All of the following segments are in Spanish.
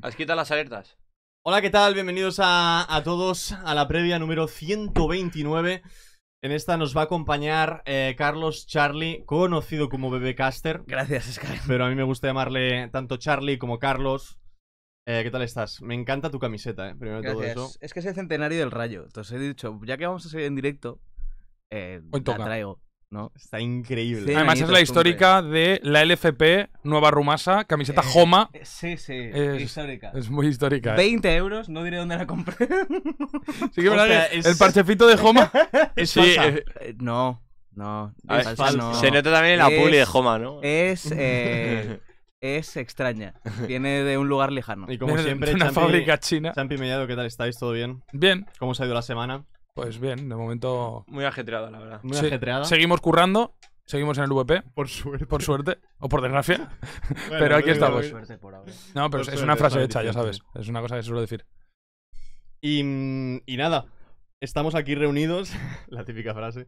Has quitado las alertas. Hola, ¿qué tal? Bienvenidos a, todos a la previa número 129. En esta nos va a acompañar eh, Carlos Charlie, conocido como Bebé Caster. Gracias, Sky. Pero a mí me gusta llamarle tanto Charlie como Carlos. Eh, ¿Qué tal estás? Me encanta tu camiseta, eh. Primero de todo eso. Es que es el centenario del rayo. Entonces he dicho, ya que vamos a seguir en directo, eh, te traigo. ¿no? Está increíble. Además, es la histórica de la LFP Nueva Rumasa, camiseta eh, Homa. Joma. Eh, sí, sí, es, histórica. Es muy histórica. 20 eh. euros, no diré dónde la compré. sí, que El parchefito de Joma. es sí, no, ah, no, Se nota también la puli de Joma, ¿no? Es. extraña. Viene de un lugar lejano. Y como siempre, de una fábrica china. Champi ¿qué tal estáis? ¿Todo bien? Bien. ¿Cómo os ha ido la semana? Pues bien, de momento. Muy ajetreada, la verdad. Muy Seguimos currando, seguimos en el VP. Por suerte. Por suerte, o por desgracia. pero aquí estamos. No, pero es una frase hecha, ya sabes. Es una cosa que suelo decir. Y, mm, y nada, Estamos aquí reunidos, la típica frase.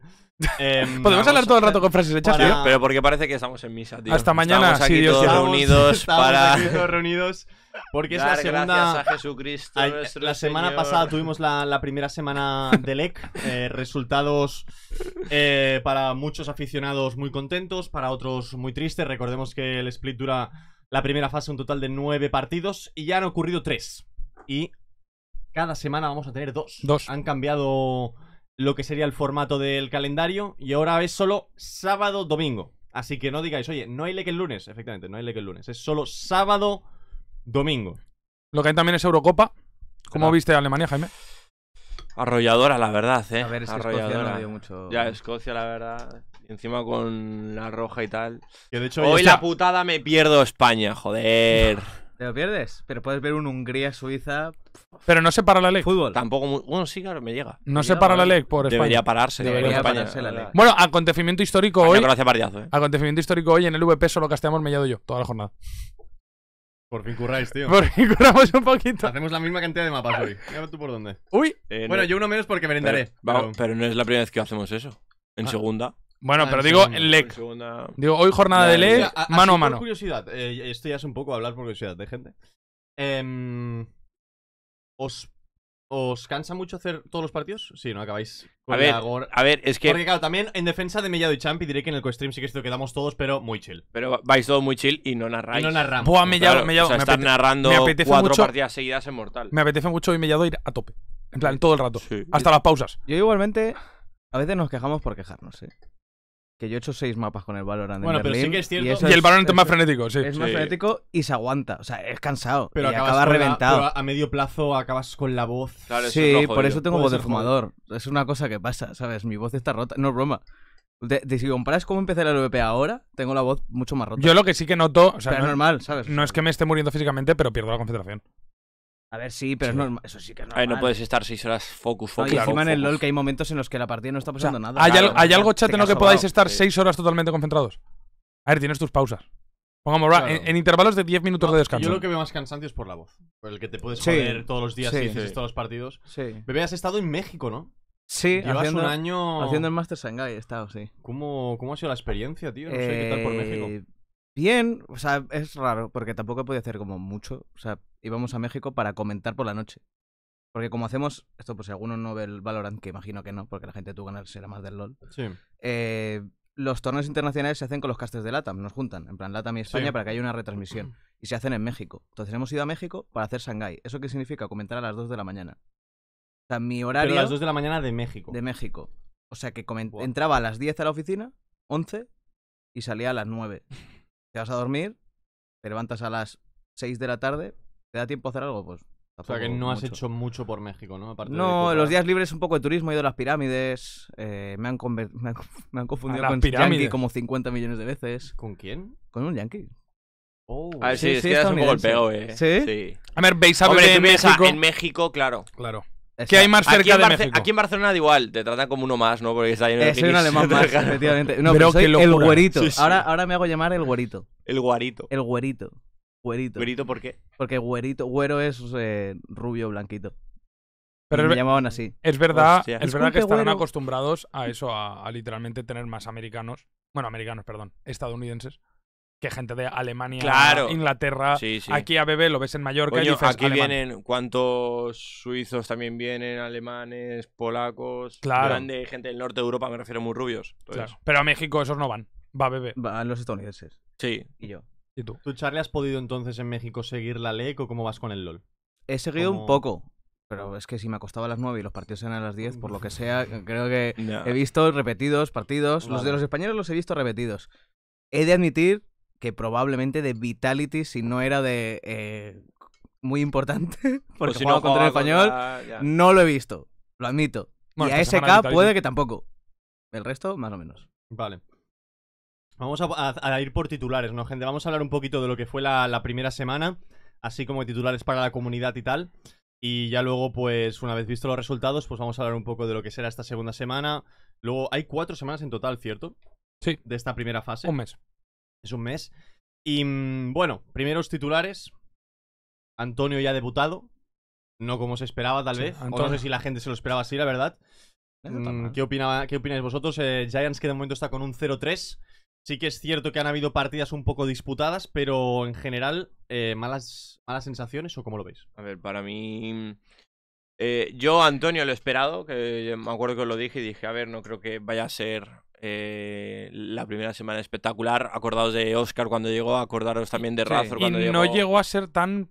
Em, Podemos hablar todo el rato con frases hechas, Pero porque parece que estamos en misa, tío. Hasta mañana, aquí reunidos para. reunidos porque es la segunda. Gracias Jesucristo. la semana pasada tuvimos la, primera semana de LEC. Eh, resultados eh, para muchos aficionados muy contentos, para otros muy tristes. Recordemos que el split dura la primera fase un total de nueve partidos y ya han ocurrido tres. Y cada semana vamos a tener dos. Dos. Han cambiado lo que sería el formato del calendario y ahora es solo sábado, domingo. Así que no digáis, oye, no hay leque el lunes. Efectivamente, no hay leque el lunes. Es solo sábado, domingo. Lo que hay también es Eurocopa. ¿Cómo ah. viste Alemania, Jaime? Arrolladora, la verdad, ¿eh? A ver, es mucho... Ya, Escocia, la verdad. Encima con la roja y tal. Hoy la putada me pierdo España, joder. Te lo pierdes, pero puedes ver un Hungría-Suiza. Pero no se para la ley. Fútbol. Tampoco. Bueno, sí, claro, me llega. No se para la ley por España. Debería pararse. Debería pararse la ley. Bueno, acontecimiento histórico hoy. Gracias ¿eh? Acontecimiento histórico hoy en el VP solo casteamos mellado yo, toda la jornada. Por fin curráis, tío. Por fin curramos un poquito. Hacemos la misma cantidad de mapas hoy. tú por dónde. Uy, eh, Bueno, yo uno menos porque me merendaré. pero no es la primera vez que hacemos eso. En ah. segunda. Bueno, ah, pero digo, LEC. Digo, hoy jornada de LEC, mano a mano. curiosidad, eh, esto ya es un poco hablar por curiosidad de gente. Em, ¿os, ¿Os cansa mucho hacer todos los partidos? Sí, ¿no? Acabáis a ver, es que. Porque claro, también en defensa de Mellado y Champi diré que en el co-stream sí que esto quedamos todos, pero muy chill. Pero vais todos muy chill y no narráis. Y no narramos. me narrando cuatro partidas seguidas es mortal. me apetece mucho hoy Mellado ir a tope. En plan, todo el rato. Hasta las pausas. Yo igualmente, a veces nos quejamos por quejarnos, ¿eh? Que yo he hecho seis mapas con el Valorant. Bueno, pero sí que es cierto. Y, el Valorant es, más frenético, sí. Es más frenético y se aguanta. O sea, es cansado. Pero y acaba reventado. a medio plazo acabas con la voz. sí, por eso tengo voz de fumador. Es una cosa que pasa, ¿sabes? Mi voz está rota. No broma. si comparas cómo empecé el LVP ahora, tengo la voz mucho más rota. Yo lo que sí que noto. es normal, ¿sabes? No es que me esté muriendo físicamente, pero pierdo la concentración. A ver, sí, pero Eso sí que es normal. no puedes estar seis horas focus, focus. y encima en el LOL que hay momentos en los que la partida no está pasando nada. ¿Hay, algo, chat, en lo que podáis estar seis horas totalmente concentrados? A ver, tienes tus pausas. Pongamos, en, intervalos de 10 minutos de descanso. Yo lo que veo más cansancio es por la voz. Por el que te puedes joder todos los días y todos los partidos. Sí. Bebé, has estado en México, ¿no? Sí, Llevas un año... haciendo el Master Shanghai he estado, sí. ¿Cómo, ha sido la experiencia, tío? No sé, ¿qué tal por México? Eh, bien, o sea, es raro, porque tampoco he podido hacer como mucho. O sea, vamos a México para comentar por la noche. Porque como hacemos, esto por pues, si alguno no ve el Valorant, que imagino que no, porque la gente de tu será más del LOL. Sí. Eh, los torneos internacionales se hacen con los castes de LATAM, nos juntan, en plan LATAM y España para que haya una retransmisión. Y se hacen en México. Entonces hemos ido a México para hacer Shanghai. ¿Eso qué significa? Comentar a las 2 de la mañana. O sea, mi horario... a las 2 de la mañana de México. De México. O sea que entraba a las 10 a la oficina, 11, y salía a las 9. Te vas a dormir, te levantas a las 6 de la tarde, ¿Te da tiempo a hacer algo? Pues. O sea que no has hecho mucho por México, ¿no? no, los días libres un poco de turismo, he ido a las pirámides, eh, me, han me, han confundido con Yankee como 50 millones de veces. ¿Con quién? Con un Yankee. Oh, a ver, sí, sí, es que es un poco el eh. ¿Sí? A ver, veis a ver en México. En México, claro. Claro. ¿Qué hay más cerca aquí de México? Aquí en Barcelona da igual, te tratan como uno más, ¿no? Porque está en el eh, Soy un alemán más, efectivamente. No, pero, soy el güerito. Ahora, ahora me hago llamar el güerito. El guarito. El güerito. Güerito. ¿Güerito por qué? Porque güerito, güero es rubio, blanquito. Pero lo llamaban así. Es verdad, verdad que estarán acostumbrados a eso, a, literalmente tener más americanos, bueno, americanos, perdón, estadounidenses, que gente de Alemania, Inglaterra. Aquí a Bebé lo ves en Mallorca y y dices, aquí vienen cuántos suizos también vienen, alemanes, polacos, claro. grande gente del norte de Europa, me refiero muy rubios. Claro. Pero a México esos no van, va Bebe. Van los estadounidenses. Sí. Y yo. ¿Tu tú? Charlie, has podido entonces en México seguir la LEC o cómo vas con el LOL? He seguido un poco, pero es que si me acostaba a las 9 y los partidos eran a las 10, por lo que sea, creo que he visto repetidos partidos. Los de los españoles los he visto repetidos. He de admitir que probablemente de Vitality, si no era de. Eh, muy importante, porque pues si no contra el español, no lo he visto. Lo admito. y a SK puede que tampoco. El resto, más o menos. Vale. Vamos a, ir por titulares, ¿no, gente? Vamos a hablar un poquito de lo que fue la, primera semana, así como titulares para la comunidad y tal. Y ya luego, pues, una vez visto los resultados, pues vamos a hablar un poco de lo que será esta segunda semana. Luego, hay cuatro semanas en total, ¿cierto? Sí. De esta primera fase. Un mes. Es un mes. Y mm, bueno, primeros titulares. Antonio ya debutado. No como se esperaba, tal vez. O no sé si la gente se lo esperaba así, la verdad. Mm, ¿Qué, opináis vosotros? Eh, Giants, que de momento está con un 0-3. Sí que es cierto que han habido partidas un poco disputadas, pero en general, eh, malas, malas sensaciones o cómo lo veis? A ver, para mí... Eh, yo, Antonio, lo he esperado, que me acuerdo que os lo dije y dije, a ver, no creo que vaya a ser eh, la primera semana espectacular. Acordaos de Oscar cuando llegó, acordaos también de Razor cuando y llegó. No llegó a ser tan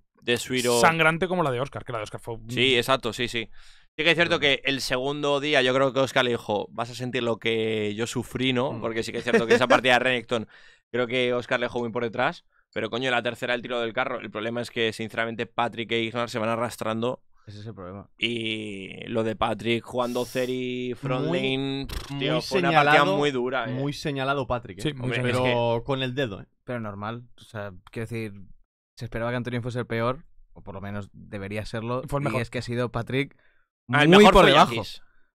sangrante como la de Oscar, que la de Oscar fue... Sí, exacto, sí, sí. Sí que es cierto que el segundo día yo creo que Oscar le dijo, vas a sentir lo que yo sufrí, ¿no? Mm. Porque sí que es cierto que esa partida de Renekton creo que Oscar le dejó muy por detrás. Pero coño, la tercera el tiro del carro. El problema es que sinceramente Patrick e Ignar se van arrastrando. Ese es el problema. Y lo de Patrick jugando Ceri Frontline, muy fue una partida muy dura. Eh. Muy señalado Patrick, eh. sí, pero con el dedo. ¿eh? Pero normal, o sea, quiero decir, se esperaba que Antonio fuese el peor, o por lo menos debería serlo. Y es que ha sido Patrick muy por debajo.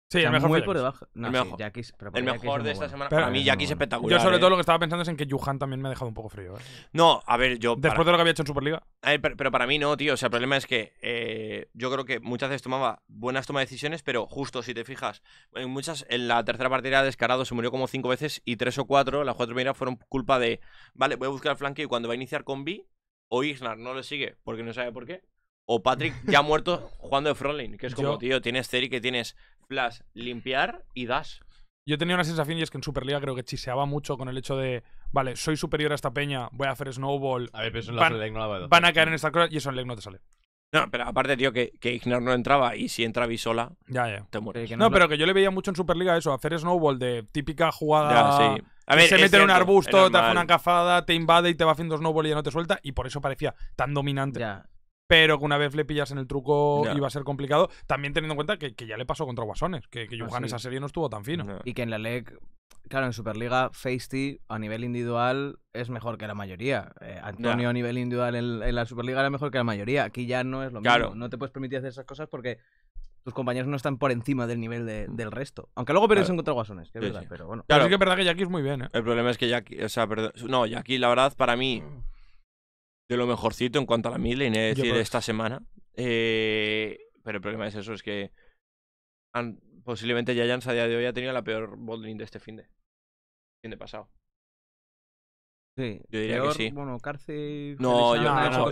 Sí, mejor muy por debajo. el mejor, de esta semana. para mí, Jackis es mm. espectacular. Yo, sobre eh. todo, lo que estaba pensando es en que Yuhan también me ha dejado un poco frío. Eh. No, a ver, yo. Después de lo que había hecho en Superliga. pero, para mí no, tío. O sea, el problema es que eh, yo creo que muchas veces tomaba buenas tomas de decisiones, pero justo si te fijas, en muchas, en la tercera partida descarado, se murió como cinco veces y tres o cuatro, las cuatro primeras fueron culpa de. Vale, voy a buscar el flanqueo y cuando va a iniciar con B, o Ignar no le sigue porque no sabe por qué. O Patrick ya muerto jugando de Frolin, que es como, tío, tienes Ceri que tienes flash, limpiar y das. Yo tenía una sensación y es que en Superliga creo que chiseaba mucho con el hecho de, vale, soy superior a esta peña, voy a hacer snowball, A ver, pero eso en Van- no la va a van a caer en esta cosa y eso en Leg no te sale. No, pero aparte, tío, que, que Ignar no entraba y si entra Bisola, Ya, ya. te No, pero que yo le veía mucho en Superliga eso, hacer snowball de típica jugada. A ver, se mete en un arbusto, te hace una cafada, te invade y te va haciendo snowball y ya no te suelta. Y por eso parecía tan dominante. Ya pero que una vez le pillas en el truco iba a ser complicado. También teniendo en cuenta que, ya le pasó contra Guasones, que, que ah, esa serie no estuvo tan fino. Y que en la LEC, claro, en Superliga, Feisty a nivel individual es mejor que la mayoría. Eh, Antonio a nivel individual en, la Superliga era mejor que la mayoría. Aquí ya no es lo claro. mismo. No te puedes permitir hacer esas cosas porque tus compañeros no están por encima del nivel mm. del resto. Aunque luego pierdes en contra Guasones, que es verdad, pero bueno. Claro, sí que es verdad que Jackie es muy bien, ¿eh? El problema es que Jackie, o sea, perdón, no, Jackie la verdad para mí de lo mejorcito en cuanto a la midlane, es decir, esta semana. Eh, pero el problema es eso, es que han, posiblemente Giants a día de hoy ha tenido la peor botlane de este fin de, fin de pasado. Sí, yo diría que sí. Bueno, No, yo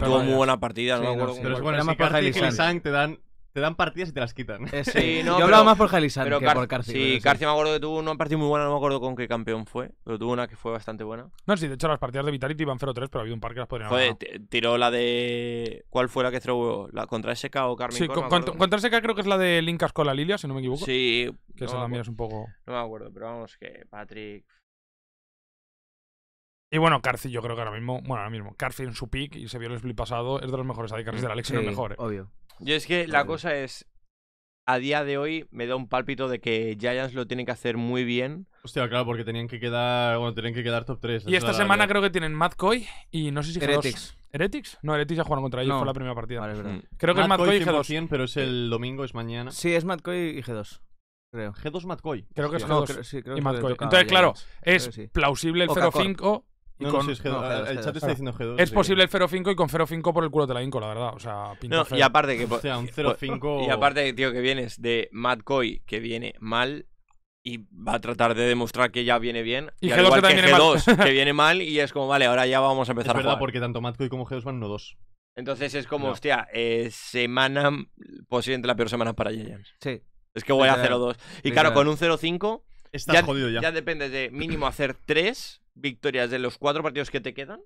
tuvo muy buena partida, Pero es bueno, si y te dan te dan partidas y te las quitan. Eh, sí, no, Yo hablaba más por Jalisa que por Carci. Sí, Carci me acuerdo que tuvo una partida muy buena, no me acuerdo con qué campeón fue, pero tuvo una que fue bastante buena. No, sí, de hecho las partidas de Vitality iban 0-3, pero había un par que las podrían haber. tiró la de... ¿Cuál fue la que throw? ¿La contra SK o Carmen Sí, contra SK creo que es la de Linkas con la Lilia, si no me equivoco. Sí. Que no esa también es un poco... No me acuerdo, pero vamos, que Patrick... Y bueno, Carci yo creo que ahora mismo, bueno, ahora mismo, Carci en su pick y se vio el split pasado, es de los mejores ADCs de la LEC el mejor. Eh. obvio. Yo es que la cosa es, a día de hoy me da un pálpito de que Giants lo tienen que hacer muy bien. Hostia, claro, porque tenían que quedar, bueno, que quedar top 3. Y esta semana creo que tienen Matt Coy y no sé si Heretics. ¿Heretics? No, Heretics ya jugaron contra ellos, fue la primera partida. Vale, verdad. Mm. Creo que es Matt Coy y G2. pero es el domingo, es mañana. Sí, es Matt Coy y G2. Creo. G2 Matt Coy. Creo que es g y Matt Entonces, claro, es plausible el 0-5 no, es g el chat está diciendo G2. Es posible el 0.5 y con 0-5 por el culo te la inco, la verdad. O sea, pinta y aparte que... O sea, un 0.5... Y aparte, tío, que vienes de Matt Coy, que viene mal y va a tratar de demostrar que ya viene bien. Y, G2, igual que, que, G2 que, viene mal y es como, vale, ahora ya vamos a empezar es verdad, porque tanto Coy como G2 van 1-2. Entonces es como, hostia, eh, semana, posiblemente la peor semana para J Sí. Es que voy a 0-2. Y claro, con un 0-5... Estás ya, jodido ya. Ya depende de mínimo hacer 3 victorias de los cuatro partidos que te quedan.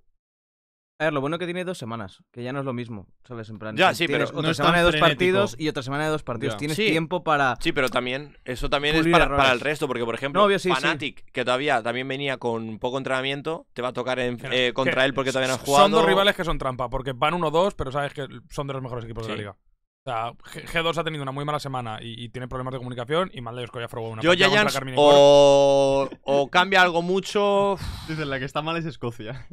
A ver, lo bueno que tiene dos semanas, que ya no es lo mismo, ¿sabes? ya, sí, pero otra semana de dos partidos y otra semana de dos partidos. Tienes tiempo para. Sí, pero también, eso también es para, el resto, porque por ejemplo, Fanatic, que todavía también venía con poco entrenamiento, te va a tocar eh, contra él porque todavía no has jugado. Son dos rivales que son trampa, porque van o dos pero sabes que son de los mejores equipos de la liga. O sea, G2 ha tenido una muy mala semana y, tiene problemas de comunicación y mal de Escocia. una Yo o, cambia algo mucho... Dicen, la que está mal es Escocia.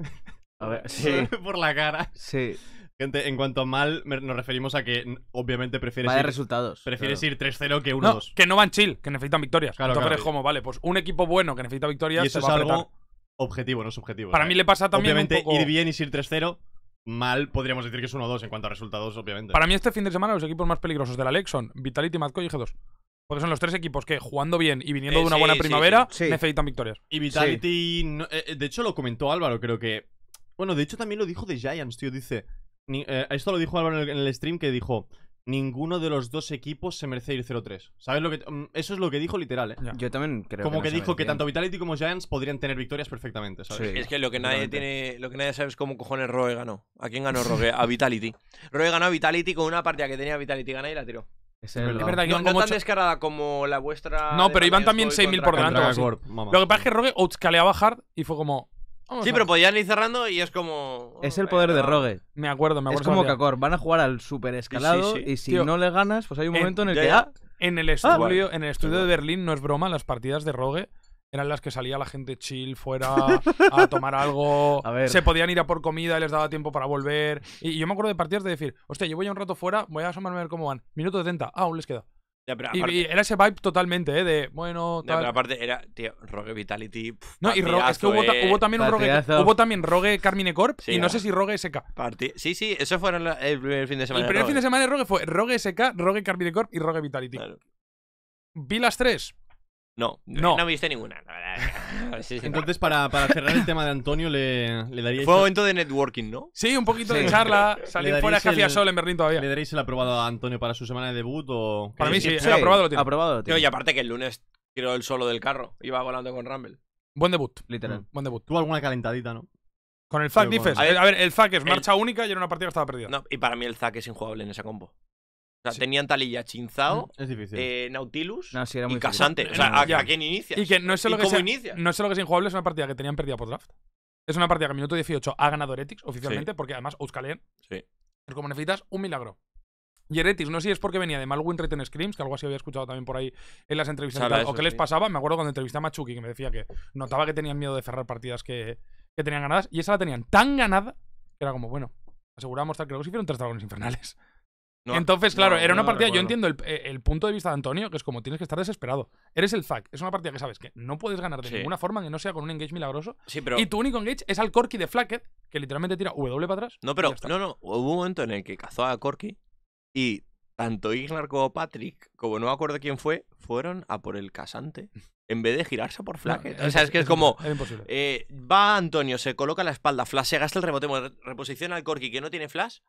A ver, sí. Por la cara. Sí. Gente, en cuanto a mal, nos referimos a que obviamente prefieres. Vale ir, resultados. Prefieres ir 3-0 que 1-2. que no van chill, que necesitan victorias. Claro, Entonces vale, pues un equipo bueno que necesita victorias. Y eso es algo objetivo, no subjetivo. Para mí le pasa también. Obviamente, ir bien y ir 3-0 mal, podríamos decir que es 1-2 en cuanto a resultados, obviamente. Para mí, este fin de semana, los equipos más peligrosos de la Son Vitality, Madco y G2. Porque son los tres equipos que, jugando bien y viniendo de una eh, buena primavera, necesitan victorias. Y Vitality. Eh, eh, de hecho, lo comentó Álvaro, creo que. Bueno, de hecho, también lo dijo de Giants, tío. Dice. esto lo dijo Álvaro en el stream que dijo ninguno de los dos equipos se merece ir 0-3. ¿Sabes lo que.? Mm, eso es lo que dijo literal, ¿eh? Yo también creo Como que, dijo que tanto Vitality como Giants podrían tener victorias perfectamente, Sí, es que lo que nadie tiene. Lo que nadie sabe es cómo cojones Roe ganó. ¿A quién ganó Roe? a Vitality. Roe ganó a Vitality con una partida que tenía Vitality gana y la tiró. Es, verdad, no, tan descarada como la vuestra. No, pero iban también 6.000 por delante. Lo que pasa es que Rogue outscaleaba hard y fue como sí, pero podían ir cerrando y es como. Es el poder de Rogue. Me acuerdo, me acuerdo. Es como Cacor, van a jugar al super escalado y si no le ganas, pues hay un momento en, el que. Ah, ah, en el estudio, en el estudio de Berlín, no es broma, las partidas de Rogue eran las que salía la gente chill fuera a tomar algo. A ver. Se podían ir a por comida, les daba tiempo para volver. Y, yo me acuerdo de partidas de decir, hostia, yo voy un rato fuera, voy a asomarme a ver cómo van. Minuto 70, aún les queda y, era ese vibe totalmente, ¿eh? De, bueno, tal. Ya, parte era, tío, Rogue Vitality. no, y Rogue, es que hubo, también Rogue. Hubo también Carmine Corp y no sé si Rogue SK. sí, sí, eso fueron el primer fin de semana. El primer fin de semana de Rogue fue Rogue SK, Rogue Carmine Corp y Rogue Vitality. Vi las tres. No, no, no viste ninguna. entonces, para, para, cerrar el tema de Antonio, le, le Fue momento de networking, ¿no? Sí, un poquito de charla. Salir fuera que sol en Berlín todavía. ¿Le daréis el aprobado a Antonio para su semana de debut? O... Para mí sí, ha aprobado lo tiene. Aprobado y aparte que el lunes tiró el solo del carro. Iba volando con Rumble. Buen debut. Literal. Mm, buen debut. Tuvo alguna calentadita, ¿no? Con el Zack dices. A, ver, el Zack es marcha única y era una partida estaba perdida. No, y para mí el Zack es injugable en esa combo. O sea, tenían Talilla, Chinzao, eh, Nautilus no, y Casante. O sea, ¿a, quién inicia? Y que no es solo que No es que injugable, es una partida que tenían perdida por draft. Es una partida que en minuto 18 ha ganado Heretics oficialmente, porque además Euskalen. Sí. Pero como necesitas un milagro. Y Heretics, no sé si es porque venía de mal win Screams, que algo así había escuchado también por ahí en las entrevistas, o qué les pasaba. Me acuerdo cuando entrevisté a Machuki, que me decía que notaba que tenían miedo de cerrar partidas que, tenían ganadas, y esa la tenían tan ganada que era como, bueno, aseguramos tal, creo que si hicieron tres dragones infernales. Entonces, claro, era una partida, yo entiendo eh, el, punto de vista de Antonio, que es como tienes que estar desesperado. Eres el Zack, es una partida que sabes que no puedes ganar de ninguna forma que no sea con un engage milagroso. Y tu único engage es al Corky de Flacket, que literalmente tira W para atrás. No, pero no, no, hubo un momento en el que cazó a Corky y tanto Ignar como Patrick, como no me acuerdo quién fue, fueron a por el casante. En vez de girarse por Flacket. o sea, es que es, como. imposible. Eh, va Antonio, se coloca la espalda, Flash se gasta el rebote, reposiciona al Corky que no tiene Flash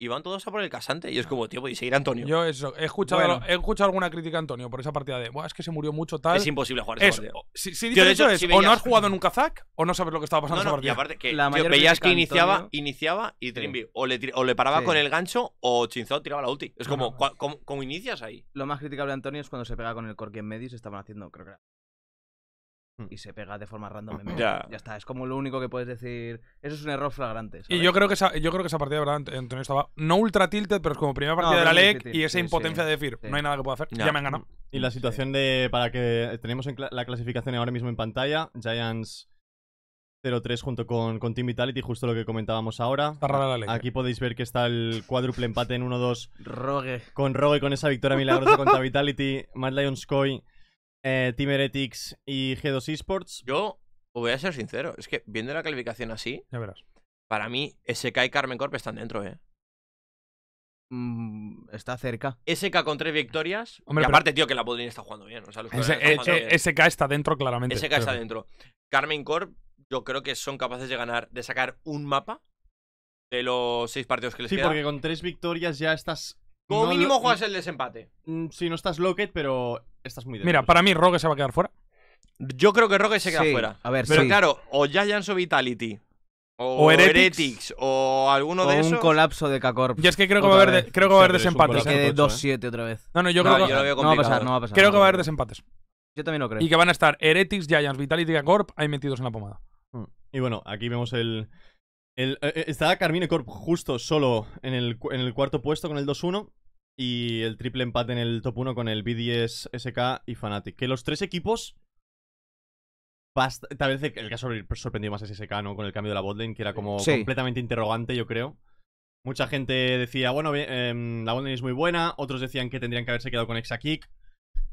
y van todos a por el casante. Y es ah. como, tío, a seguir Antonio. Yo eso, he escuchado, alguna crítica a Antonio por esa partida de, es que se murió mucho tal. Es imposible jugar eso. de hecho, o no has jugado nunca Zack, o no sabes lo que estaba pasando esa partida. Y aparte que la veías que iniciaba, iniciaba y Trimby o, le, paraba con el gancho o chinzo tiraba la ulti. Es como, ¿cómo, inicias ahí? Lo más criticable de Antonio es cuando se pega con el Corky en medio y se estaban haciendo, creo que Hmm. y se pega de forma random. ya. ya está, es como lo único que puedes decir. Eso es un error flagrante. Y yo creo que esa, yo creo que esa partida, de verdad, Antonio estaba no ultra tilted, pero es como primera partida de la LEC y esa impotencia de decir, no hay nada que pueda hacer, ya, me han ganado. Y la situación de, para que tenemos la clasificación ahora mismo en pantalla, Giants 0-3 junto con, con, Team Vitality, justo lo que comentábamos ahora. Aquí eh. podéis ver que está el cuádruple empate en 1-2. Rogue. Con Rogue, con esa victoria milagrosa contra Vitality. Mad Lions Koi eh, Team y G2 Esports. Yo voy a ser sincero, es que viendo la calificación así, verás. para mí SK y Carmen Corp están dentro, ¿eh? Mm, está cerca. SK con tres victorias. Hombre, y aparte, tío, que la Podrín está jugando bien. O SK eh, está dentro, claramente. SK está dentro. Carmen Corp, yo creo que son capaces de ganar, de sacar un mapa de los seis partidos que les queda. quedan. Sí, porque con tres victorias ya estás como mínimo juegas el desempate. Mm, si no estás Locket, pero estás muy Mira, para mí Rogue se va a quedar fuera. Yo creo que Rogue se queda fuera. A ver, pero claro, o Giants o Vitality. O, Heretics, o alguno de esos. un colapso de Kakorp. Y es que creo que va a haber, creo desempates. 2-7 ¿eh? ¿eh? otra vez. No, no, yo creo que. va a pasar, Creo que va a haber desempates. Yo también lo creo. Y que van a estar Heretics, Giants, Vitality y Kakorp ahí metidos en la pomada. Mm. Y bueno, aquí vemos el, eh, eh, estaba Carmine Corp justo solo en el, cuarto puesto con el 2-1 y el triple empate en el top 1 con el BDS, SK y Fnatic. Que los tres equipos... Tal vez el que ha sorprendido más es SK, ¿no? Con el cambio de la botlane, que era como completamente interrogante, yo creo. Mucha gente decía, bueno, em, la botlane es muy buena. Otros decían que tendrían que haberse quedado con Exakick.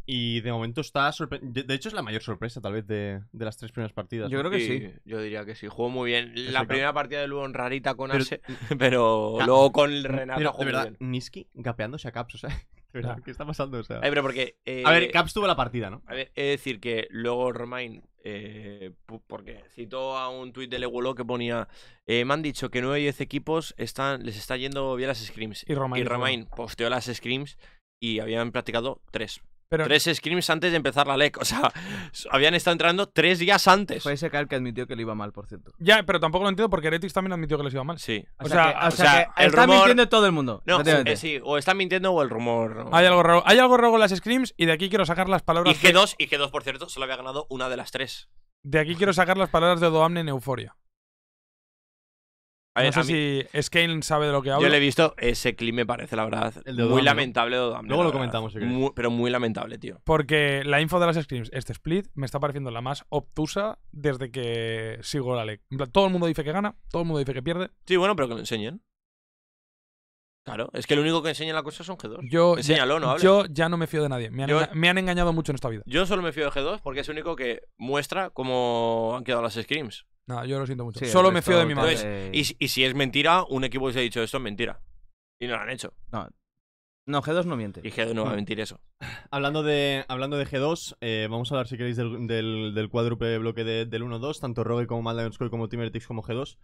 Y de momento está de, de, hecho, es la mayor sorpresa, tal vez, de, de las tres primeras partidas. Yo creo que sí, Yo diría que sí. Jugó muy bien. la primera partida de Luon rarita con pero, pero ah, luego con Renato. Pero, de Niski gapeándose a Caps, o sea. ¿Qué está pasando? porque, a ver, eh, Caps tuvo la partida, ¿no? A ver, es decir que luego Romain. Eh, porque citó a un tuit de Leguolo que ponía. Eh, me han dicho que 9 y 10 equipos están, les está yendo bien las scrims. Y Romain, posteó las scrims y habían practicado 3. Tres screams antes de empezar la LEC. O sea, habían estado entrando tres días antes. Fue ese el que admitió que le iba mal, por cierto. Ya, pero tampoco lo entiendo porque Heretics también admitió que les iba mal. Sí. O, sea, está mintiendo todo el mundo. No, eh, o está mintiendo o el rumor. Hay algo raro. Hay algo raro con las screams y de aquí quiero sacar las palabras. Y G2, y G2, por cierto, solo había ganado una de las tres. De aquí quiero sacar las palabras de Doamne en Euforia no sé si Skane sabe de lo que hablo. Yo le he visto ese clip, me parece, la verdad. muy lamentable de Luego lo comentamos, Pero muy lamentable, tío. Porque la info de las screams, este split, me está pareciendo la más obtusa desde que sigo la ley. Todo el mundo dice que gana, todo el mundo dice que pierde. Sí, bueno, pero que lo enseñen. Claro, es que el único que enseña la cosa son G2. Yo, no Yo ya no me fío de nadie. Me han, me han, engañado mucho en esta vida. Yo solo me fío de G2 porque es el único que muestra cómo han quedado las screams. No, yo lo siento mucho. Solo me fío de mi madre. Eh, y, si es mentira, un equipo se ha dicho esto es mentira. Y no lo han hecho. No. G2 no miente. Y G2 no va a mm. mentir eso. Hablando de, hablando de G2, eh, vamos a hablar, si queréis, del, del, cuádruple bloque del 1-2, tanto Rogue como Maldives como Team Heretics como G2.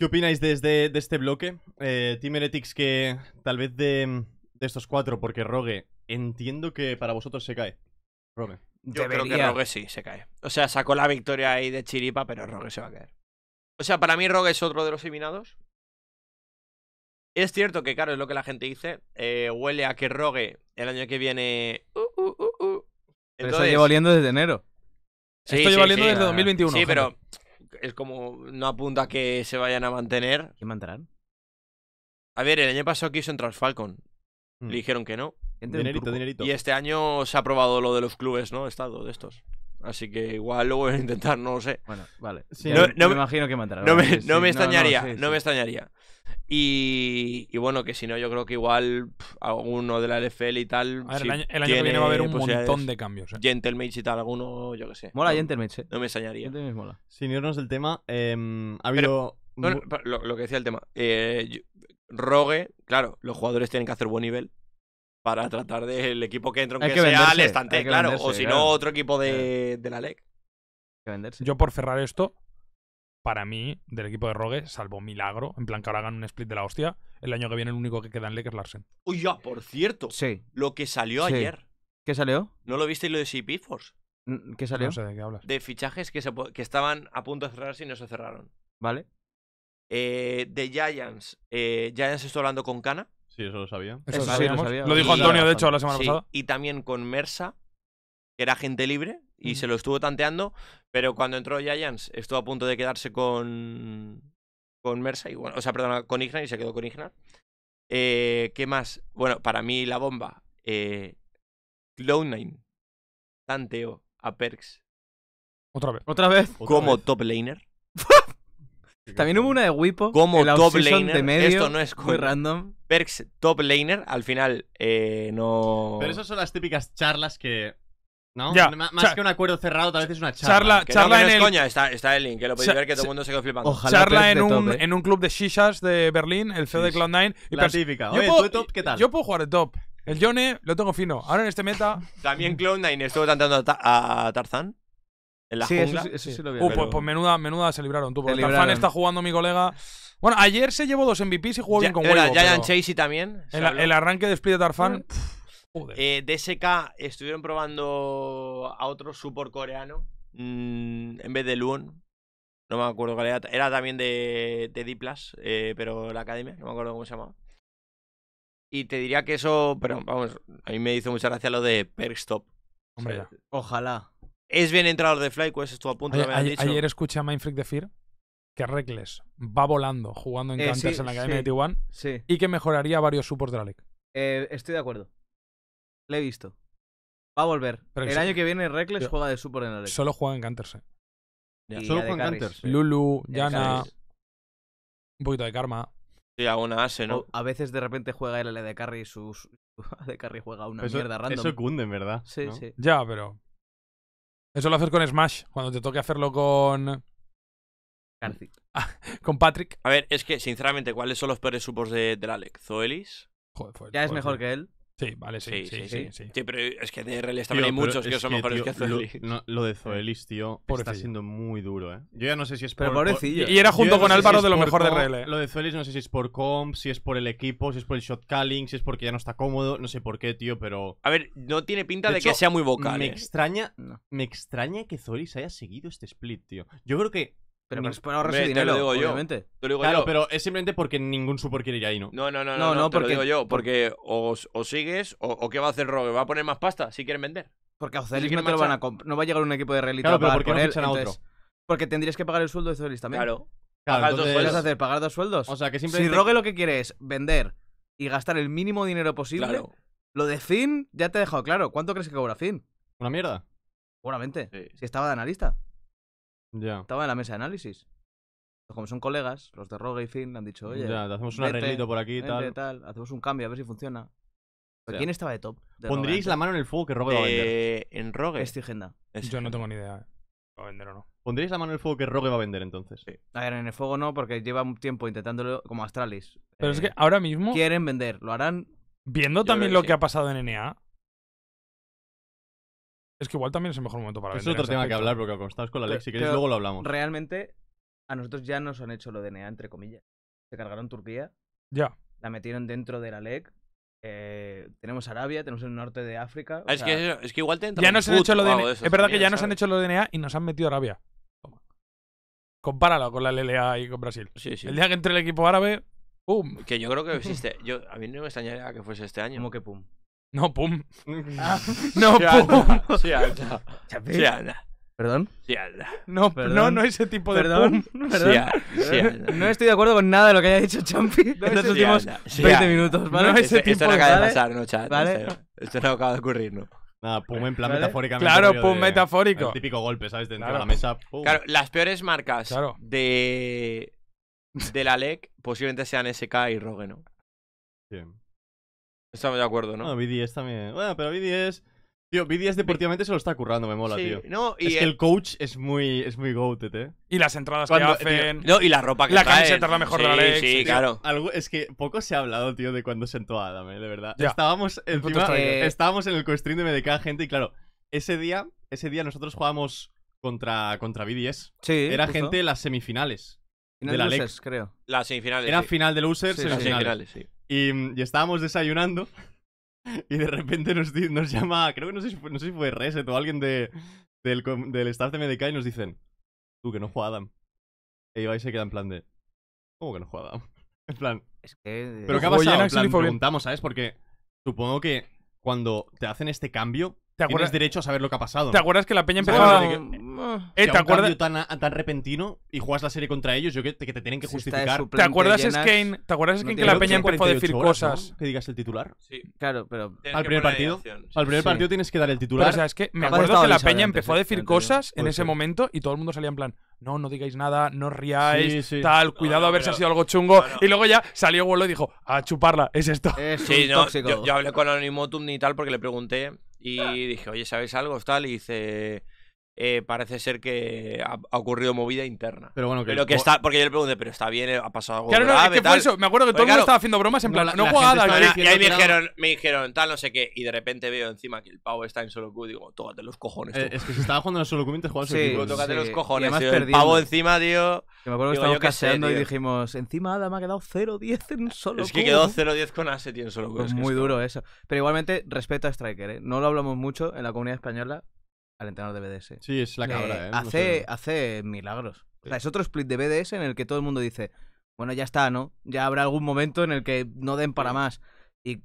¿Qué opináis desde este, de este bloque? Eh, Team Heretics que tal vez de, de estos cuatro, porque Rogue, entiendo que para vosotros se cae. Rogue. Yo creo que Rogue sí se cae. O sea, sacó la victoria ahí de Chiripa, pero Rogue se va a caer. O sea, para mí Rogue es otro de los eliminados. Es cierto que, claro, es lo que la gente dice. Eh, huele a que Rogue el año que viene. Uh, uh, uh, pero lleva oliendo desde enero. Sí, Esto oliendo desde 2021. Sí, pero es como no apunta a que se vayan a mantener. ¿Quién mantendrán? A ver, el año pasado quiso entrar Falcon. Hmm. Le dijeron que no. Dinerito, dinerito. Y este año se ha aprobado lo de los clubes, ¿no? Estado de estos. Así que igual lo voy a intentar, no lo sé. Bueno, vale. no, me, imagino que matará. No, me, extrañaría, no, me extrañaría. Y, bueno, que si no, yo creo que igual alguno de la LFL y tal. el año, que viene va a haber un montón de cambios. ¿eh? Gentlemates y tal, alguno, yo qué sé. Mola Gentlemates, ¿eh? No me extrañaría. Sin irnos del tema, eh, ha habido. lo, que decía el tema. Eh, Rogue, claro, los jugadores tienen que hacer buen nivel para tratar del equipo que entra, aunque que sea al estante, claro. o si no, otro equipo de, eh. de la LEC. Yo, por cerrar esto, para mí, del equipo de Rogue, salvo milagro, en plan que ahora hagan un split de la hostia, el año que viene el único que queda en LEC es Larsen. Uy, ya, por cierto. Sí. Lo que salió ayer. ¿Qué salió? ¿No lo viste lo de CP Force? Mm, ¿Qué salió? No sé de qué hablas. De fichajes que, se, que estaban a punto de cerrarse y no se cerraron. Vale. Eh, de Giants. Eh, Giants estoy hablando con Cana Sí, eso lo sabía. lo, dijo Antonio, de hecho, la semana pasada. Y también con Mersa, que era gente libre, y se lo estuvo tanteando, pero cuando entró Giants estuvo a punto de quedarse con con Mersa, o sea, perdón, con Ignar y se quedó con Ignar. Eh, ¿Qué más? Bueno, para mí la bomba. Eh, cloud Tanteo, a Perks. Otra vez. Otra vez. Como top laner. También hubo una de Wipo. Como top laner. De medio, Esto no es muy random perks top laner, al final eh, no. Pero esas son las típicas charlas que. ¿No? más que un acuerdo cerrado, tal vez es una charla. Charla, en el... coña, está, está, el link, que lo podéis ver que todo el mundo se quedó flipando. charla en un, eh. en un club de shishas de Berlín, el CEO de Cloud9. Y yo puedo, top, ¿qué tal? Yo puedo jugar de top. El Yone lo tengo fino. Ahora en este meta. También Cloud9 estuvo tentando a, a Tarzan en la Uh, pues, menuda, menuda se libraron tú. está jugando mi colega. Bueno, ayer se llevó dos MVPs y jugó bien con era Giant Chase también. el, arranque de Split de Tarfan. DSK estuvieron probando a otro support coreano mm, en vez de Luon. No me acuerdo cuál era. Era también de, de Diplas, eh, pero la academia, no me acuerdo cómo se llamaba. Y te diría que eso, pero vamos, a mí me hizo mucha gracia lo de Perkstop. Ojalá. Es bien entrador de Flyquest, estuvo a punto de haber dicho. Ayer escuché a Mindfreak decir que Reckless va volando jugando en eh, en la academia de T1 y que mejoraría varios supports de la league eh, estoy de acuerdo. Le he visto. Va a volver. el año que viene Reckless juega de support en la LEC. Solo juega en Counters. Eh. Solo juega en Counters. Lulu, Yana, un poquito de Karma. Sí, a una Ase, ¿no? a veces de repente juega el de Carry y sus. de Carry juega una mierda random. Eso cunde, verdad. Sí, sí. Ya, pero. Eso lo haces con Smash, cuando te toque hacerlo con... con Patrick. A ver, es que, sinceramente, ¿cuáles son los peores supos de, del ¿Zoelis? Joder, pues, ya es mejor que él. Sí, vale, sí. Sí, sí, sí. sí, pero es que de RL también hay muchos que son mejores que Zoelis. Lo, de Zoelis, tío, está siendo muy duro, ¿eh? Yo ya no sé si es por. Y era junto con Álvaro de lo mejor de RL. Lo de Zoelis no sé si es por comp, si es por el equipo, si es por el shot calling, si es porque ya no está cómodo, no sé por qué, tío, pero. A ver, no tiene pinta de, que sea muy vocal. Me eh. extraña. Me extraña que Zoelis haya seguido este split, tío. Yo creo que pero dinero, Yo. claro, pero es simplemente porque ningún support quiere ir ahí, ¿no? No, no, no, no, porque... digo yo. Porque o, sigues o, qué va a hacer Rogue, va a poner más pasta si quieren vender. Porque a Ocelis no, te lo van a no va a llegar un equipo de realidad claro, ¿por otro? porque tendrías que pagar el sueldo de Ocelis también. Claro. hacer? ¿Pagar dos sueldos? O sea, que simplemente... Si Rogue lo que quiere es vender y gastar el mínimo dinero posible, lo de Finn ya te he dejado claro. ¿Cuánto crees que cobra Finn? Una mierda. Seguramente. Si estaba de analista. Estaba en la mesa de análisis. Como son colegas, los de Rogue y Finn han dicho, oye. Ya, hacemos un arreglito por aquí tal. Hacemos un cambio a ver si funciona. ¿Quién estaba de top? ¿Pondríais la mano en el fuego que Rogue va a vender? Eh, en Rogue. Es Yo no tengo ni idea. Eh. ¿Va a vender o no? ¿Pondríais la mano en el fuego que Rogue va a vender entonces? A ver, en el fuego no, porque lleva un tiempo intentándolo como Astralis. Pero es eh, que ahora mismo. Quieren vender, lo harán. Viendo también lo que, ha pasado en NA, es que igual también es el mejor momento para Es otro tema que hablar porque estás con la ley. Si queréis, luego lo hablamos. Realmente, a nosotros ya nos han hecho lo DNA, entre comillas. Se cargaron Turquía, Ya. la metieron dentro de la LEC. Eh, tenemos Arabia, tenemos el norte de África. Ah, es, que, es igual te entra Ya nos han hecho lo Es verdad que ya nos han hecho lo DNA y nos han metido Arabia. Compáralo con la LLA y con Brasil. El día que entre el equipo árabe, ¡pum! Que yo creo que existe. Yo, a mí no me extrañaría que fuese este año. Como que pum. No, pum. No, pum. Sí, anda. Sí, anda. ¿Perdón? Sí, anda. No, no, no ese tipo de pum. ¿Perdón? Sí, ¿Eh? No estoy de acuerdo con nada de lo que haya dicho Champi en los últimos 20 minutos, ¿vale? No, ese tipo, esto no acaba de pasar, no, chat. Esto, no acaba de ocurrir, ¿no? Nada, pum en plan metafóricamente. Claro, pum metafórico. El típico golpe, ¿sabes? De claro. de la mesa, pum. Claro, las peores marcas de, de la LEC posiblemente sean SK y Rogue, ¿no? Sí. Estamos de acuerdo, ¿no? No, ah, BDS también. Bueno, pero BDS. Tío, BDS deportivamente se lo está currando, me mola, tío. no, es que el- coach es muy, es muy goated, eh. Y las entradas que hacen. No, y la ropa que La traen. camiseta es la mejor de la Alex, Sí, claro. es que poco se ha hablado, tío, de cuando sentó a Adam, eh, de verdad. Estábamos, encima, eh, estábamos en el co-stream de MDK, gente, y claro, ese día, ese día nosotros jugábamos contra, contra BDS. Sí. Era gente en las semifinales. Final de la Losers, creo. Las semifinales. Era final de losers, sí. Y, estábamos desayunando y de repente nos, llama, creo que no sé, no si fue Reset o alguien de, del, del staff de MDK y nos dicen, tú que no juega Adam. Y Ibai se queda en plan de, ¿cómo que no juega Adam? En plan, es que... Eh, ¿pero qué ha pasado? En plan, preguntamos, ¿sabes? Porque supongo que cuando te hacen este cambio, ¿Te acuerdas? derecho a saber lo que ha pasado. ¿Te acuerdas que la peña empezó a… Eh, ¿Te acuerdas? tan, tan repentino y juegas la serie contra ellos, yo que te, tienen que justificar. ¿Te acuerdas, Skane? ¿Te acuerdas, que la peña empezó a decir cosas? Que digas el titular. Sí, claro, pero... Al primer partido. Al primer partido tienes que dar el titular. o sea, es que me acuerdo que la peña empezó a decir cosas en ese momento y todo el mundo salía en plan, no, no digáis nada, no riáis, tal, cuidado a ver si ha sido algo chungo. Y luego ya salió vuelo y dijo, a chuparla, es esto. sí Yo hablé con Anonimotum y tal porque le pregunté y dije, oye, ¿sabéis algo? y dice, eh, parece ser que ha, ocurrido movida interna. Pero bueno, que, pero que está. Porque yo le pregunté, pero está bien, ha pasado algo. Claro, no, es que fue eso. Me acuerdo que todo el mundo estaba haciendo bromas en plan, no, jugada. no y ahí me dijeron, me dijeron, tal, no sé qué. Y de repente veo encima que el pavo está en solo Q. Digo, tócate los cojones. Eh, es que se estaba jugando en solo Q mientras jugaba sí, solo Q. Pues tócate los cojones. el pavo encima, tío. me acuerdo que estábamos caseando y dijimos, encima Adam me ha quedado 0-10 en solo Q. Es que quedó 0-10 con Ase, tío, en solo Q. Pues es muy duro eso. Pero igualmente, respeto a Striker, ¿eh? No lo hablamos mucho en la comunidad española, al entrenador de BDS. Sí, es la cabra, ¿eh? hace, hace milagros. O sea, es otro split de BDS en el que todo el mundo dice, bueno, ya está, ¿no? Ya habrá algún momento en el que no den para más. Y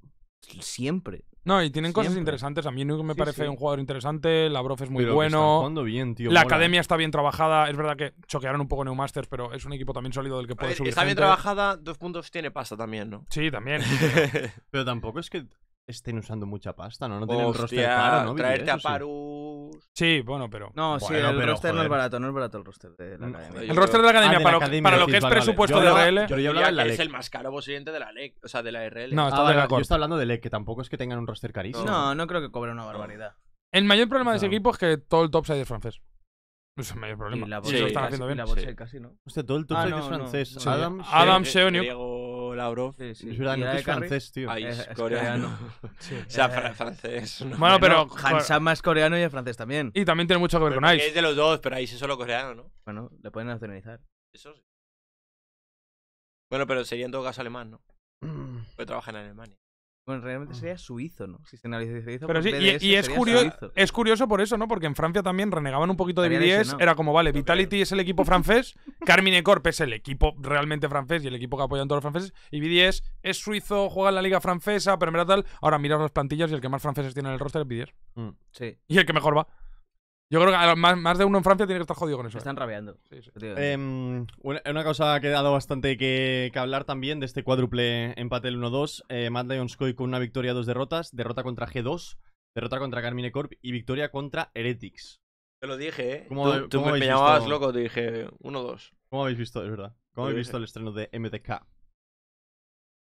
siempre. No, y tienen cosas interesantes. A mí Nuke me parece un jugador interesante. La brof es muy bueno. Bien, la ¿eh? academia está bien trabajada. Es verdad que choquearon un poco Neumasters, pero es un equipo también sólido del que puede subir. Está bien trabajada, dos puntos tiene pasta también, ¿no? Sí, también. pero tampoco es que estén usando mucha pasta, ¿no? No tienen roster caro, ¿no? Traerte a Parus. Sí, bueno, pero. No, sí, el roster no es barato, no es barato el roster de la mm, academia. El roster de la academia, ah, para, lo- para lo que es presupuesto de RL. Yo, yo Diría la LEC. es e el más caro posible de la LEC, o sea, de la RL. No, ah, de yo hablando de LEC, que tampoco es que tengan un roster carísimo. No, no creo que cobre una barbaridad. El mayor problema de ese equipo es que todo el top side es francés. Es el mayor problema. Sí, están haciendo casi- la casi, ¿no? Hostia, todo el top ah, side es francés. Adam, Sheoniuk. Es verdad, francés, tío. coreano. O sea, eh, francés. Bueno, pero. Hansama es coreano y es francés también. Y también tiene mucho que ver con Ice. Es de los dos, pero Ice es solo coreano, ¿no? Bueno, le pueden nacionalizar. Eso sí. Bueno, pero sería en todo caso alemán, ¿no? Mm. Porque trabaja en Alemania. Bueno, realmente mm. sería suizo, ¿no? Si se analiza suizo. Pero pues, sí, y, es, curio es curioso por eso, ¿no? Porque en Francia también renegaban un poquito de BDS. Era como, vale, Vitality es el equipo francés, Carmine Corp es el equipo realmente francés y el equipo que apoyan todos los franceses. Y BDS es suizo, juega en la liga francesa, pero mira tal. Ahora mirad las plantillas y el que más franceses tiene en el roster es BDS. Mm. Sí. Y el que mejor va. Yo creo que más, de uno en Francia tiene que estar jodido con eso. Están eh. rabiando. Sí, sí. Em, una, cosa que ha quedado bastante que, hablar también de este cuádruple empate El 1-2. Eh, Matt con una victoria, dos derrotas. Derrota contra G2, derrota contra Carmine Corp y victoria contra Heretics. Te lo dije, ¿eh? tú, me, llamabas loco, te dije 1-2. ¿Cómo habéis visto, es verdad? ¿Cómo habéis visto el estreno de MTK?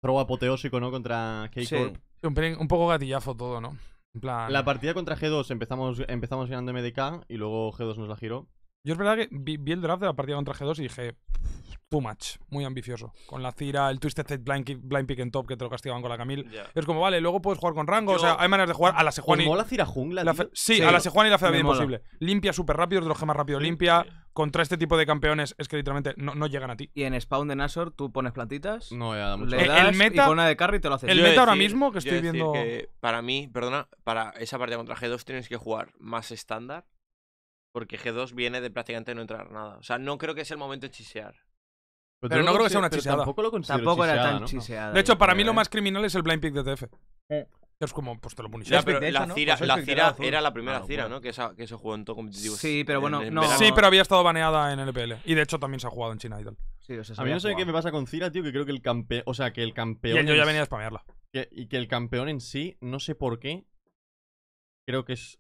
Pro apoteósico, ¿no? Contra K-Corp. Sí. un poco gatillazo todo, ¿no? La partida contra G2 empezamos, empezamos ganando MDK y luego G2 nos la giró. Yo es verdad que vi, el draft de la partida contra G2 y dije, too much, muy ambicioso. Con la Cira, el Twisted blind, Pick en Top que te lo castigaban con la Camille. Es como, vale, luego puedes jugar con rango. o sea, hay maneras de jugar a la Sejuani. ¿La Cira Jungla? sí, a la Sejuani y la vida imposible. Limpia súper rápido, te lo los más rápido limpia. Contra este tipo de campeones es que literalmente no, llegan a ti. Y en Spawn de Nasor tú pones plantitas. No, ya da mucho. Eh, el meta, te lo haces. El meta ahora mismo que estoy viendo. para mí, perdona, para esa partida contra G2 tienes que jugar más estándar porque G2 viene de prácticamente no entrar nada. O sea, no creo que es el momento de chisear. Pero, no creo que sea una chiseada. Tampoco, lo tampoco era tan chiseada. De hecho, para mí lo más ¿eh? criminal es el blind pick de TF. Eh. Es como, pues te lo punís. pero pues pues la, Cira, la Cira era la primera Cira, ¿no? Que, que se jugó en todo competitivo. Sí, pero bueno, Sí, pero había estado baneada en LPL. Y de hecho también se ha jugado en China Idol. Sí, o sea, a mí no sé qué me pasa con Cira, tío, que creo que el campeón. O sea, que el campeón. Y yo ya venía a spamearla. y que el campeón en sí, no sé por qué. Creo que es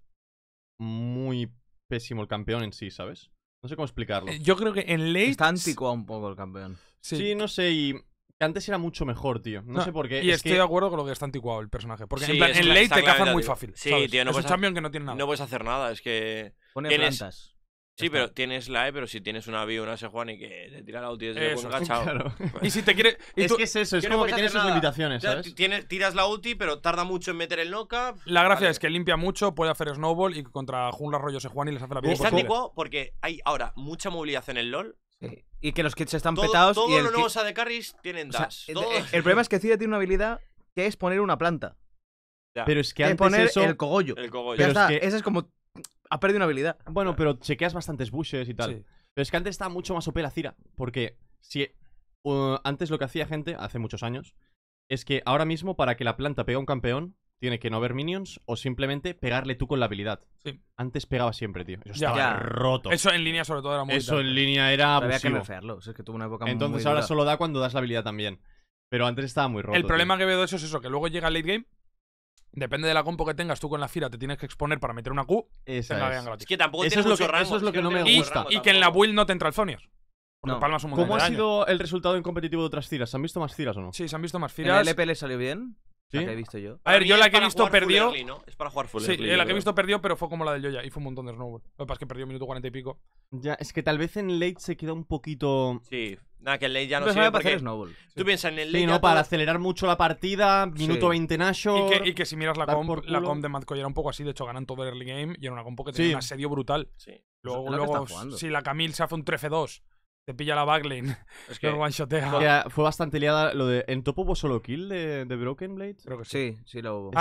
muy pésimo el campeón en sí, ¿sabes? No sé cómo explicarlo. Eh, yo creo que en late... Está anticuado un poco el campeón. Sí, no sé, y... antes era mucho mejor, tío. No, sé por qué. Y estoy de acuerdo con lo que está anticuado el personaje. Porque en, plan, late te cazan muy fácil. Sí, tío, no es un que no tiene nada. No puedes hacer nada, es que. Pone tienes... Sí, pero tienes la E, pero si tienes una B, una S, Juan, y que te tira la ulti desde eso, gachado. Y si te quieres. Es que es eso, es como que tienes sus limitaciones, ¿sabes? tiras la ulti, pero tarda mucho en meter el up. La gracia es que limpia mucho, puede hacer snowball y contra jungla rollo se Juan y les hace la vida. Es antiguo porque hay ahora mucha movilidad en el LoL. Y que los kits están petados. Todos los nuevos de carries tienen dash. Eh, eh, el problema es que Cida tiene una habilidad que es poner una planta. Pero es que antes poner eso... el cogollo. El cogollo. Pero es que... Esa es como ha perdido una habilidad. Bueno, pero chequeas bastantes bushes y tal. Pero es que antes estaba mucho más OP Cira. Porque si uh, antes lo que hacía gente, hace muchos años, es que ahora mismo para que la planta pegue a un campeón, tiene que no haber minions o simplemente pegarle tú con la habilidad. Antes pegaba siempre, tío. Eso estaba ya. roto. Eso en línea sobre todo era muy Eso en línea era Había que Entonces ahora solo da cuando das la habilidad también. Pero antes estaba muy roto. El problema que veo de eso es eso, que luego llega el late game Depende de la compo que tengas, tú con la fila, te tienes que exponer para meter una Q. es. que tampoco eso es, lo eso es lo que no, me gusta. Y, que en la build no te entra el Zonios. No. Palmas un ¿Cómo ha sido el resultado en competitivo de otras tiras? ¿Se han visto más tiras o no? Sí, se han visto más tiras. ¿El EPL le salió bien? La que he visto yo. A ver, yo la que he visto perdió. Es para jugar full Sí, eh, la que he visto perdió, pero fue como la del Yoya y fue un montón de snowball. Lo pasa es que perdió minuto cuarenta y pico. Ya, es que tal vez en late se queda un poquito. Sí, nada, que en late ya no, sirve porque. Snowball, Tú piensas en el late. Sí, no, para acelerar mucho la partida, minuto veinte 20 Nashor, y, que, si miras la comp, la comp de Madcoy era un poco así, de hecho ganan todo el early game y era una comp que tenía un asedio brutal. Sí. Luego, luego si la Camille se hace un 13-2 te pilla la backlane. Es que one shotea. fue bastante liada lo de. ¿En topo hubo solo kill de, Broken Blade? Creo que sí. Sí, sí lo hubo.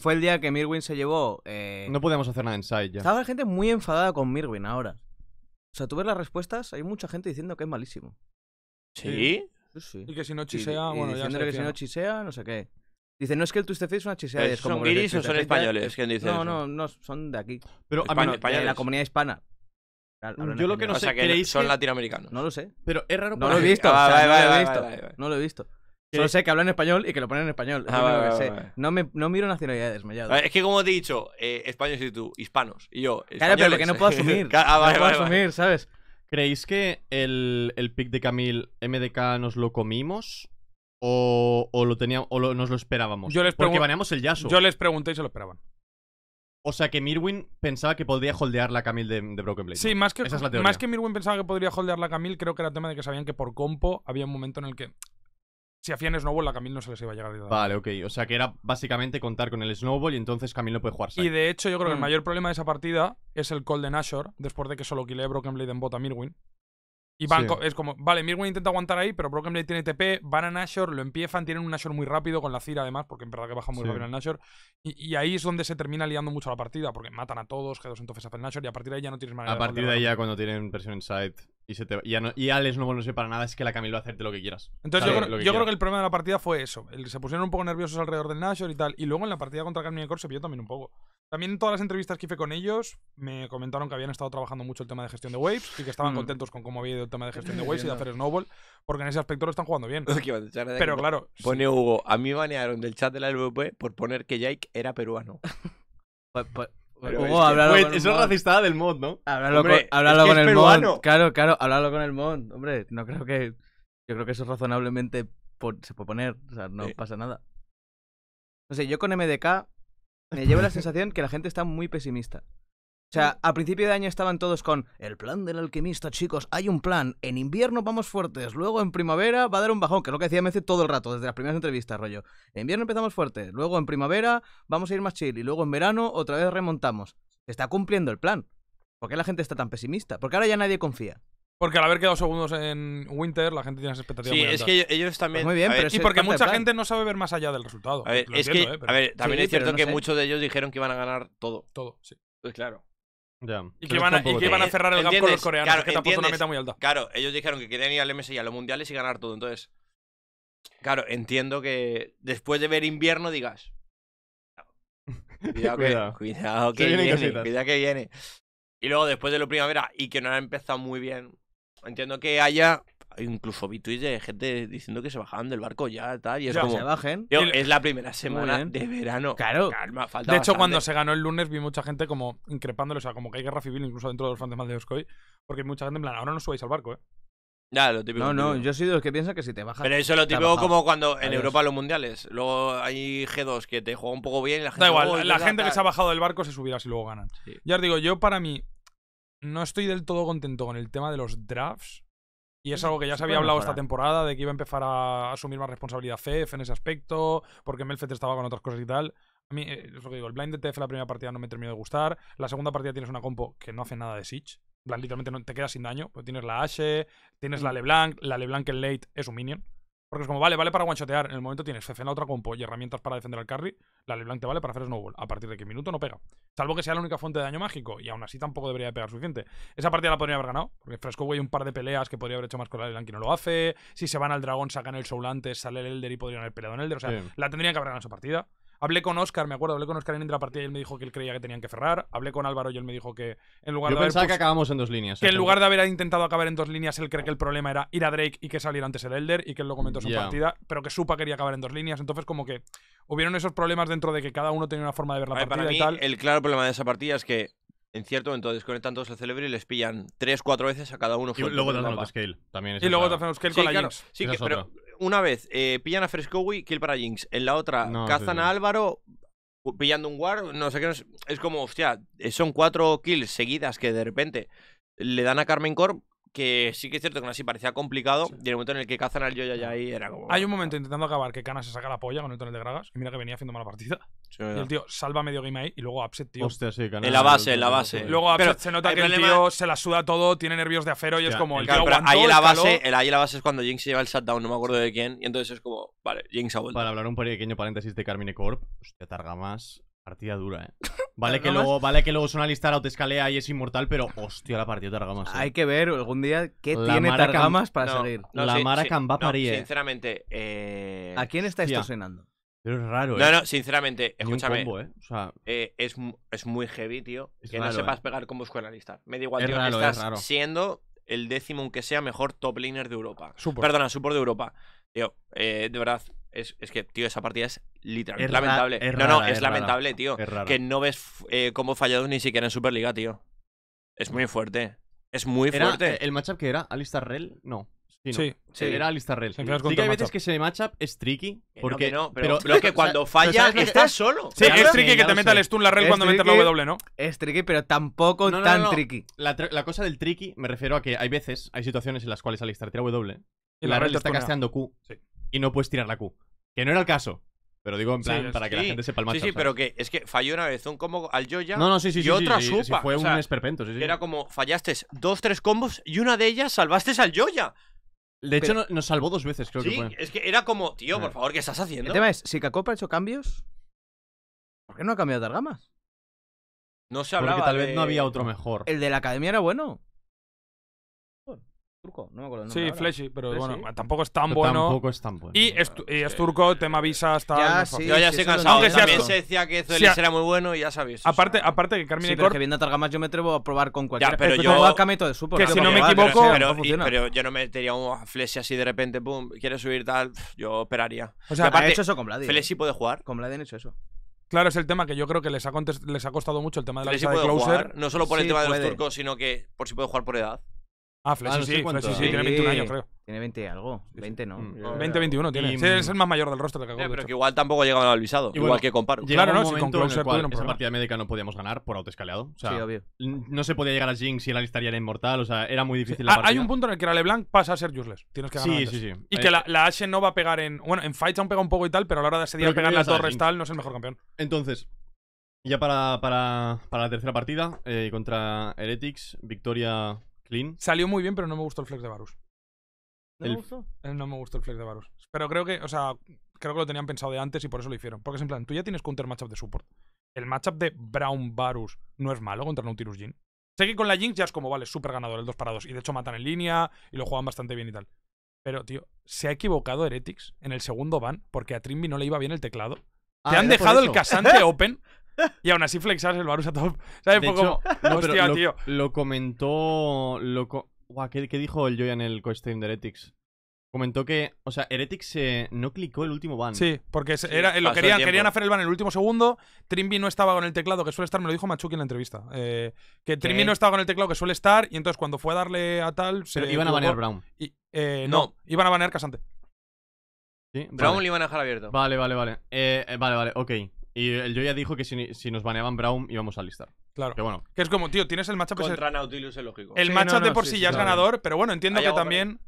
fue el día que Mirwin se llevó. Eh, no podíamos hacer nada en side ya. Estaba la gente muy enfadada con Mirwin ahora. O sea, tú ves las respuestas, hay mucha gente diciendo que es malísimo. ¿Sí? Sí. Y que si no chisea, bueno, y que si no chisea, no sé qué. Dice, no es que el Twisted Fate es una chisea. Eh, es ¿Son guiris o son españoles? no, no, no, son de aquí. Pero a mí, de la comunidad hispana. Yo lo que no sé, sea que son latinoamericanos. No lo sé. Pero es raro. No lo he visto. No lo he visto. Solo sé que hablan español y que lo ponen en español. Ah, no, miro nacionalidades, me Es que como te he dicho, eh, españoles y tú, hispanos. Y yo, Claro, pero que no puedo asumir. Ah, no puedo asumir, ¿sabes? ¿Creéis que el, pick de Camil MDK nos lo comimos? ¿O, lo teníamos, o nos lo esperábamos? Porque baneamos el Yasuo Yo les pregunté y se lo esperaban. O sea que Mirwin pensaba que podría holdear la Camille de, Broken Blade. Sí, más que, Mirwin pensaba que podría holdear la Camille, creo que era tema de que sabían que por compo había un momento en el que si hacían snowball, la Camille no se les iba a llegar. A vale, ok. O sea que era básicamente contar con el snowball y entonces Camille no puede jugar. Y de hecho, yo creo que el mm. mayor problema de esa partida es el call de Nashor, después de que solo quilee Broken Blade en bota Mirwin. Y van es como, vale, Mirwin intenta aguantar ahí, pero Broken Blade tiene TP, van a Nashor, lo empiezan, tienen un Nashor muy rápido con la Cira además, porque en verdad que baja muy rápido el Nashor. Y, ahí es donde se termina liando mucho la partida, porque matan a todos, que dos entonces hace el Nashor y a partir de ahí ya no tienes manera A partir de, ahí ya cuando tienen presión inside y, se te, y, no, y Alex no para nada, es que la Camilo hacerte lo que quieras. Entonces yo, creo, que, el problema de la partida fue eso, el, se pusieron un poco nerviosos alrededor del Nashor y tal, y luego en la partida contra Carmine Corso se vio también un poco. También en todas las entrevistas que hice con ellos, me comentaron que habían estado trabajando mucho el tema de gestión de waves y que estaban mm. contentos con cómo había ido el tema de gestión de waves y de hacer snowball, porque en ese aspecto lo están jugando bien. Pero claro. Pone Hugo, a mí banearon del chat de la LVP por poner que Jake era peruano. Hugo, eso es racista del mod, ¿no? Háblalo con, el mod. Claro, claro, háblalo con el mod. Hombre, no creo que. Yo creo que eso razonablemente se puede poner. O sea, no pasa nada. No sé, yo con MDK me lleva la sensación que la gente está muy pesimista. O sea, a principio de año estaban todos con el plan del alquimista, chicos, hay un plan, en invierno vamos fuertes, luego en primavera va a dar un bajón, que es lo que decía Messi todo el rato, desde las primeras entrevistas, rollo. En invierno empezamos fuertes, luego en primavera vamos a ir más chill y luego en verano otra vez remontamos. Se está cumpliendo el plan. ¿Por qué la gente está tan pesimista? Porque ahora ya nadie confía. Porque al haber quedado segundos en Winter, la gente tiene esa expectativa muy altas. Sí, es que ellos también. Pues muy bien, pero y porque mucha gente no sabe ver más allá del resultado. A ver, es que, ¿eh? a ver también es cierto que muchos de ellos dijeron que iban a ganar todo. Todo, sí. Pues claro. Ya, Y, que iban a cerrar el gap con los coreanos, que tampoco es una meta muy alta. Claro, ellos dijeron que querían ir al MSI a los mundiales y ganar todo. Entonces, claro, entiendo que después de ver invierno digas. Cuidado que, cuidado. Cuidado que viene, que viene. Y luego después de lo primavera y que no ha empezado muy bien, entiendo que haya incluso vi de gente diciendo que se bajaban del barco ya tal y es que como se bajen es la primera semana de verano claro de hecho cuando se ganó el lunes vi mucha gente como increpándole o sea como que hay guerra civil incluso dentro de los fantasmas de Oscoy porque mucha gente en plan ahora no subáis al barco eh ya, lo típico. No, no, yo soy de los que piensan que si te bajas. Pero eso lo típico como cuando en Europa los mundiales. Luego hay G2 que te juega un poco bien y la gente. Da igual, oh, la, gente que se ha bajado del barco se subirá si luego ganan. Ya os digo, yo para mí, no estoy del todo contento con el tema de los drafts. Y es algo que ya se había hablado esta temporada, de que iba a empezar a asumir más responsabilidad ceF en ese aspecto, porque Melfet estaba con otras cosas y tal. A mí, eh, es lo que digo, el blind de TF la primera partida no me terminó de gustar. La segunda partida tienes una compo que no hace nada de Siege. Literalmente no, te quedas sin daño. Pues tienes la H, tienes la LeBlanc. La LeBlanc en late es un minion. Porque es como, vale, vale para guanchotear. En el momento tienes CC en la otra compo y herramientas para defender al carry. La LeBlanc te vale para hacer snowball. A partir de qué minuto no pega. Salvo que sea la única fuente de daño mágico. Y aún así tampoco debería pegar suficiente. Esa partida la podría haber ganado. Porque Fresco hay un par de peleas que podría haber hecho más con la LeBlanc y no lo hace. Si se van al dragón, sacan el soul sale el Elder y podrían haber peleado en Elder. O sea, la tendrían que haber ganado su partida. Hablé con Oscar, me acuerdo, hablé con Oscar en partida y él me dijo que él creía que tenían que cerrar. Hablé con Álvaro y él me dijo que en lugar de pensaba haber, que acabamos en dos líneas. Que en eh, lugar de haber intentado acabar en dos líneas, él cree que el problema era ir a Drake y que salir antes el Elder y que él lo comentó su partida, pero que Supa quería acabar en dos líneas. Entonces, como que hubieron esos problemas dentro de que cada uno tenía una forma de ver la partida El claro problema de esa partida es que en cierto momento desconectan todos el Celebre y les pillan 3-4 veces a cada uno. Y luego te hacen autoscale también. y luego te hacen con la Jinx. Sí, pero una vez eh, pillan a Frescowi, kill para Jinx. En la otra cazan a Álvaro pillando un ward no sé qué. Es como, hostia, eh, son cuatro kills seguidas que de repente le dan a Carmen Corp que sí que es cierto que aún así parecía complicado. y Y el momento en el que cazan al ya ahí era como. Hay un momento intentando acabar que Cana se saca la polla con el tonel de Gragas. Y mira que venía haciendo mala partida. y el tío salva medio game ahí. Y luego Upset, tío. Hostia, sí, en la base, en la base. Eh. Luego Upset se nota que el tío se la suda todo, tiene nervios de acero. Y es como el, ahí en la base el, Ahí en la base es cuando Jinx lleva el shutdown, no me acuerdo de quién. Y entonces es como, vale, Jinx ha vuelto. Para hablar un pequeño paréntesis de Carmine Corp, hostia, targa más. Partida dura, ¿eh? Vale, que luego, vale que luego es escalea y es inmortal, pero hostia la partida de Targamas. Eh. Hay que ver algún día qué tiene Targamas para salir. La Maracan Mara para Parie. Sinceramente, eh, ¿A quién está esto cenando? Pero es raro, ¿eh? No, no, sinceramente, escúchame. Eh. O sea, eh, es, es muy heavy, tío. que no sepas pegar combos con la Me da igual, tío. estás siendo el décimo, aunque sea, mejor top laner de Europa. Perdona, support de Europa. Tío, eh, de verdad, es, que, tío, esa partida es literalmente es lamentable. no, no, es, lamentable, tío. Que no ves eh, cómo como fallados ni siquiera en Superliga, tío. Es muy fuerte. Es muy fuerte. ¿El matchup que era? ¿Alistar Rell? No. Sí, sí, Era Alistar Rell. Sí, que hay veces que ese matchup es tricky. Eh, porque, no, pero, lo que cuando fallas falla estás solo. Sí, es tricky que te meta el stun la Rell cuando metes la W, ¿no? Es tricky, pero tampoco tan tricky. La, cosa del tricky me refiero a que hay veces, hay situaciones en las cuales Alistar tira W. Y la, la Rell está casteando Q. Sí y no puedes tirar la Q. Que no era el caso. Pero digo en plan para que la gente sepa el Sí, sí, pero que es que falló una vez un combo al Joya no, no, y otra supa. fue un esperpento, Era como fallaste dos, tres combos y una de ellas salvaste al Joya. De hecho, nos salvó dos veces, creo que fue. es que era como, tío, por favor, ¿qué estás haciendo? El tema es, si Kakopa ha hecho cambios, ¿por qué no ha cambiado de ramas? No se hablaba Porque tal vez no había otro mejor. El de la academia era bueno turco, no me acuerdo. sí, Fleshy, pero bueno, tampoco es tan bueno. Tampoco Y es, turco, tema visa hasta. Ya, yo ya estoy cansado. también se decía que Zoelis era muy bueno y ya sabéis. Aparte, aparte que Carmine viendo Targamas yo me atrevo a probar con cualquier. pero yo. meto de super, que si no me equivoco. Pero, yo no metería un Fleshy así de repente, pum, quiere subir tal. Yo operaría. O sea, aparte, hecho eso con Vladimir. Fleshy puede jugar. Con Vladimir han hecho eso. Claro, es el tema que yo creo que les ha, les ha costado mucho el tema de la visa de Closer. No solo por el tema de los turcos, sino que por si puede jugar por edad. Ah, ah, Flash, sí, sí, mm, sí, tiene 21 años, creo. Tiene 20 algo. 20 no. 20, 21 tiene. es el más mm. mayor del rostro que Pero que igual tampoco llegaba al visado. Igual, que comparo. Claro, no, si con Closer Esa partida médica no podíamos ganar por autoescaleado. O sea, sí, obvio. No se podía llegar a Jinx y la lista era inmortal. O sea, era muy difícil la ah, partida. Hay un punto en el que la LeBlanc pasa a ser useless. Tienes que ganar. Sí, sí, sí. Y eh, que la, H Ashe no va a pegar en. Bueno, en fights aún pega un poco y tal, pero a la hora de ese día pegar la torre tal, no es el mejor campeón. Entonces, ya para, para, para la tercera partida, eh, contra Heretics, victoria Salió muy bien, pero no me gustó el flex de Varus. ¿No me gustó? Eh, no me gustó el flex de Varus. Pero creo que, o sea, creo que lo tenían pensado de antes y por eso lo hicieron. Porque en plan, tú ya tienes counter matchup de support. El matchup de Brown Varus no es malo contra Nautilus Jin. Sé que con la Jinx ya es como, vale, súper ganador el 2 para 2. Y de hecho matan en línea y lo juegan bastante bien y tal. Pero, tío, se ha equivocado Heretics en el segundo ban porque a Trimby no le iba bien el teclado. Ah, Te han dejado el Casante Open y aún así flexas el a top. ¿Sabes? hostia, lo, tío. Lo comentó. Lo ¿qué, dijo el Joya en el co-stream de Heretics? Comentó que, o sea, Heretics no clicó el último ban. Sí, porque era, lo querían, querían hacer el ban en el último segundo. Trimby no estaba con el teclado que suele estar, me lo dijo Machuki en la entrevista. Eh, que Trimby no estaba con el teclado que suele estar, y entonces cuando fue a darle a tal. Se iban a banear Brown. Y, eh, no. iban a banear Casante. Brown le iban a dejar abierto. Vale, vale, vale. Eh, vale, vale, ok. Y el ya dijo que si, si nos baneaban Brown íbamos a listar. Claro. Pero bueno. Que es como, tío, tienes el matchup. Contra Nautilus es lógico. El matchup de por sí, ya es ganador, pero bueno, entiendo que también.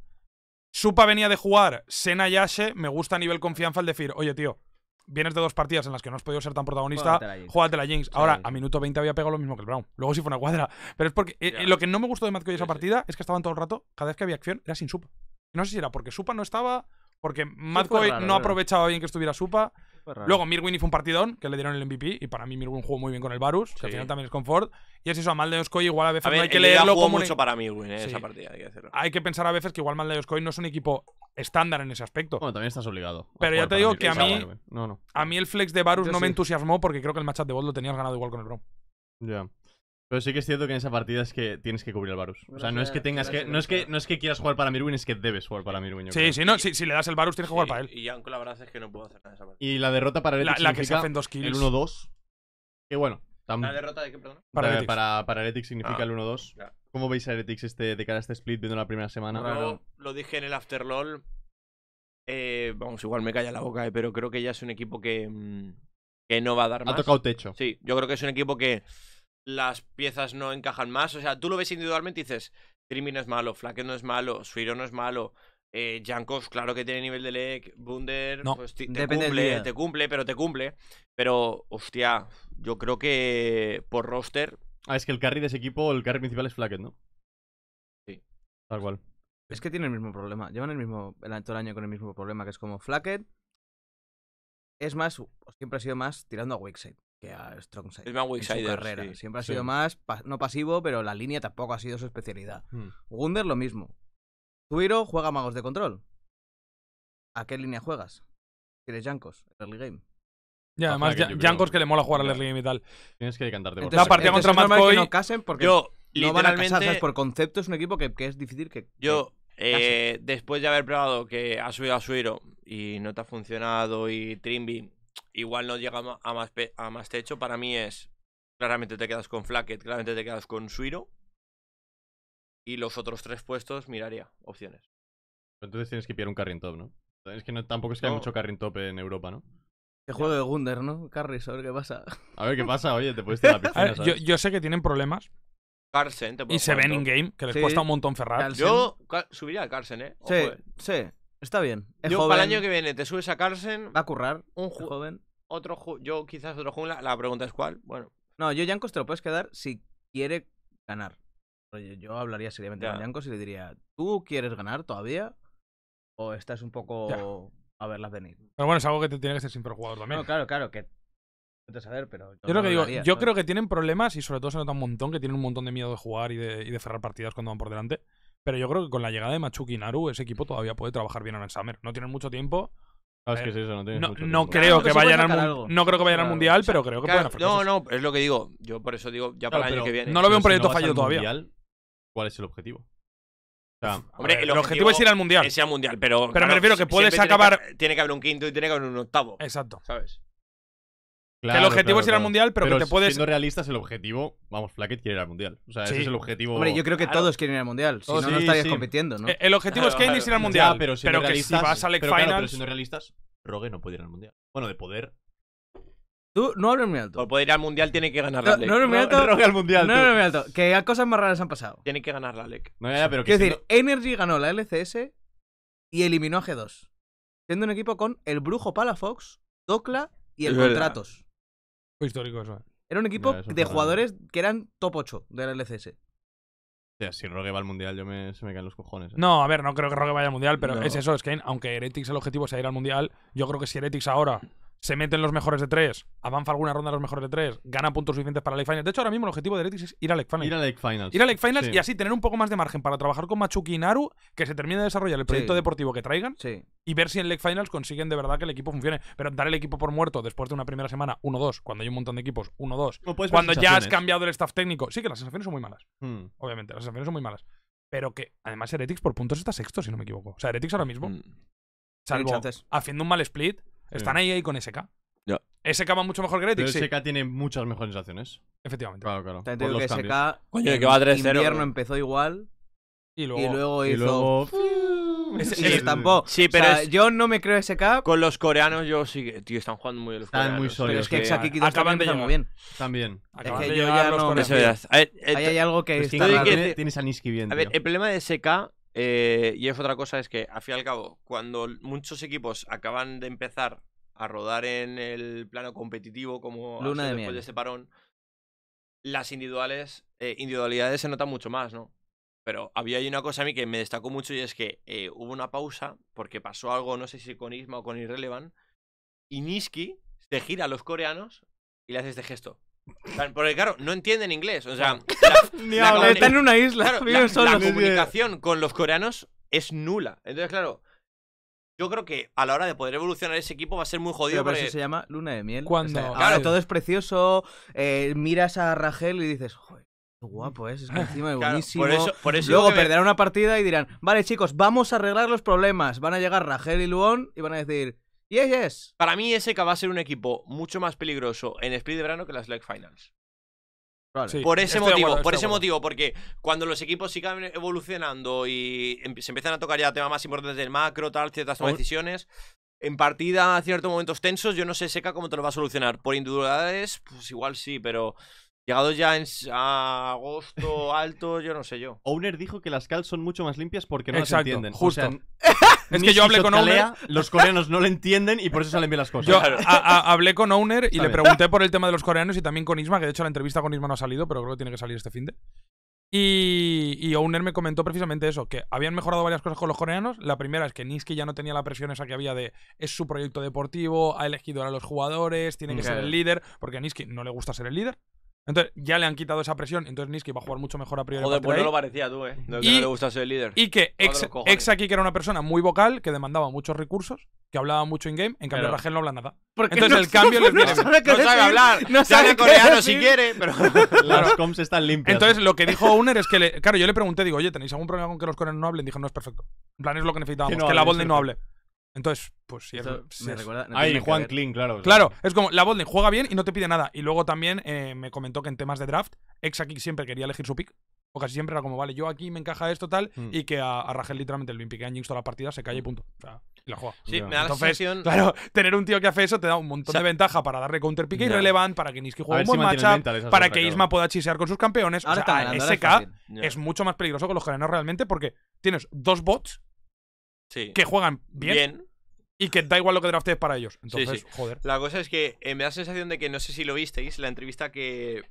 Supa venía de jugar Sena y Ashe. Me gusta a nivel confianza el decir, oye, tío, vienes de dos partidas en las que no has podido ser tan protagonista, de la Jinx. Ahora, a minuto 20 había pegado lo mismo que el Brown. Luego sí fue una cuadra. Pero es porque eh, eh, lo que no me gustó de Matko y esa partida es que estaban todo el rato, cada vez que había acción, era sin Supa. No sé si era porque Supa no estaba, porque Matko no aprovechaba bien que estuviera Supa. Pues Luego Mirwin hizo un partidón que le dieron el MVP y para mí Mirwin jugó muy bien con el Varus, que al final también es confort. Y es eso, a igual a veces hay que leerlo mucho e- para Mirwin eh, esa partida, hay que pensar a veces que igual Maldeoskoy no es un equipo estándar en ese aspecto. Bueno, también estás obligado. Pero ya te digo que a mí a mí el flex de Varus no me entusiasmó porque creo que el matchup de Bolt lo tenías ganado igual con el Bro. Ya. Pero sí que es cierto que en esa partida es que tienes que cubrir al Varus. O sea, no es que tengas que. No es que, no es que quieras jugar para Mirwin, es que debes jugar para Mirwin. Sí, sí, no, si, le das el Varus tienes que jugar para él. Y aunque la verdad es que no puedo hacer nada de esa partida. Y la derrota para el significa El 1-2. Que bueno. ¿La derrota de qué, perdón? Para para, significa ah. el 1-2. ¿Cómo veis a Heretics este, de cara a este split viendo la primera semana? lo dije en el Afterlol. Eh, vamos, igual me calla la boca, eh, pero creo que ya es un equipo que, mm, que no va a dar Ha tocado techo. Sí, yo creo que es un equipo que las piezas no encajan más. O sea, tú lo ves individualmente y dices, no es malo, Flaken no es malo, Suiro no es malo. Eh, Jankos, claro que tiene nivel de leg. Bunder, no, pues, te, cumple, pero te cumple. Pero, hostia, yo creo que por roster. Ah, es que el carry de ese equipo, el carry principal es FlaKet, ¿no? Sí. Tal cual. Es que tiene el mismo problema. Llevan el mismo, el, todo el año con el mismo problema, que es como FlaKet Es más, siempre ha sido más tirando a Wakeside que Es carrera. Siempre ha sido más, no pasivo, pero la línea tampoco ha sido su especialidad. Wunder, hmm. Gunder lo mismo. Suiro juega magos de control. ¿A qué línea juegas? ¿Quieres Jankos? Early game. Ya, además, Jankos que, le mola jugar al early game y tal. Tienes que decantarte entonces, La partida no casen porque yo, no van a Por concepto es un equipo que, que es difícil que. Yo. Eh, después de haber probado que has subido a Suiro y no te ha funcionado y Trimby igual no llega a más, a más techo. Para mí es, claramente te quedas con Flacket, claramente te quedas con Suiro. Y los otros tres puestos miraría opciones. Entonces tienes que pillar un carry top, ¿no? Es que no, tampoco es que hay mucho carry top en Europa, ¿no? Te juego de Gunder, ¿no? Carries, a ver qué pasa. A ver qué pasa, oye, te puedes tirar la piscina, Yo, sé que tienen problemas. Carlsen, te puedo Y se ven in-game, que les cuesta un montón Ferrar. Yo subiría a Carlsen, ¿eh? sí, eh. sí. Está bien. yo, para el año que viene, te subes a Carlsen. Va a currar. Un joven. Otro ju yo quizás otro joven, La pregunta es cuál. Bueno. No, yo Jankos te lo puedes quedar si quiere ganar. Yo hablaría seriamente con Jankos y le diría, ¿tú quieres ganar todavía? ¿O estás un poco a verlas venir? Pero bueno, es algo que te tiene que ser siempre el jugador también. claro, claro, que Saber, pero yo, que digo, yo creo que tienen problemas y sobre todo se nota un montón que tienen un montón de miedo de jugar y de, y de, cerrar partidas cuando van por delante. Pero yo creo que con la llegada de Machuki y Naru, ese equipo todavía puede trabajar bien en el Summer. No tienen mucho tiempo. Ah, eh, que no, mucho creo que, vayan al no creo que vayan al mundial, pero creo que pueden No, no, es lo que digo. Yo por eso digo, ya para el año que viene. No lo veo un proyecto fallido todavía. ¿Cuál es el objetivo? O sea, el, objetivo, es ir al mundial. Es ir mundial, pero. Pero me refiero que puedes acabar. tiene que, haber un quinto y tiene que haber un octavo. Exacto. ¿Sabes? que el objetivo es ir al mundial, pero, que te puedes. Siendo realistas, el objetivo. Vamos, Flackett quiere ir al mundial. O sea, ese es el objetivo. Hombre, yo creo que todos quieren ir al mundial. Si oh, no, no estarías compitiendo, ¿no? Eh, el objetivo es que es ir al mundial. Ya, pero, que si vas a LEC Finals. pero siendo realistas, Rogue no puede ir al mundial. Bueno, de poder. Tú no hables muy alto. O poder ir al mundial tiene que ganar la LEC. No, no muy alto. al mundial. No, hables muy alto. Que cosas más raras han pasado. Tiene que ganar la LEC. No, pero Quiero decir, Energy ganó la LCS y eliminó a G2. Siendo un equipo con el Brujo Palafox, Docla y el Contratos histórico eso. Eh. Era un equipo de jugadores que eran top 8 del LCS. sea, si Rogue va al mundial, yo me, se me caen los cojones. Eh. No, a ver, no creo que Rogue vaya al mundial, pero es eso, es que aunque Heretics el objetivo sea ir al mundial, yo creo que si Heretics ahora se meten los mejores de tres, avanza alguna ronda los mejores de tres, gana puntos suficientes para la leg Finals. De hecho, ahora mismo el objetivo de Heretics es ir a Leg Finals. Ir a Finals. Ir a Finals y así tener un poco más de margen para trabajar con Machuki y Naru, que se termine de desarrollar el proyecto deportivo que traigan y ver si en leg Finals consiguen de verdad que el equipo funcione. Pero dar el equipo por muerto después de una primera semana 1-2, cuando hay un montón de equipos 1-2, cuando ya has cambiado el staff técnico. Sí que las sensaciones son muy malas. Hmm. Obviamente, las sensaciones son muy malas. Pero que además Heretics por puntos está sexto, si no me equivoco. O sea, Heretics ahora mismo, hmm. salvo haciendo un mal split, están ahí, ahí con SK. yo SK va mucho mejor que Heretic, sí. SK tiene muchas mejores acciones. Efectivamente. Claro, claro. Te Por que SK. Coño, que va 3 invierno empezó igual. Y luego. Y luego hizo. Y Sí, estampó. pero O sea, yo no me creo SK. Con los coreanos, yo sí Tío, están jugando muy bien Están muy muy pero es que que acaban de muy bien. También. Es que yo ya no- hay algo que tienes a Niski bien, A ver, el problema de SK eh, y es otra cosa, es que, al fin y al cabo, cuando muchos equipos acaban de empezar a rodar en el plano competitivo, como de después de ese parón, las individuales, eh, individualidades se notan mucho más, ¿no? Pero había una cosa a mí que me destacó mucho y es que eh, hubo una pausa porque pasó algo, no sé si con Isma o con Irrelevant, y Niski se gira a los coreanos y le hace este gesto. Porque claro, no entienden inglés. O sea, están en una isla, la, comunicación con los coreanos es nula. Entonces, claro, yo creo que a la hora de poder evolucionar ese equipo va a ser muy jodido. Pero, eso se llama luna de miel. Cuando claro, todo es precioso, eh, miras a Rajel y dices, joder, qué guapo es, es encima es buenísimo. Por Luego perderán una partida y dirán, vale chicos, vamos a arreglar los problemas. Van a llegar Rachel y Luon y van a decir, Yes, Para mí, SK va a ser un equipo mucho más peligroso en split de verano que las leg Finals. por ese motivo, por ese motivo, porque cuando los equipos sigan evolucionando y em-, se empiezan a tocar ya temas más importantes del macro, tal, ciertas decisiones, en partida, a ciertos momentos tensos, yo no sé seca cómo te lo va a solucionar. Por indudables, pues igual sí, pero Llegado ya en a agosto alto, yo no sé yo. Owner dijo que las cals son mucho más limpias porque no entienden. Justo. es que yo hablé con Owner. Los coreanos no le entienden y por eso salen bien las cosas. Yo hablé con Owner y le pregunté por el tema de los coreanos y también con Isma, que de hecho la entrevista con Isma no ha salido, pero creo que tiene que salir este fin de. Y, y, Owner me comentó precisamente eso, que habían mejorado varias cosas con los coreanos. La primera es que Niski ya no tenía la presión esa que había de es su proyecto deportivo, ha elegido a los jugadores, tiene que mm, ser el líder, porque a Niski no le gusta ser el líder. Entonces ya le han quitado esa presión, entonces Niski va a jugar mucho mejor a priori. O pues no lo parecía tú, ¿eh? que no le gusta ser líder. Y que ex, aquí, que era una persona muy vocal, que demandaba muchos recursos, que hablaba mucho in-game, en cambio pero... no habla nada. entonces el cambio no viene. No sabe, hablar, no sabe coreano si quiere, pero. Las comps están limpias. Entonces lo que dijo Owner es que, le... claro, yo le pregunté, digo, oye, ¿tenéis algún problema con que los coreanos no hablen? Dijo, no es perfecto. En plan, es lo que necesitábamos, que, la Bolden no hable. Entonces, pues si, Juan Clean, claro. Claro, es como la Bolden juega bien y no te pide nada. Y luego también eh, me comentó que en temas de draft, aquí siempre quería elegir su pick. O casi siempre era como, vale, yo aquí me encaja esto tal. Mm. Y que a, a literalmente el impique a Jinx toda la partida, se calle y mm. punto. O sea, y la juega. Sí, me da la sensación... Claro, tener un tío que hace eso te da un montón de ventaja para darle counter irrelevant, para que Niski juegue un buen para que Isma pueda chisear con sus campeones. o sea, es, mucho más peligroso que los generales, realmente porque tienes dos bots que juegan bien, y que da igual lo que draftees para ellos. Entonces, joder. La cosa es que eh, me da la sensación de que no sé si lo visteis, la entrevista que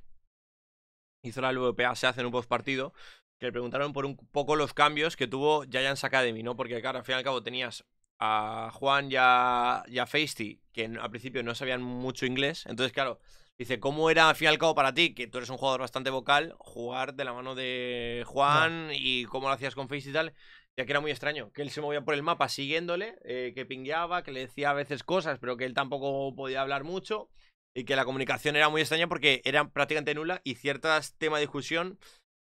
hizo la LVPA se hace en un post partido, que le preguntaron por un poco los cambios que tuvo Giants Academy, ¿no? Porque, claro, al fin y al cabo tenías a Juan y a, y Feisty, que al principio no sabían mucho inglés. Entonces, claro, Dice, ¿cómo era al fin y al cabo para ti, que tú eres un jugador bastante vocal, jugar de la mano de Juan y cómo lo hacías con Face y tal? Ya que era muy extraño, que él se movía por el mapa siguiéndole, eh, que pingueaba, que le decía a veces cosas, pero que él tampoco podía hablar mucho y que la comunicación era muy extraña porque era prácticamente nula y ciertas temas de discusión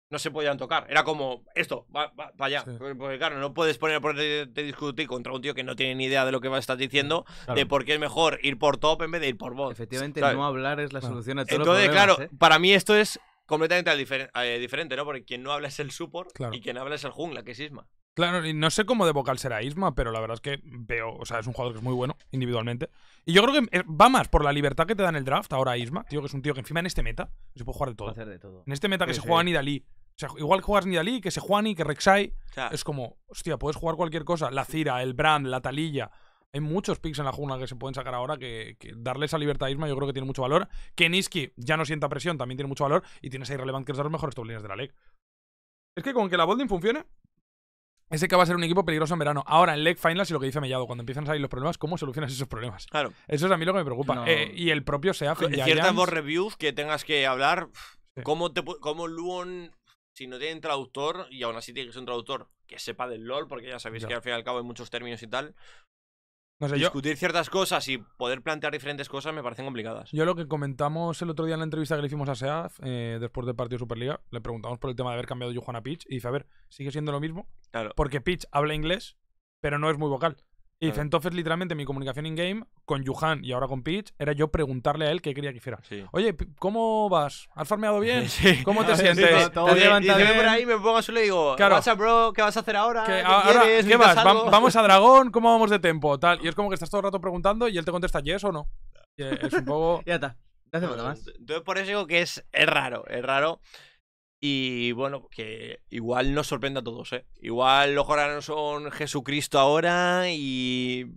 no se podían tocar. Era como, esto, va, Porque pues, pues, claro, no puedes poner a discutir contra un tío que no tiene ni idea de lo que va a estar diciendo, de por qué es mejor ir por top en vez de ir por bot. Efectivamente, no hablar es la solución a todo Entonces, claro, ¿eh? para mí esto es completamente eh, diferente, ¿no? Porque quien no habla es el support y quien habla es el jungla, que es Isma. Claro, y no sé cómo de vocal será Isma, pero la verdad es que veo, o sea, es un jugador que es muy bueno individualmente. Y yo creo que eh, va más por la libertad que te da en el draft ahora Isma, tío, que es un tío que encima en este meta se puede jugar de todo. de En este meta que se juega Nidalí, o sea, igual que juegas Nidalí, que se Juani, que Rek'Sai. Es como, hostia, puedes jugar cualquier cosa. La Cira, el Brand, la Talilla. Hay muchos picks en la jungla que se pueden sacar ahora que, que darle esa libertad a yo creo que tiene mucho valor. Que Niski ya no sienta presión, también tiene mucho valor. Y tienes ahí relevantes que es de los mejores toblines de la leg Es que con que la Bolding funcione, ese que va a ser un equipo peligroso en verano. Ahora, en Leg Finals y lo que dice Mellado, cuando empiezan a salir los problemas, ¿cómo solucionas esos problemas? Claro. Eso es a mí lo que me preocupa. Eh, y el propio SEAF. Ciertas reviews que tengas que hablar. ¿Cómo, te, cómo Luon si no tienen traductor, y aún así tiene que ser un traductor que sepa del LOL, porque ya sabéis que al fin y al cabo hay muchos términos y tal. No discutir ciertas cosas y poder plantear diferentes cosas me parecen complicadas. Yo lo que comentamos el otro día en la entrevista que le hicimos a SEAF, eh, después del partido Superliga, le preguntamos por el tema de haber cambiado Johan a Pitch y dice, a ver, sigue siendo lo mismo. Porque Pitch habla inglés, pero no es muy vocal. Y entonces, literalmente, mi comunicación in-game con Yuhan y ahora con Peach era yo preguntarle a él qué quería que hiciera. Oye, ¿cómo vas? ¿Has farmeado bien? ¿Cómo te sientes? todo, Y por ahí, me pongo a su le digo, claro. bro? ¿Qué vas a hacer ahora? ¿Qué, vas? ¿Vamos a Dragón? ¿Cómo vamos de tempo? Tal. Y es como que estás todo el rato preguntando y él te contesta yes o no. es un poco... ya está. Entonces, por eso digo que es, es raro. Es raro. Y bueno, que igual nos sorprende a todos, ¿eh? Igual los coreanos son Jesucristo ahora y.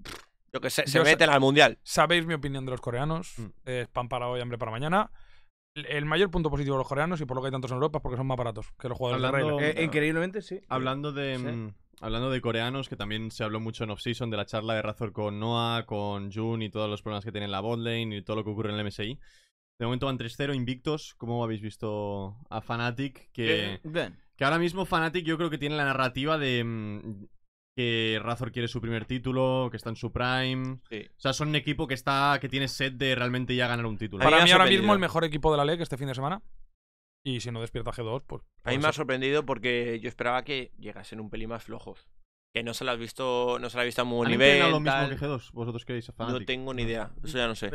que se yo meten al mundial. Sabéis mi opinión de los coreanos. Mm. pan para hoy, hambre para mañana. El mayor punto positivo de los coreanos, y por lo que hay tantos en Europa, es porque son más baratos que los jugadores eh, increíblemente, sí. Hablando de. Mm, hablando de coreanos, que también se habló mucho en off-season de la charla de Razor con Noah, con Jun y todos los problemas que tiene en la botlane y todo lo que ocurre en el MSI. De momento van 3-0, invictos. como habéis visto a Fnatic? Que, que ahora mismo Fnatic yo creo que tiene la narrativa de mm, que Razor quiere su primer título, que está en su prime. O sea, son un equipo que está que tiene sed de realmente ya ganar un título. Para mí ahora mismo el mejor equipo de la LEC este fin de semana. Y si no despierta G2, pues... A mí pues me ha sorprendido porque yo esperaba que llegasen un pelín más flojos. Que no se la has visto, no se la ha visto a muy buen nivel. No lo mismo que G2, vosotros queréis a Fnatic. No tengo ni idea, eso ya no sé.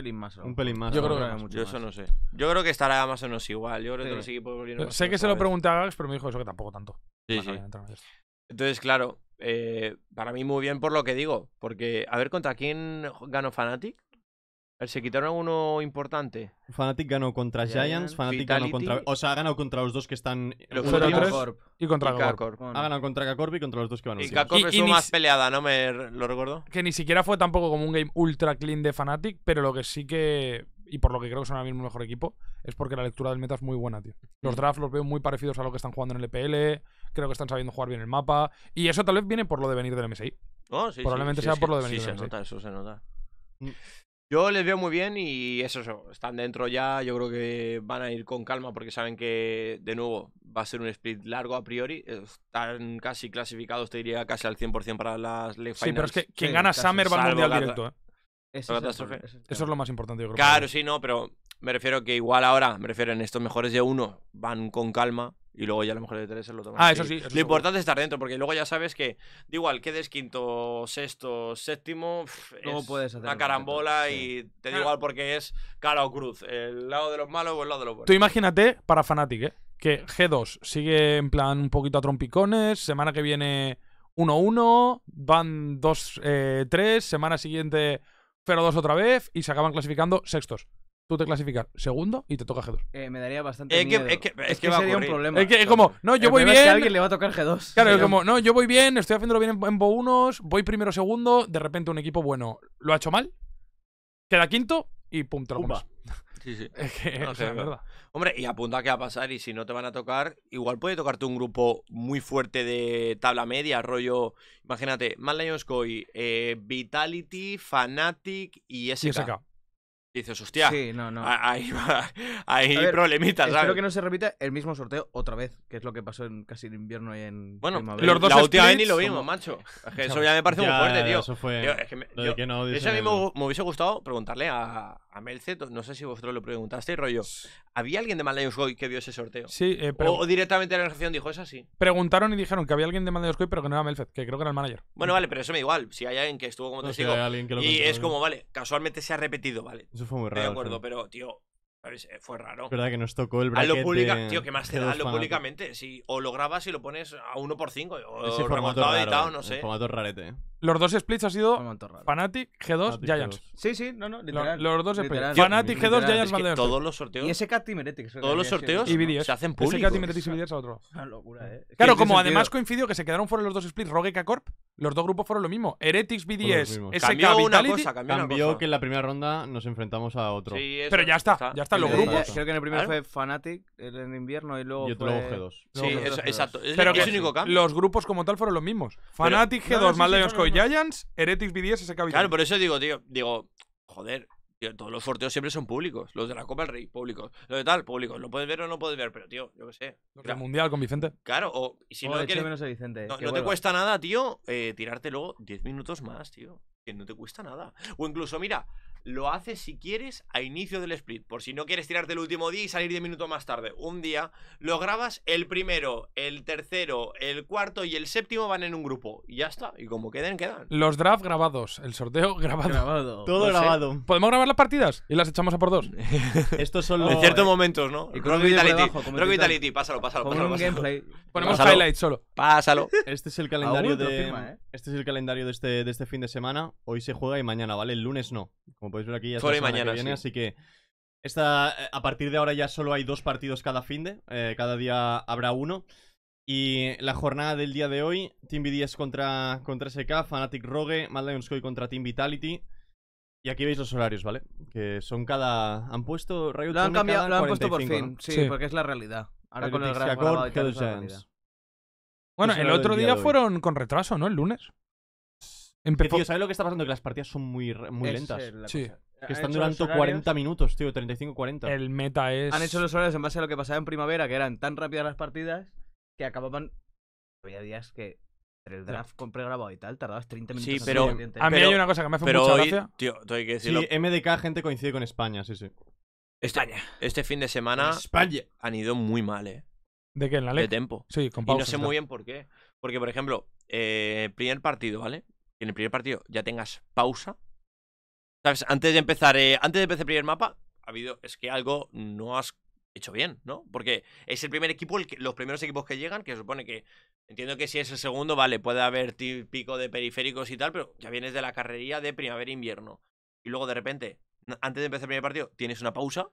Un pelín más. Yo creo que mucho. Yo no sé. Yo creo que estará más o menos igual. Yo creo que los equipos Sé que se lo pregunté a pero me dijo eso que tampoco tanto. Sí, sí. Entonces, claro, eh, para mí muy bien por lo que digo. Porque, a ver, ¿contra quién gano Fnatic? se quitaron uno importante. Fnatic ganó contra Giants, Fnatic ganó contra. O sea, ha ganado contra los dos que están. Los Corp. Y contra Ha ganado contra k y contra los dos que van a Y K-Corp más peleada, ¿no? Me lo recuerdo. Que ni siquiera fue tampoco como un game ultra clean de Fnatic, pero lo que sí que. Y por lo que creo que son ahora mismo un mejor equipo, es porque la lectura del meta es muy buena, tío. Los mm. drafts los veo muy parecidos a lo que están jugando en el EPL. Creo que están sabiendo jugar bien el mapa. Y eso tal vez viene por lo de venir del MSI. Oh, sí, Probablemente sea por lo de venir del MSI. se nota, eso se nota. Mm. Yo les veo muy bien y es eso, están dentro ya, yo creo que van a ir con calma porque saben que, de nuevo, va a ser un split largo a priori, están casi clasificados, te diría, casi al 100% para las League Finals. Sí, pero es que quien gana Summer va al Mundial directo, ¿eh? Eso, Es eso es lo más importante, yo creo. Claro, sí, no, pero me refiero que igual ahora, me refiero en estos mejores de uno, van con calma, y luego ya a lo mejor de tres lo Ah, eso sí. lo importante es estar dentro, porque luego ya sabes que, da igual, quedes quinto, sexto, séptimo, es puedes una carambola y te da igual porque es cara o cruz, el lado de los malos o el lado de los buenos. Tú imagínate para Fnatic, ¿eh? que G2 sigue en plan un poquito a trompicones, semana que viene 1-1, van 2-3, eh, semana siguiente 0-2 otra vez y se acaban clasificando sextos tú te clasificas segundo y te toca G2. Eh, me daría bastante es miedo. Es que, sería un problema. Es que es como, no, yo voy bien. Es que a alguien le va a tocar G2. Claro, es como, no, yo voy bien, estoy haciéndolo bien en, Bo 1 voy primero segundo, de repente un equipo bueno lo ha hecho mal, queda quinto y pum, te lo Sí, sí. Es no, verdad. Hombre, y apunta qué va a pasar y si no te van a tocar, igual puede tocarte un grupo muy fuerte de tabla media, rollo, imagínate, Mad eh, Vitality, Fanatic y SK. Y SK. Dices, hostia, sí, no, no. hay, problemitas, ¿sabes? Espero que no se repita el mismo sorteo otra vez, que es lo que pasó en casi en invierno y en Bueno, los dos la última ni lo vimos, macho. eso ya me parece muy fuerte, tío. Eso fue... es que eso a mí me, me, hubiese gustado preguntarle a, a no sé si vosotros lo preguntasteis, rollo. ¿Había alguien de Maldives que vio ese sorteo? Sí, eh, pero. O, directamente la organización dijo, es sí. Preguntaron y dijeron que había alguien de Malayos pero que no era Melzet, que creo que era el manager. Bueno, vale, pero eso me igual. Si hay alguien que estuvo como testigo. y es como, vale, casualmente se ha repetido, vale. Eso fue muy raro. De acuerdo, pero, tío, eh, fue raro. Es verdad que nos tocó el bracket Tío, que más te da, lo públicamente. Si, o lo grabas y lo pones a 1x5. O Ese formato editado, eh, no sé. Formato rarete. Los dos splits ha sido Fanatic, G2, Giants. Sí, sí, no, no, Los, dos splits. Fanatic, G2, Giants, que Todos los sorteos. Y ese Cat Todos los sorteos y se hacen públicos. Ese Cat y vídeos a otro. Una locura, eh. Claro, como además coincidió que se quedaron fuera los dos splits, Rogue y K-Corp, los dos grupos fueron lo mismo. Heretics, BDS, SK, cosa Cambió que en la primera ronda nos enfrentamos a otro. Pero ya está, los grupos. Creo que en el primero fue Fnatic, en invierno, y luego. Y G2. Sí, exacto. único los grupos como tal fueron los mismos. Fanatic, G2, Maldives Coy Giants, Heretics, BDS, ese Claro, por eso digo, tío, digo, joder, todos los sorteos siempre son públicos. Los de la Copa del Rey, públicos. Los de tal, públicos. Lo puedes ver o no puedes ver, pero tío, yo qué sé. Era Mundial con Vicente. Claro, o si no, no, te cuesta nada, tío, eh, tirarte luego 10 minutos más, tío. Que no te cuesta nada. O incluso, mira, lo haces si quieres a inicio del split. Por si no quieres tirarte el último día y salir 10 minutos más tarde. Un día lo grabas, el primero, el tercero, el cuarto y el séptimo van en un grupo. Y ya está. Y como queden, quedan. Los drafts grabados, el sorteo grabado. Pues Todo grabado. ¿Podemos grabar las partidas? Y las echamos a por dos. Estos son En ciertos momentos, ¿no? Y Rock Vitality. Vitality, pásalo, pásalo, Ponemos solo. Pásalo. Este es el calendario de. ¿eh? Este es el calendario de este, de este fin de semana. Hoy se juega y mañana, ¿vale? El lunes no podéis ver aquí ya mañana, viene, así que eh, a partir de ahora ya solo hay dos partidos cada fin de, eh, cada día habrá uno. Y la jornada del día de hoy, Team BDS contra, contra SK, Fanatic Rogue, Mad Koi contra Team Vitality. Y aquí veis los horarios, ¿vale? Que son cada... Han puesto... lo han cambiado, puesto por fin, sí, porque es la realidad. Ahora con el, gran... Bueno, el otro día fueron con retraso, ¿no? El lunes. Tío, ¿sabes lo que está pasando? Que las partidas son muy, muy lentas. Que están durando 40 minutos, tío, 35-40. El meta es. Han hecho los horarios en base a lo que pasaba en primavera, que eran tan rápidas las partidas que acababan. Había días que el draft con pregrabado y tal, tardabas 30 minutos. Sí, pero. A mí hay una cosa que me hace pero mucha gracia. Tío, hay que decirlo. Sí, MDK, gente coincide con España, sí, sí. España. Este fin de semana. España. Han ido muy mal, ¿eh? ¿De qué? ¿En la ley? De tiempo Sí, con Y no sé muy bien por qué. Porque, por ejemplo, eh, primer partido, ¿vale? que en el primer partido ya tengas pausa. ¿Sabes? Antes de empezar, eh, antes de empezar el primer mapa, ha habido, es que algo no has hecho bien, ¿no? Porque es el primer equipo, el los primeros equipos que llegan, que supone que, entiendo que si es el segundo, vale, puede haber típico de periféricos y tal, pero ya vienes de la carrería de primavera-invierno. Y luego de repente, antes de empezar el primer partido, tienes una pausa.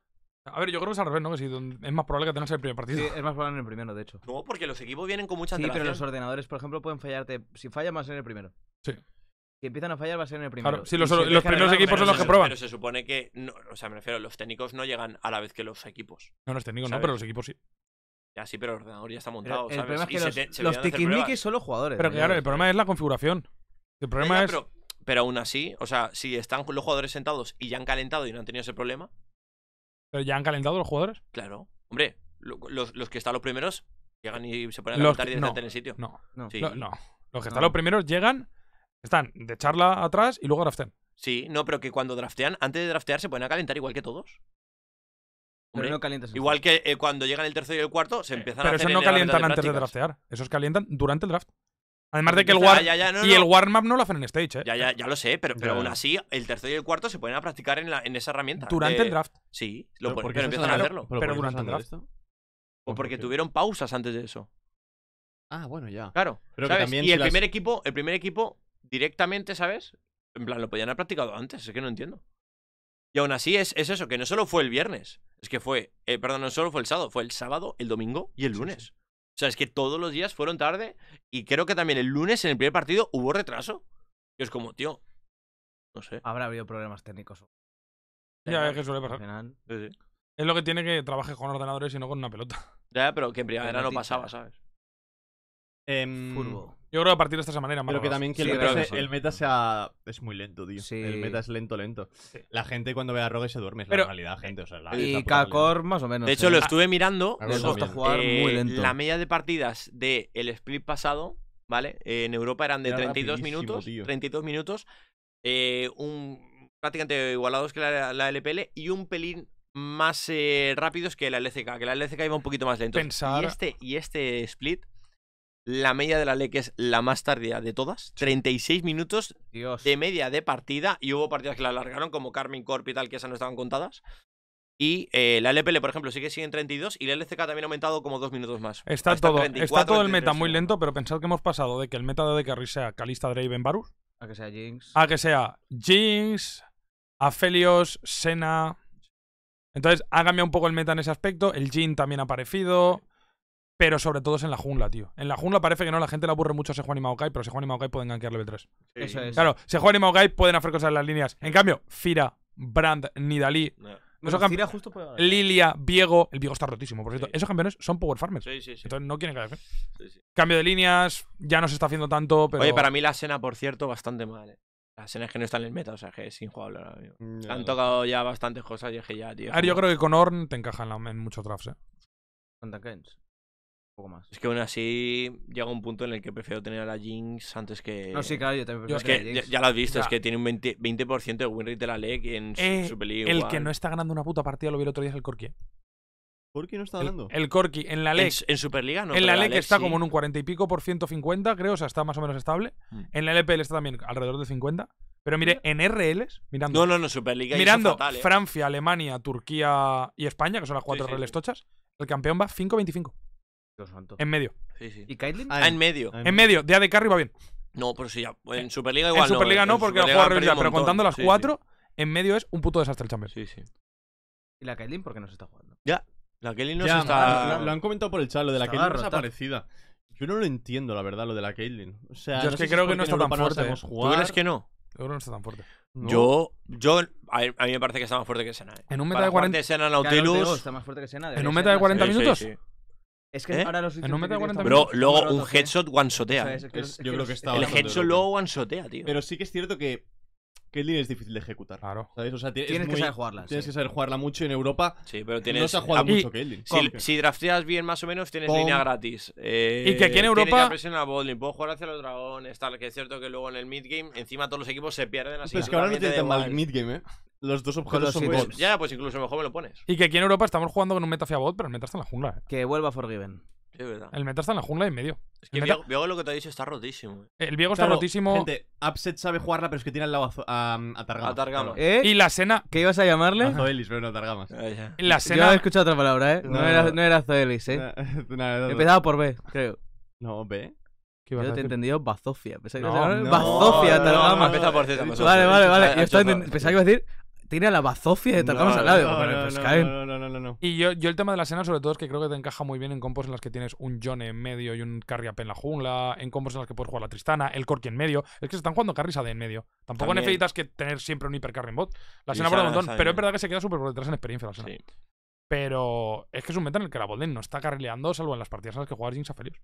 A ver, yo creo que es al revés, ¿no? es más probable que tengas el primer partido. Sí, es más probable en el primero, de hecho. No, porque los equipos vienen con mucha Sí, pero los ordenadores, por ejemplo, pueden fallarte. Si falla más en el primero. Sí que empiezan a fallar va a ser en el primero. Claro, los, primeros equipos son los que prueban. Pero se supone que, o sea, me refiero, los técnicos no llegan a la vez que los equipos. No, los técnicos no, pero los equipos sí. Ya sí, pero el ordenador ya está montado, ¿sabes? El problema es que los, técnicos son los jugadores. Pero ¿eh? claro, el problema es la configuración. El problema es... Pero, aún así, o sea, si están los jugadores sentados y ya han calentado y no han tenido ese problema... ¿Pero ya han calentado los jugadores? Claro. Hombre, los, que están los primeros llegan y se ponen a calentar y en el sitio. No, no. no. Los que están los primeros llegan están de charla atrás y luego draftean. Sí, no, pero que cuando draftean, antes de draftear se pueden a calentar igual que todos. igual que eh, cuando llegan el tercero y el cuarto se eh, empiezan a Pero eso no calientan antes de draftear. Esos calientan durante el draft. Además de que el ah, y el warm-up no lo hacen en stage, ¿eh? Ya, lo sé, pero, pero aún así, el tercero y el cuarto se pueden a practicar en, en esa herramienta. Durante el draft. Sí, lo pero, empiezan a hacerlo. Pero, durante el draft. O pues porque tuvieron pausas antes de eso. Ah, bueno, ya. Claro. Pero también y el primer equipo, el primer equipo directamente, ¿sabes? En plan, lo podían haber practicado antes, es que no entiendo. Y aún así es, eso, que no solo fue el viernes, es que fue, eh, perdón, no solo fue el sábado, fue el sábado, el domingo y el lunes. O sea, es que todos los días fueron tarde y creo que también el lunes en el primer partido hubo retraso. Y es como, tío, no sé. Habrá habido problemas técnicos. Ya, es que suele pasar. Es lo que tiene que trabajar con ordenadores y no con una pelota. Ya, pero que en primavera no pasaba, ¿sabes? Eh, yo creo que a partir de esta manera… que también que, el, meta sea, es muy lento, tío. El meta es lento, lento. La gente cuando ve a Rogue se duerme, es la realidad, gente. y Kakor más o menos. De hecho, lo eh. estuve mirando. Me gusta jugar eh, muy lento. La media de partidas del el split pasado, ¿vale? en Europa eran de 32 minutos. 32 minutos. Eh, prácticamente igualados que la, LPL y un pelín más rápidos que la LCK. Que la LCK iba un poquito más lento. Pensar... Y, este, y este split la media de la ley, que es la más tardía de todas. 36 minutos de media de partida. Y hubo partidas que la alargaron, como Carmen Corp y tal, que esas no estaban contadas. Y eh, la LPL, por ejemplo, sí que sigue en 32 y la LCK también ha aumentado como dos minutos más. Está, todo, está todo el meta muy lento, pero pensad que hemos pasado de que el meta de Carry sea Calista Draven Varus. A que sea Jinx. A que sea Jinx, Aphelios, Sena. Entonces ha un poco el meta en ese aspecto. El Jin también ha aparecido pero sobre todo es en la jungla, tío. En la jungla parece que no, la gente le aburre mucho a Sejuani y Maokai, pero Sejuani Maokai pueden gankear level 3. Eso es. Claro, Sejuani y Maokai pueden hacer cosas en las líneas. En cambio, Fira, Brand, Nidalí. Fira justo puede Lilia, Viego. El Viego está rotísimo, por cierto. Esos campeones son power farmers. Sí, sí, sí. Entonces no quieren haya Sí, Cambio de líneas, ya no se está haciendo tanto, Oye, para mí la escena, por cierto, bastante mal, eh. Las es que no está en el meta, o sea, que es injugable ahora mismo. Mm, Han tocado ya bastantes cosas y es que ya, tío. A ver, yo creo que con Orn te encaja en, muchos drafts, eh. Es que aún así llega un punto en el que prefiero tener a la Jinx antes que. No, sí, claro, yo es que ya, ya, lo has visto, es que tiene un 20%, 20 de rate de la LEC en eh, superliga League El que no está ganando una puta partida lo vi el otro día es el Corki. ¿Corki no está ganando? El, corky Corki, en la LEC. En, Superliga no. En la LEC, e está como en un 40 y pico por ciento creo, o sea, está más o menos estable. Mm. En la LPL está también alrededor de 50. Pero mire, en RLs, mirando. No, no, no, Superliga. Mirando eh. Francia, Alemania, Turquía y España, que son las cuatro RLs tochas, el campeón va 5-25 santo. En medio. ¿Y Caitlyn? Ah, ah, en medio. En medio. De de carry va bien. No, pero sí, ya. En eh, Superliga igual. En Superliga no, porque la pero contando las cuatro, en medio es un puto desastre el Chamber. Sí, sí. ¿Y la Caitlyn por qué no se está jugando? Ya. La Caitlyn no se está. Lo, ah. han comentado por el chat, lo de la Caitlyn desaparecida. Yo no lo entiendo, la verdad, lo de la Caitlyn. O sea, yo es que creo que no está tan fuerte. ¿Tú crees que no? Yo no está tan fuerte. Yo, yo a, mí me parece que está más fuerte que Sena. ¿eh? En un meta de 40 Sena Nautilus. Está más fuerte que en un meta de 40 minutos. Es que ¿Eh? ahora los no me da 40 Pero luego un ¿eh? headshot one shotea. yo creo que está El headshot luego one shotea, tío. Pero sí que es cierto que Kelly es difícil de ejecutar. Claro. ¿sabes? O sea, tienes, que saber jugarla. Tienes que saber jugarla mucho en Europa. Sí, pero tienes. No se ha jugado mucho Kelly. Si, si, drafteas bien, más o menos, tienes línea gratis. Eh, y que aquí en eh, Europa. Tienes que en a Puedo jugar hacia los dragones, tal. Que es cierto que luego en el midgame, encima todos los equipos se pierden así. Pero es que ahora no tienes tan mal el midgame, ¿eh? Los dos objetos son bots. Ya, pues incluso mejor me lo pones. Y que aquí en Europa estamos jugando con un Metafia bot, pero el meta está en la jungla. Que vuelva Forgiven. Sí, verdad. El meta está en la jungla y en medio. Es que el viejo Viego, lo que te ha dicho está rotísimo. El Viego está rotísimo. Gente, Upset sabe jugarla, pero es que tiene al lado a, a Targama. ¿Eh? Y la Sena? ¿Qué ibas a llamarle? A Zoelis, pero no a Targama. la Sena. Yo he escuchado otra palabra, ¿eh? No, era, no era Zoelis, ¿eh? Empezaba por B, creo. No, B. Yo te he entendido bazofia. que no, no, Bazofia, Targama. No, por Vale, vale, vale. pensaba que iba a decir tiene a la bazofia de al lado. Pues no, no, no, no, Y yo, el tema de la escena, sobre todo, es que creo que te encaja muy bien en compos en las que tienes un John en medio y un carry up en la jungla, en compos en las que puedes jugar la Tristana, el Corky en medio. Es que se están jugando carries AD en medio. Tampoco necesitas que tener siempre un hipercarry en bot. La escena por un montón, pero es verdad que se queda súper por detrás en experiencia la escena. Pero es que es un meta en el que la botlane no está carrileando, salvo en las partidas en las que juegas Jinx a Felios.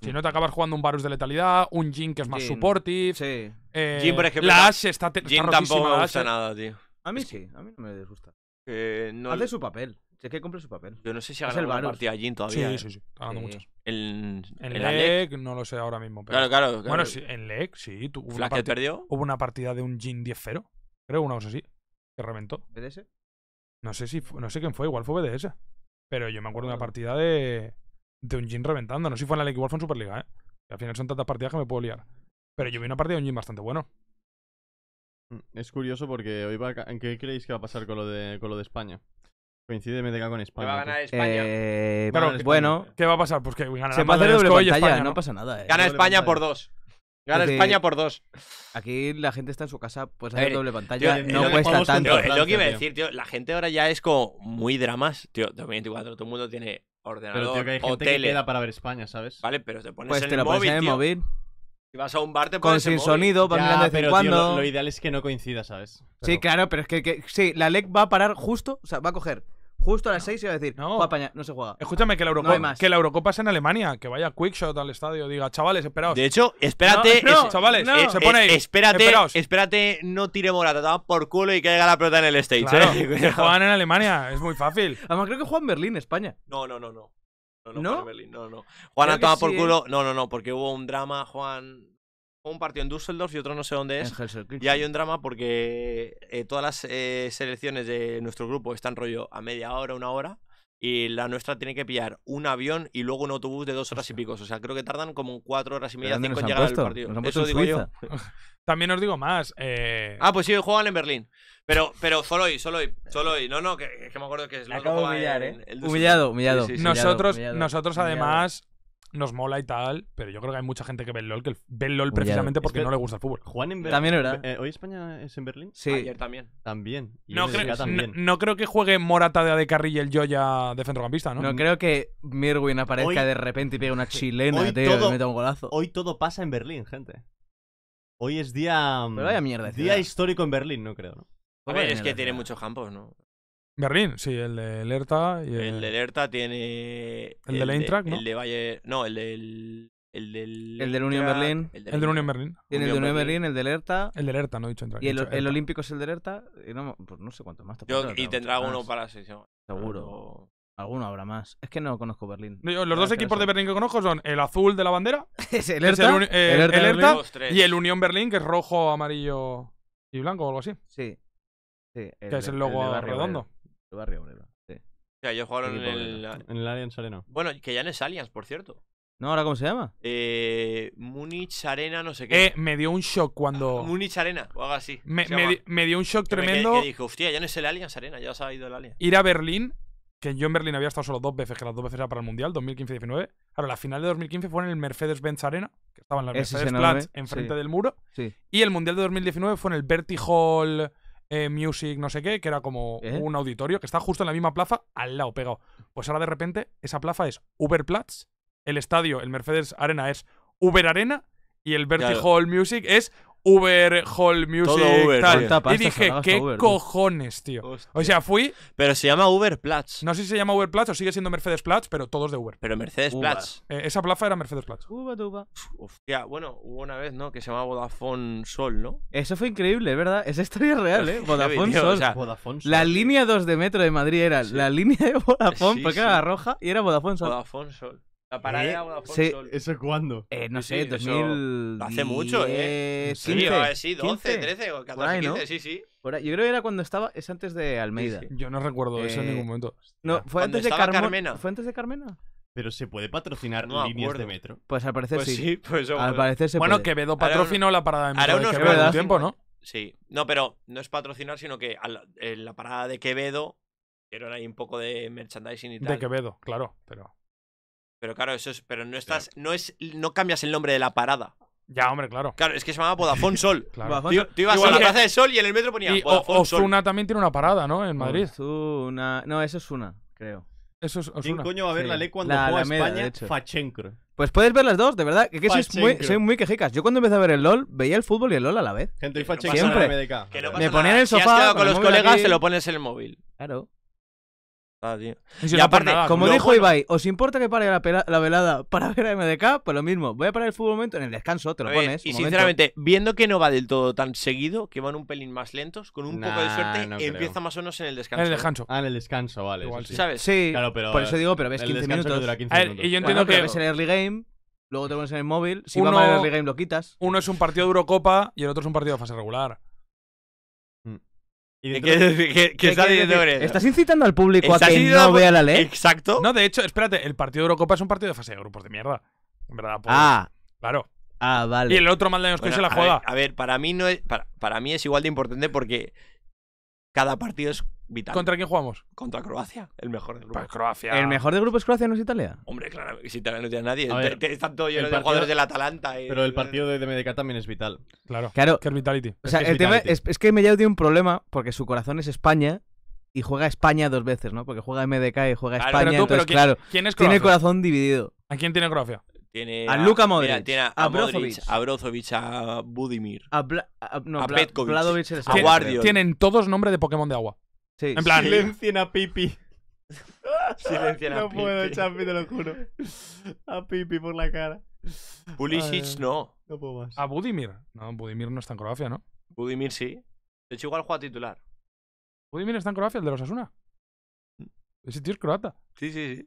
Si mm. no, te acabas jugando un Varus de letalidad, un Jin que es más supportive. Sí. Eh, Jin, por ejemplo. La está, está Jin tampoco me gusta nada, tío. A mí sí, a mí no me disgusta. Eh, no su papel. sé que cumple su papel. Yo no sé si ha ganado una partida allí todavía. Sí, sí, sí. Está ganando muchas. en el LEC, no lo sé ahora mismo. Claro, claro, Bueno, sí, en LEC, sí. Hubo una, perdió? hubo una partida de un Jin 10-0. Creo, una cosa así. Que reventó. ¿BDS? No sé, si no sé quién fue. Igual fue BDS. Pero yo me acuerdo de una partida de, de un Jin reventando. No sé si fue en la LEC, igual fue en Superliga, ¿eh? al final son tantas partidas que me puedo liar. Pero yo vi una partida de un Jin bastante bueno. Mm, es curioso porque hoy va a... ¿Qué creéis que va a pasar con lo de, con lo de España? Coincide con España. va a ganar España. Eh, bueno. ¿Qué va a pasar? Pues que Se va a hacer doble pantalla, España, ¿no? pasa nada. Eh. Gana España por dos. Gana España por dos. Aquí la gente está en su casa, pues hacer doble pantalla. no cuesta tanto. Es lo que iba a decir, tío, la gente ahora ya es como muy dramas. Tío, 2024, todo el mundo tiene ordenador, pero, tío, que hay gente que queda para ver España, ¿sabes? Vale, pero te pones pues en te el lo móvil, en el móvil. Y vas a un bar te Con sin sonido, para mirar de vez en cuando. lo, ideal es que no coincida, ¿sabes? Sí, claro, pero es que, sí, la LEC va a parar justo, o sea, va a coger justo a las 6 y va a decir, no, No. no se juega. Escúchame, que la, Eurocopa, que la Eurocopa es en Alemania. Que vaya Quickshot al estadio. Diga, chavales, esperaos. De hecho, espérate. No, chavales, eh, eh, se pone espérate, espérate, no tire morata, te por culo y que caiga la pelota en el stage. Eh. juegan en Alemania. Es muy fácil. Además, creo que juegan en Berlín, España. No, no, no, no. No, no, ¿No? Juan ha tomado por culo. ¿eh? No, no, no, porque hubo un drama, Juan. Un partido en Düsseldorf y otro no sé dónde es. y hay un drama porque eh, todas las eh, selecciones de nuestro grupo están rollo a media hora, una hora y la nuestra tiene que pillar un avión y luego un autobús de dos horas y pico. O sea, creo que tardan como cuatro horas y media, cinco en llegar al partido. Eso digo yo. También os digo más. Eh, ah, pues sí, juegan en Berlín. Pero, pero solo hoy, solo hoy, solo hoy. No, no, que, que me acuerdo que es lo Acabo de ¿eh? humillado, humillado. Nosotros, nosotros además, nos mola y tal, pero yo creo que hay mucha gente que ve el LOL, que ve el LOL precisamente porque no le gusta el fútbol. Juan en Berlín. También era. Eh, ¿Hoy España es en Berlín? Sí. Ayer también. También. no, creo, también. No, creo que juegue Morata de Carril y el Joya de centrocampista, ¿no? No mm. creo que Mirwin aparezca de repente y pega una chilena, tío, meta un golazo. Hoy todo pasa en Berlín, gente. Hoy es día. vaya mierda. Día histórico en Berlín, no creo, ¿no? es que tiene muchos campos, ¿no? Berlín, sí, el de Lerta. Y el... de Lerta tiene. El, de Leintrack, ¿no? El de Valle. No, el del. El del, el del Union Berlín. El del, Unión Berlín. Tiene el del Unión Berlín, el de Alerta, El del Lerta, no he dicho entrar. Y el, el Olímpico es el del Lerta Y no, pues no sé cuánto más. Yo, y tendrá uno para la sesión. Seguro. Alguno habrá más. Es que no conozco Berlín. los dos equipos de Berlín que conozco son el azul de la bandera, es el Hertha, el, y el Unión Berlín, que es rojo, amarillo y blanco o algo así. Sí. sí que es el logo redondo barrio obrero. yo jugaron en el, en el Allianz Arena. Bueno, que ya no es Allianz, por cierto. ¿No? ¿Ahora cómo se llama? Eh, Munich Arena, no sé qué. Eh, me dio un shock cuando. Munich Arena, o algo así. Me, dio un shock tremendo. Que, que dije, hostia, ya no es el Allianz Arena, ya se ha ido el Allianz. Ir a Berlín, que yo en Berlín había estado solo dos veces, que las dos veces era para el Mundial, 2015-19. Ahora, la final de 2015 fue en el Mercedes-Benz Arena, que estaba en la Mercedes-Benz enfrente del muro. Y el Mundial de 2019 fue en el Verti Hall eh, Music, no sé qué, que era como ¿Eh? un auditorio que está justo en la misma plaza, al lado pegado. Pues ahora de repente esa plaza es Uberplatz, el estadio, el Mercedes Arena es Uber Arena y el Verti Hall Music es Uber, Hall Music, y dije, ¿qué cojones, tío? O sea, fui. Pero se llama Uber Platz. No sé si se llama Uber Platz o sigue siendo Mercedes Platz, pero todos de Uber. Pero Mercedes Platz. Eh, esa plaza era Mercedes Platz. Uba, ya bueno, hubo una vez, ¿no? Que se llamaba Vodafone Sol, ¿no? Eso fue increíble, ¿verdad? Esa historia es real, ¿eh? Vodafone Sol. La línea 2 de metro de Madrid era la línea de Vodafone, porque era roja, y era Vodafone Sol. Vodafone Sol. La parada de agua Sol. ¿Eso cuándo? Eh, no sé, sí, 2000. Hace mucho, ¿eh? Sí, sí, 12, 13, 14, 15, sí, sí. Yo creo que era cuando estaba. Es antes de Almeida. yo no recuerdo eso en eh, ningún momento. No, fue antes de Carmena. ¿Fue antes de Carmena? Pero se puede patrocinar líneas de metro. Pues al parecer pues sí. Pues al parecer se bueno, Quevedo patrocinó la parada de metro. Ahora unos tiempo, ¿no? Sí. No, pero no es patrocinar, sino que eh, la, parada de Quevedo. que era ahí un poco de merchandising y tal. De Quevedo, claro, pero. Pero claro, eso es, pero no estás, no es, no cambias el nombre de la parada. Ya, hombre, claro. Claro, es que se llamaba Podafón Sol. claro. Tú, ibas a la Plaza de Sol y en el metro ponía Vodafone Sol. también tiene una parada, ¿no? En Madrid. Osuna- No, eso es una, creo. Eso es ¿Quién coño va a ver la ley cuando juega España? Pues puedes ver las dos, de verdad. Que, sois, muy, muy quejicas. Yo cuando empecé a ver el LOL, veía el fútbol y el LOL a la vez. Gente, y Fachenkro Siempre. Me ponía en el Si has sofá con los colegas, se lo pones en el móvil. Claro. Ah, Y aparte, como dijo Ibai, ¿os importa que pare la, velada para ver a MDK? Pues lo mismo, voy a parar el fútbol un momento en el descanso, te lo pones. Y sinceramente, viendo que no va del todo tan seguido, que van un pelín más lentos, con un poco de suerte, empieza más o menos en el descanso. En el descanso. Ah, en el descanso, vale. ¿Sabes? Sí, claro, pero, por eso digo, pero ves 15 minutos. y yo entiendo bueno, que. Ves el early game, luego te pones en el móvil, si uno, va el early game lo quitas. Uno es un partido de Eurocopa y el otro es un partido de fase regular. Y ¿Qué, está diciendo ¿Estás incitando al público a que no vea la ley? Exacto. No, de hecho, espérate, el partido de Eurocopa es un partido de fase de grupos de mierda. En verdad, pues. Ah. Claro. Ah, vale. Y el otro mal de que se la juega. a ver, para mí no es. para mí es igual de importante porque cada partido es ¿Contra quién jugamos? Contra Croacia, el mejor del grupo. Pues Croacia. ¿El mejor del grupo es Croacia, no es Italia? Hombre, claro, si Italia no tiene nadie. A nadie. están todos llenos de jugadores del Atalanta. pero el partido de MDK también es vital. Claro. claro que es Vitality. O sea, es que el tema es, que Mellado tiene un problema porque su corazón es España. Y juega España dos veces, ¿no? Porque juega MDK y juega España. Pero entonces, ¿quién, claro, tiene el corazón dividido. ¿A quién tiene Croacia? Tiene a, Luca Luka Modric, a, a, Brozovic, a Brozovic, a Budimir, a, Bla, a, no, a a Guardio. Tienen todos nombre de Pokémon de agua. En plan. Silencien a Pipi. Silencien a Pipi. No puedo, echarme te lo juro. A Pipi por la cara. Pulisic no. No puedo más. A Budimir. No, Budimir no está en Croacia, ¿no? Budimir sí. De hecho, igual juega titular. Budimir está en Croacia, el de los Asuna. Mm. Ese tío es croata. Sí, sí, sí.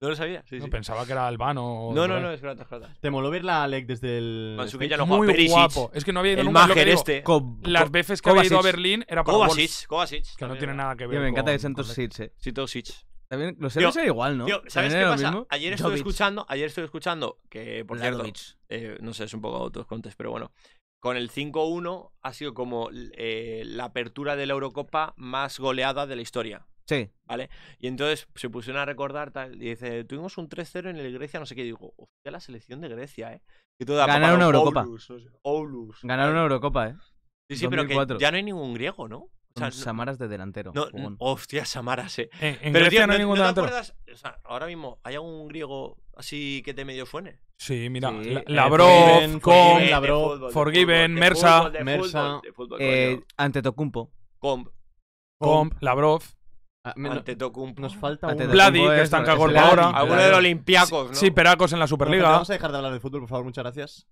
No lo sabía. Sí, no, pensaba que era albano. no, no, no, es croata, Te moló ver la Alec desde el. no muy guapo. Es que no había ido el nunca. este. Las veces que había ido a Berlín era para Kovacic. Kovacic. Que no tiene nada que ver. Yo me encanta que sean todos Sitch. Eh. Sí, todos Sitch. También, los héroes eran igual, ¿no? ¿sabes qué pasa? Ayer estuve escuchando, ayer estuve escuchando que, por cierto, eh, no sé, es un poco otros contes, pero bueno. Con el 5-1 ha sido como eh, la apertura de la Eurocopa más goleada de la historia. Sí. ¿Vale? Y entonces se pusieron a recordar tal, y dice, tuvimos un 3-0 en el Grecia, no sé qué. digo, hostia, la selección de Grecia, ¿eh? Y toda, Ganaron una Eurocopa. Oulus, Ganaron una Eurocopa, ¿eh? Sí, sí, pero que ya no hay ningún griego, ¿no? O sea, Samaras de delantero. No, hostia, Samaras, eh. En, pero, Grecia no, hay ningún delantero. O sea, ahora mismo, ¿hay algún griego así que te medio suene? Sí, mira. Labrov eh, comp Forgiven, Com, Forgiven, Mersa. Mersa. Eh, Antetokounmpo. Comp. Comp, Labrov nos falta un... Vladi, que está en ahora. Alguno de los olimpiacos, Sí, Peracos en la Superliga. Vamos a dejar de hablar de fútbol, por favor, muchas gracias.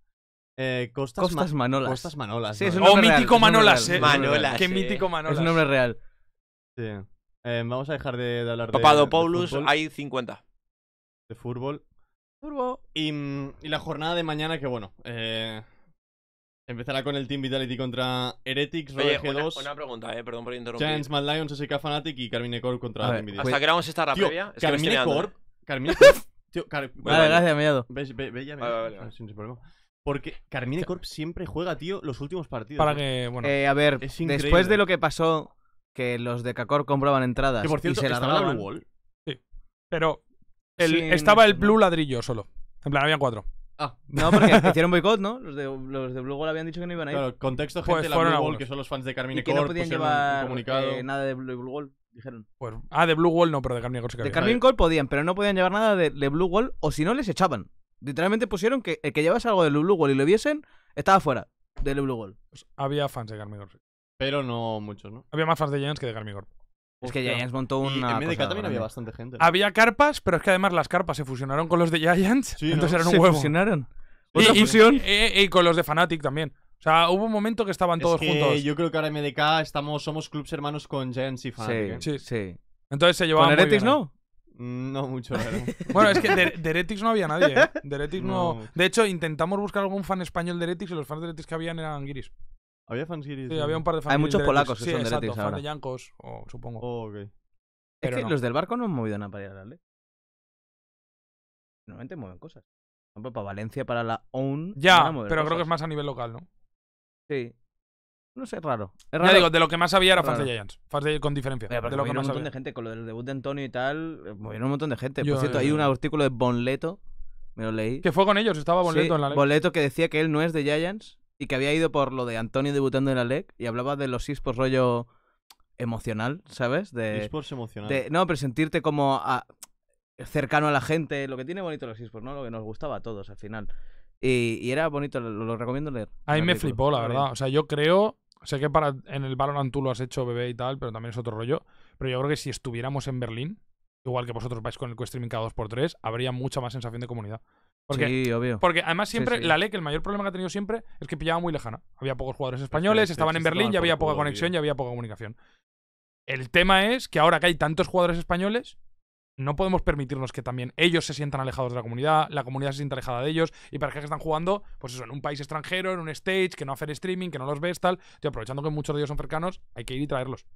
Eh, Costas, Manolas. Costas Manolas. Sí, o mítico Manolas, eh. Manolas. Qué mítico Manolas. Es nombre real. Sí. Eh, vamos a dejar de, de hablar Papado Paulus, hay 50. De fútbol. Fútbol. Y, mm, y, la jornada de mañana, que bueno. Eh, Empezará con el Team Vitality contra Heretics, Oye, g 2 una, pregunta, eh, perdón por interrumpir. Giants, Mad Lions, SK Fanatic y Carmine Corp contra ver, Vitality. ¿Hasta que vamos a estar Carmine Corp. Eh. Carmine Corp. vale, gracias, miedo. Ves, ve, ya, vale, vale, Sin, problema. Porque Carmine Corp siempre juega, tío, los últimos partidos. Para eh. que, bueno. Eh, a ver, después de lo que pasó, que los de Cacor compraban entradas. y se las la Blue Sí. Pero estaba el Blue ladrillo solo. En plan, había cuatro. Ah. No, porque hicieron boicot, ¿no? Los de, los de Blue Wall habían dicho que no iban a ir. Claro, contexto, pues gente, de la Blue Wall, que son los fans de Carmine y que no podían llevar comunicado. Eh, nada de Blue, Wall, dijeron. ah, de Blue Wall no, pero de Carmine Corp sí que De Carmine Corp podían, pero no podían llevar nada de, de Blue Wall o si no les echaban. Literalmente pusieron que el que llevase algo de Blue Wall y lo viesen estaba fuera de Blue Wall. Pues, había fans de Carmine Corp Pero no muchos, ¿no? Había más fans de Giants que de Carmine Corp. Es que Giants montó una. en MDK también había bastante gente. Había carpas, pero es que además las carpas se fusionaron con los de Giants. entonces eran un se fusionaron. ¿Otra y, fusión? Y, con los de Fnatic también. O sea, hubo un momento que estaban todos juntos. Sí, juntos. Yo creo que ahora en MDK estamos, somos clubs hermanos con Giants y Fnatic. Sí, ¿eh? sí, Entonces se llevaban. ¿Con Heretics no? No mucho, Bueno, es que de, no había nadie, De no. De hecho, intentamos buscar algún fan español de Heretics y los fans de Heretics que habían eran Giris. Había fanseries. Sí, había un par de Hay muchos polacos que son de fan de Yankos, supongo. Oh, es que los del barco no han movido nada para ir a la ley. Normalmente mueven cosas. Por ejemplo, para Valencia, para la OWN. Ya, pero creo que es más a nivel local, ¿no? Sí. No sé, raro. Ya digo, de lo que más había era fans de Giants. con diferencia. de lo que más un montón de gente. Con lo del debut de Antonio y tal, eh, movieron un montón de gente. Por cierto, hay un artículo de Bonleto. Me lo leí. Que fue con ellos, estaba Bonleto en la ley. Bonleto que decía que él no es de Giants y que había ido por lo de Antonio debutando en la LEC y hablaba de los esports rollo emocional, ¿sabes? De, esports emocional. De, no, pero sentirte como cercano a la gente, lo que tiene bonito los esports, ¿no? Lo que nos gustaba a todos al final. Y, era bonito, lo, recomiendo leer. A mí me flipó, la verdad. O sea, yo creo, sé que para en el Valorant tú lo has hecho, bebé y tal, pero también es otro rollo. Pero yo creo que si estuviéramos en Berlín, igual que vosotros vais con el co-streaming cada 2x3, habría mucha más sensación de comunidad. Porque, sí, obvio. Porque además siempre, la ley la el mayor problema que ha tenido siempre es que pillaba muy lejana. Había pocos jugadores españoles, estaban en Berlín, ya había poca conexión, ya había poca comunicación. El tema es que ahora que hay tantos jugadores españoles, no podemos permitirnos que también ellos se sientan alejados de la comunidad, la comunidad se sienta alejada de ellos, y para que están jugando, pues eso, en un país extranjero, en un stage, que no hacen streaming, que no los ves, tal. aprovechando que muchos de ellos son cercanos, hay que ir y traerlos.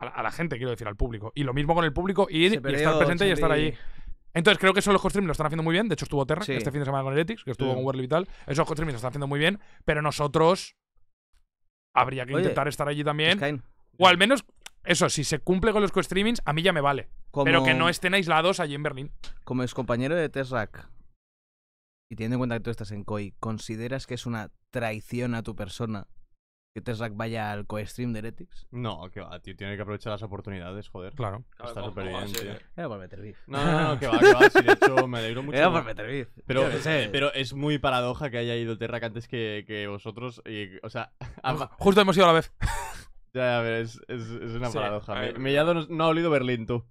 A la, gente, quiero decir, al público. Y lo mismo con el público, ir y estar presente y estar allí. Entonces creo que esos los streaming lo están haciendo muy bien. De hecho, estuvo Terra este fin de semana con que estuvo con World y tal. Esos streaming lo están haciendo muy bien, pero nosotros habría que intentar estar allí también. O al menos, eso, si se cumple con los co-streamings, a mí ya me vale. Pero que no estén aislados allí en Berlín. Como es compañero de Tesrac, y teniendo en cuenta que tú estás en COI, ¿consideras que es una traición a tu persona que Tesseract vaya al co-stream de Heretics. No, que va, tío. Tiene que aprovechar las oportunidades, joder. Claro. Está súper bien, Era por meter beef. No, no, no, que va, que va. Sí, de hecho, me alegro mucho. Era por meter beef. Pero, es muy paradoja que haya ido Terrac antes que, que vosotros. o sea, justo hemos ido a la vez. Ya, ya, ver, es, es, una paradoja. Me, no ha olido Berlín, tú.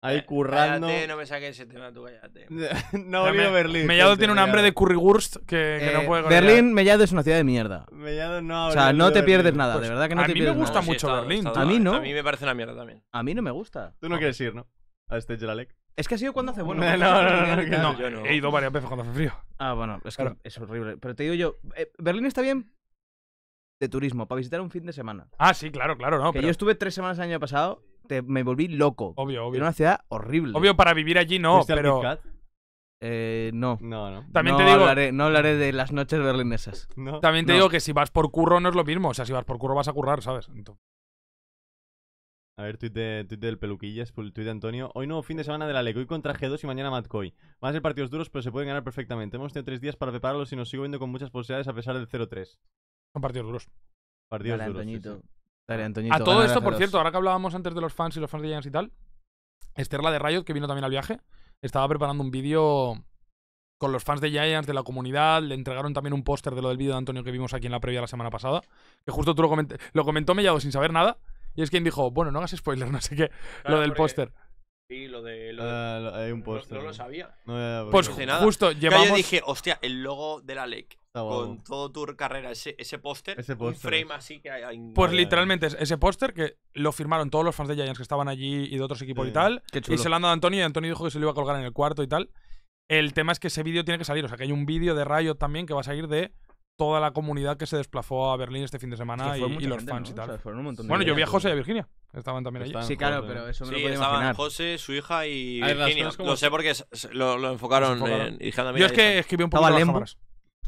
Ahí currando. no me saques ese tema, tú cállate. no ha a Berlín. Mellado tiene un hambre de currywurst que, que no eh, puede ganar. Berlín, Mellado es una ciudad de mierda. Mellado no ha O sea, no te pierdes nada, de pues verdad que no te pierdes. A mí me gusta mucho Berlín. a mí no. A mí me parece una mierda también. A mí no me gusta. Tú no quieres ir, ¿no? A este Jeralek. Es que ha sido cuando hace bueno. No, no, no, no, no. He ido varias veces cuando hace frío. Ah, bueno, es que es horrible. Pero te digo yo, eh, Berlín está bien de turismo, para visitar un fin de semana. Ah, sí, claro, claro, no. pero... yo estuve tres semanas el año pasado me volví loco. Obvio, obvio. Era una ciudad horrible. Obvio, para vivir allí no, pero... Eh, no. No, no. También te digo... Hablaré, no hablaré de las noches berlinesas. No. También te digo que si vas por curro no es lo mismo. O sea, si vas por curro vas a currar, ¿sabes? A ver, tuit, del Peluquillas, tuit de Antonio. Hoy nuevo fin de semana de la Hoy contra G2 y mañana Matcoy. Van a ser partidos duros, pero se pueden ganar perfectamente. Hemos tenido tres días para prepararlos y nos sigo viendo con muchas posibilidades a pesar del 0-3. Son partidos duros. Partidos duros a todo esto, por cierto, ahora que hablábamos antes de los fans y los fans de Giants y tal, la de Riot, que vino también al viaje, estaba preparando un vídeo con los fans de Giants, de la comunidad, le entregaron también un póster de lo del vídeo de Antonio que vimos aquí en la previa la semana pasada, que justo tú lo, comentó lo comentó Mellado sin saber nada, y es quien dijo, bueno, no hagas spoiler, no sé qué, lo del póster. Sí, lo de. Ah, un póster. No, lo sabía. pues justo, nada. llevamos. Yo dije, hostia, el logo de la Lake con todo tu carrera, ese, ese póster, un frame así que hay. Pues literalmente ese póster que lo firmaron todos los fans de Giants que estaban allí y de otros equipos y tal. Y se lo han dado a Antonio y Antonio dijo que se lo iba a colgar en el cuarto y tal. El tema es que ese vídeo tiene que salir, o sea que hay un vídeo de Rayo también que va a salir de toda la comunidad que se desplazó a Berlín este fin de semana y, los fans y tal. bueno, yo vi a José y a Virginia. Estaban también allí. Sí, claro, pero eso me lo podía estaban imaginar. José, su hija y Virginia. Lo sé porque lo, lo enfocaron, En, Yo es que escribí un poco las cámaras.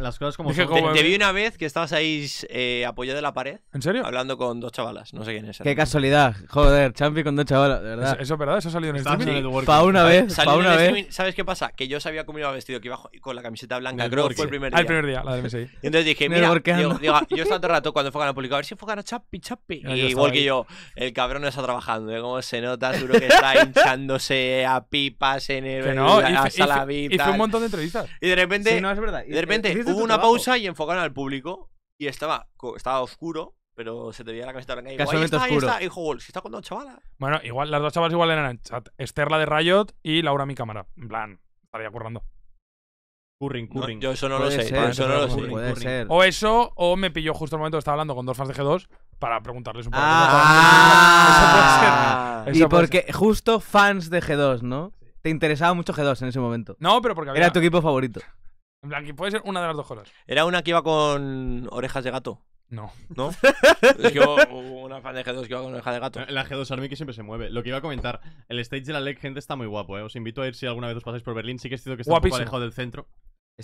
Las cosas como Te, vi una vez que estabas ahí eh, apoyado en la pared ¿En serio? hablando con dos chavalas, no sé quiénes es. Qué casualidad. Joder, Champi con dos chavalas, de ¿Eso, verdad. eso es verdad? ¿Eso ha salido en el streaming? Pa' una vez, pa' una vez. ¿Sabes qué pasa? Que yo sabía cómo iba vestido, aquí iba con la camiseta blanca, creo el primer día. Ah, el primer día, la del MSI. Y entonces dije, mira, yo estaba todo el rato cuando enfocan la público, a ver si enfocan a Chapi, Chapi. Y igual que yo, el cabrón no está trabajando, ¿eh? Como se nota, seguro que está hinchándose a pipas en el, hasta la fue un montón de entrevistas. Y de repente, no, es verdad. Y- de repente, Hubo una pausa y enfocaron al público. Y estaba, estaba oscuro, pero se te veía la camiseta blanca. Casualmente está, Y dijo, si está con dos chavalas. Bueno, igual, las dos chavas igual eran en chat. Esther, la de Riot, y Laura, mi cámara. En plan, estaría currando. Curring, curring. yo eso no lo sé. eso no lo sé. O eso, o me pilló justo el momento que estaba hablando con dos fans de G2 para preguntarles un poco. Ah. y porque justo fans de G2, ¿no? Te interesaba mucho G2 en ese momento. No, pero porque había... Era tu equipo favorito puede ser una de las dos cosas. ¿Era una que iba con orejas de gato? No. ¿No? es que una fan de G2 que iba con orejas de gato. La G2 Army que siempre se mueve. Lo que iba a comentar, el stage de la leg gente, está muy guapo, ¿eh? Os invito a ir si alguna vez os pasáis por Berlín. Sí que es cierto que está muy un del centro.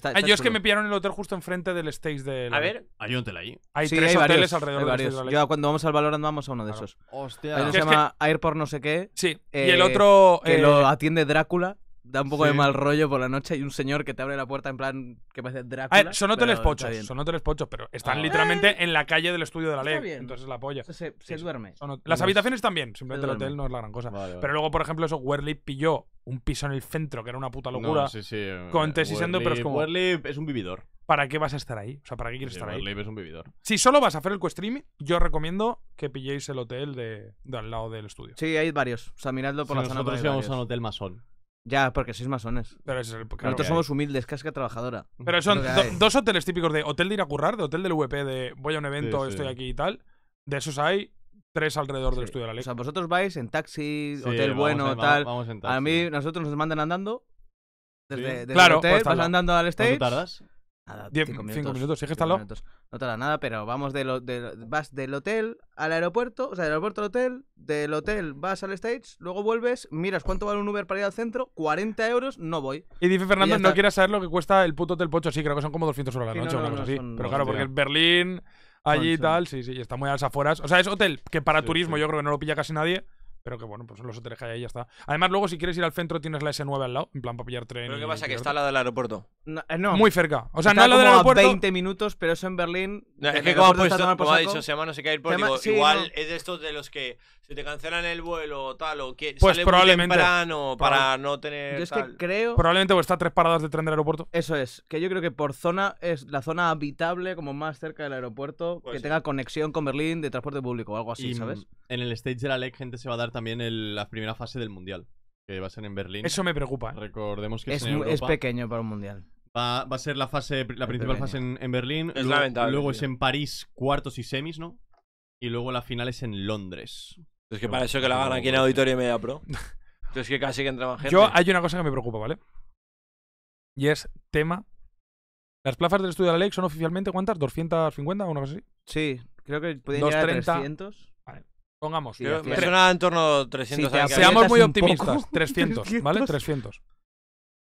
Ah, yo es que me pillaron el hotel justo enfrente del stage de la- A ver, Hay un ahí. Hay tres hay hoteles alrededor de la- Yo cuando vamos al Valorant vamos a uno de esos. Hostia. uno se llama llama no sé qué, Sí, y el eh, otro... que lo eh, atiende Drácula da un poco de mal rollo por la noche. y un señor que te abre la puerta en plan que parece Drácula. Ah, son hoteles pochos, son hoteles pochos, pero están ah. literalmente eh. en la calle del estudio de la ley. Entonces la polla. Se, se, duerme. las habitaciones también, simplemente el hotel no es la gran cosa. Pero luego, por ejemplo, eso, Werly pilló un piso en el centro que era una puta locura. No, sí, sí. Eh, con pero es como. Werly es un vividor. ¿Para qué vas a estar ahí? O sea, ¿para qué quieres estar ahí? es un vividor. Si solo vas a hacer el co-stream, yo recomiendo que pilléis el hotel de, al lado del estudio. Sí, hay varios. O sea, miradlo por la zona. Nosotros íbamos a un hotel masón. Ya, porque sois masones. Pero es el, Nosotros somos humildes, casca trabajadora. Pero son dos hoteles típicos de hotel de ir a currar, de hotel del VP, de voy a un evento, estoy aquí y tal. De esos hay tres alrededor del estudio de la ley. O sea, vosotros vais en taxi, hotel bueno, tal. Vamos, A mí, nosotros nos mandan andando. Desde, claro, el hotel, pues vas andando al stage. ¿Cuánto tardas? Nada, minutos. minutos, sí, No da nada, pero vamos de lo, vas del hotel al aeropuerto, o sea, del aeropuerto al hotel, del hotel vas al stage, luego vuelves, miras cuánto vale un Uber para ir al centro, 40 euros, no voy. Y dice Fernando, no quieras saber lo que cuesta el puto hotel pocho, sí, creo que son como 200 euros la noche o algo así. Pero claro, porque es Berlín, allí y tal, sí, sí, está muy a las afueras. O sea, es hotel que para turismo yo creo que no lo pilla casi nadie. Pero que bueno, pues los hoteles que hay ahí ya está. Además, luego si quieres ir al centro tienes la S9 al lado, en plan para pillar tren. Pero ¿qué pasa? Que está al lado del aeropuerto. No, eh, Muy cerca. O sea, no al lado del aeropuerto. a 20 minutos, pero eso en Berlín. es que como, ha puesto, como ha dicho, se llama no sé qué aeropuerto. igual es de estos de los que si te cancelan el vuelo o tal, o que pues probablemente, temprano para no tener. Yo es que creo. Probablemente pues está tres paradas de tren del aeropuerto. Eso es, que yo creo que por zona es la zona habitable, como más cerca del aeropuerto, que pues tenga conexión con Berlín de transporte público o algo así, mm, ¿sabes? En el stage de la LEC, gente se va a dar también la primera fase del mundial, que va a ser en Berlín. Eso me preocupa. ¿eh? Recordemos que es, en es pequeño para un mundial. Va, a ser la fase, la principal fase en, Berlín. Es luego, lamentable. Luego es en París, cuartos y semis, ¿no? Y luego la final es en Londres. Es que para eso que la hagan aquí en Auditorio y Media Pro. Entonces que casi que entra gente. Yo hay una cosa que me preocupa, ¿vale? Y es tema. Las plazas del estudio de la ley son oficialmente cuántas? ¿250 o una cosa así? Sí, creo que podrían llegar a 300. Vale. Pongamos. me suena en torno a 300. seamos muy optimistas. 300, ¿vale? 300.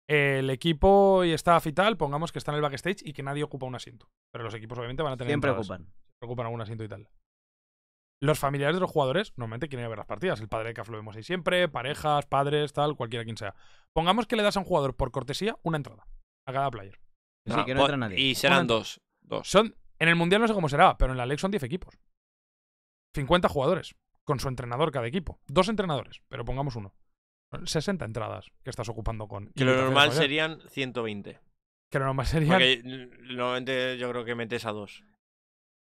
El equipo y staff y tal, pongamos que está en el backstage y que nadie ocupa un asiento. Pero los equipos obviamente van a tener. Siempre entradas. ocupan. Ocupan algún asiento y tal. Los familiares de los jugadores normalmente quieren ver las partidas. El padre de CAF lo vemos ahí siempre, parejas, padres, tal, cualquiera quien sea. Pongamos que le das a un jugador por cortesía una entrada a cada player. Sí, ah, que no pues, entra nadie. Y serán dos. dos. Son, en el Mundial no sé cómo será, pero en la LEG son 10 equipos. 50 jugadores, con su entrenador cada equipo. Dos entrenadores, pero pongamos uno. 60 entradas que estás ocupando con... Que lo normal serían 120. Que lo normal serían... Mm, normalmente yo creo que metes a dos.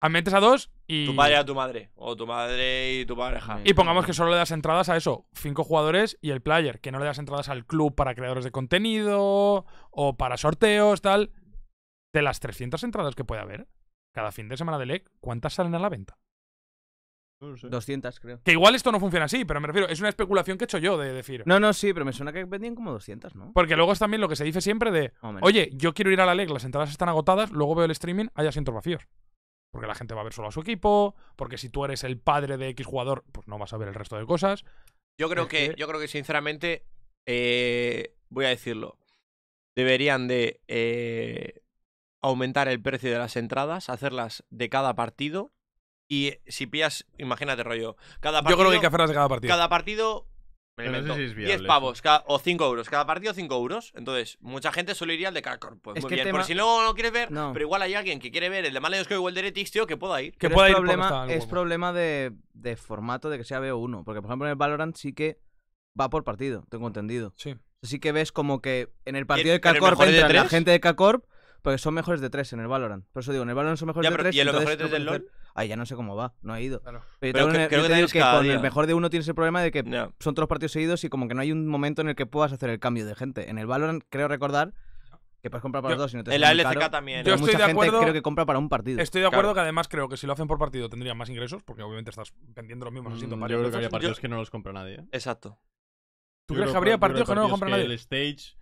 Metes a dos y. Tu madre a tu madre. O tu madre y tu pareja. Y pongamos que solo le das entradas a eso, cinco jugadores y el player. Que no le das entradas al club para creadores de contenido o para sorteos, tal. De las 300 entradas que puede haber cada fin de semana de LEC, ¿cuántas salen a la venta? 200, creo. Que igual esto no funciona así, pero me refiero, es una especulación que he hecho yo de decir. No, no, sí, pero me suena que vendían como 200, ¿no? Porque luego es también lo que se dice siempre de, oye, yo quiero ir a la LEC, las entradas están agotadas, luego veo el streaming, hay asientos vacíos. Porque la gente va a ver solo a su equipo, porque si tú eres el padre de X jugador, pues no vas a ver el resto de cosas. Yo creo, que, este yo creo que sinceramente, eh, voy a decirlo, deberían de eh, aumentar el precio de las entradas, hacerlas de cada partido. Y si pillas, imagínate rollo, cada partido, Yo creo que hay que hacerlas de cada partido. Cada partido es 10 pavos o 5 euros. Cada partido 5 euros. Entonces, mucha gente solo iría al de k Pues muy bien. Por si luego no quieres ver, pero igual hay alguien que quiere ver el de Maledosco o el de tío, que pueda ir. Que es ir problema, Es problema de, de, formato de que sea BO1. Porque, por ejemplo, en el Valorant sí que va por partido, tengo entendido. Sí. Así que ves como que en el partido de K-Corp entra la gente de K-Corp porque son mejores de tres en el Valorant. Por eso digo, en el Valorant son mejores de tres. ¿Y en los mejores de del LOL? Ay, ya no sé cómo va, no ha ido. Claro. Pero, creo, que, que, con el mejor de uno tienes el problema de que son todos partidos seguidos y como que no hay un momento en el que puedas hacer el cambio de gente. En el Valorant, creo recordar que puedes comprar para dos y no te El ALCK también. Yo estoy mucha de gente acuerdo, creo que compra para un partido. Estoy de acuerdo que además creo que si lo hacen por partido tendrían más ingresos, porque obviamente estás vendiendo los mismos mm, asientos Yo creo que habría partidos que no los compra nadie. ¿eh? Exacto. ¿Tú crees que habría partidos que no los compra nadie? El stage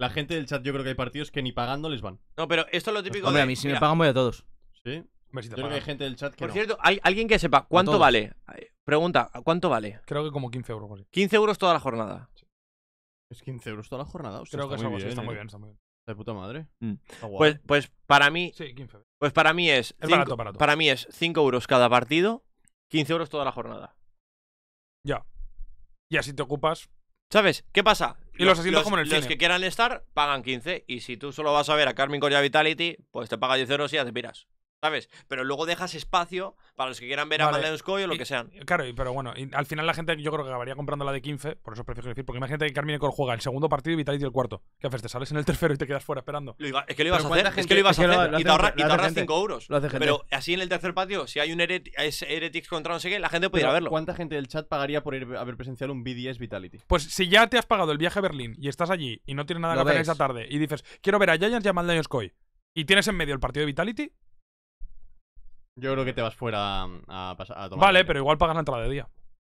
la gente del chat, yo creo que hay partidos que ni pagando les van. No, pero esto es lo típico Hombre, a mí si me pagan voy a todos. Sí. que hay gente del chat que Por cierto, hay alguien que sepa cuánto vale. Eh, pregunta, ¿cuánto vale? Creo que como 15 euros. 15 euros toda la jornada. Es 15 euros toda la jornada. Creo que está, está muy ¿eh? bien, está De puta madre. Mm. Pues, pues, para mí. Sí, 15 Pues para mí es. Para mí es 5 euros cada partido, 15 euros toda la jornada. Ya. Y así te ocupas. ¿Sabes? ¿Qué pasa? Y los, como el los que quieran estar pagan 15. Y si tú solo vas a ver a Carmen Coria Vitality, pues te paga 10 euros y ya te piras. ¿Sabes? Pero luego dejas espacio para los que quieran ver a a Maleuscoy o lo que sean. Claro, pero bueno, al final la gente yo creo que acabaría comprando la de 15, por eso prefiero decir, porque imagínate que Carmine Cor juega el segundo partido y Vitality el cuarto. ¿Qué haces? Te sales en el tercero y te quedas fuera esperando. es que lo ibas a hacer, es que lo ibas a hacer. y te, ahorras 5 euros. Pero así en el tercer patio, si hay un Heretics contra no sé qué, la gente podría verlo. ¿Cuánta gente del chat pagaría por ir, haber presenciado un BDS Vitality? Pues si ya te has pagado el viaje a Berlín y estás allí y no tienes nada que hacer esa tarde y dices, quiero ver a Giants y a Skoy y tienes en medio el partido de Vitality, yo creo que te vas fuera a, pasar. tomar. Vale, pero igual pagas la entrada de día.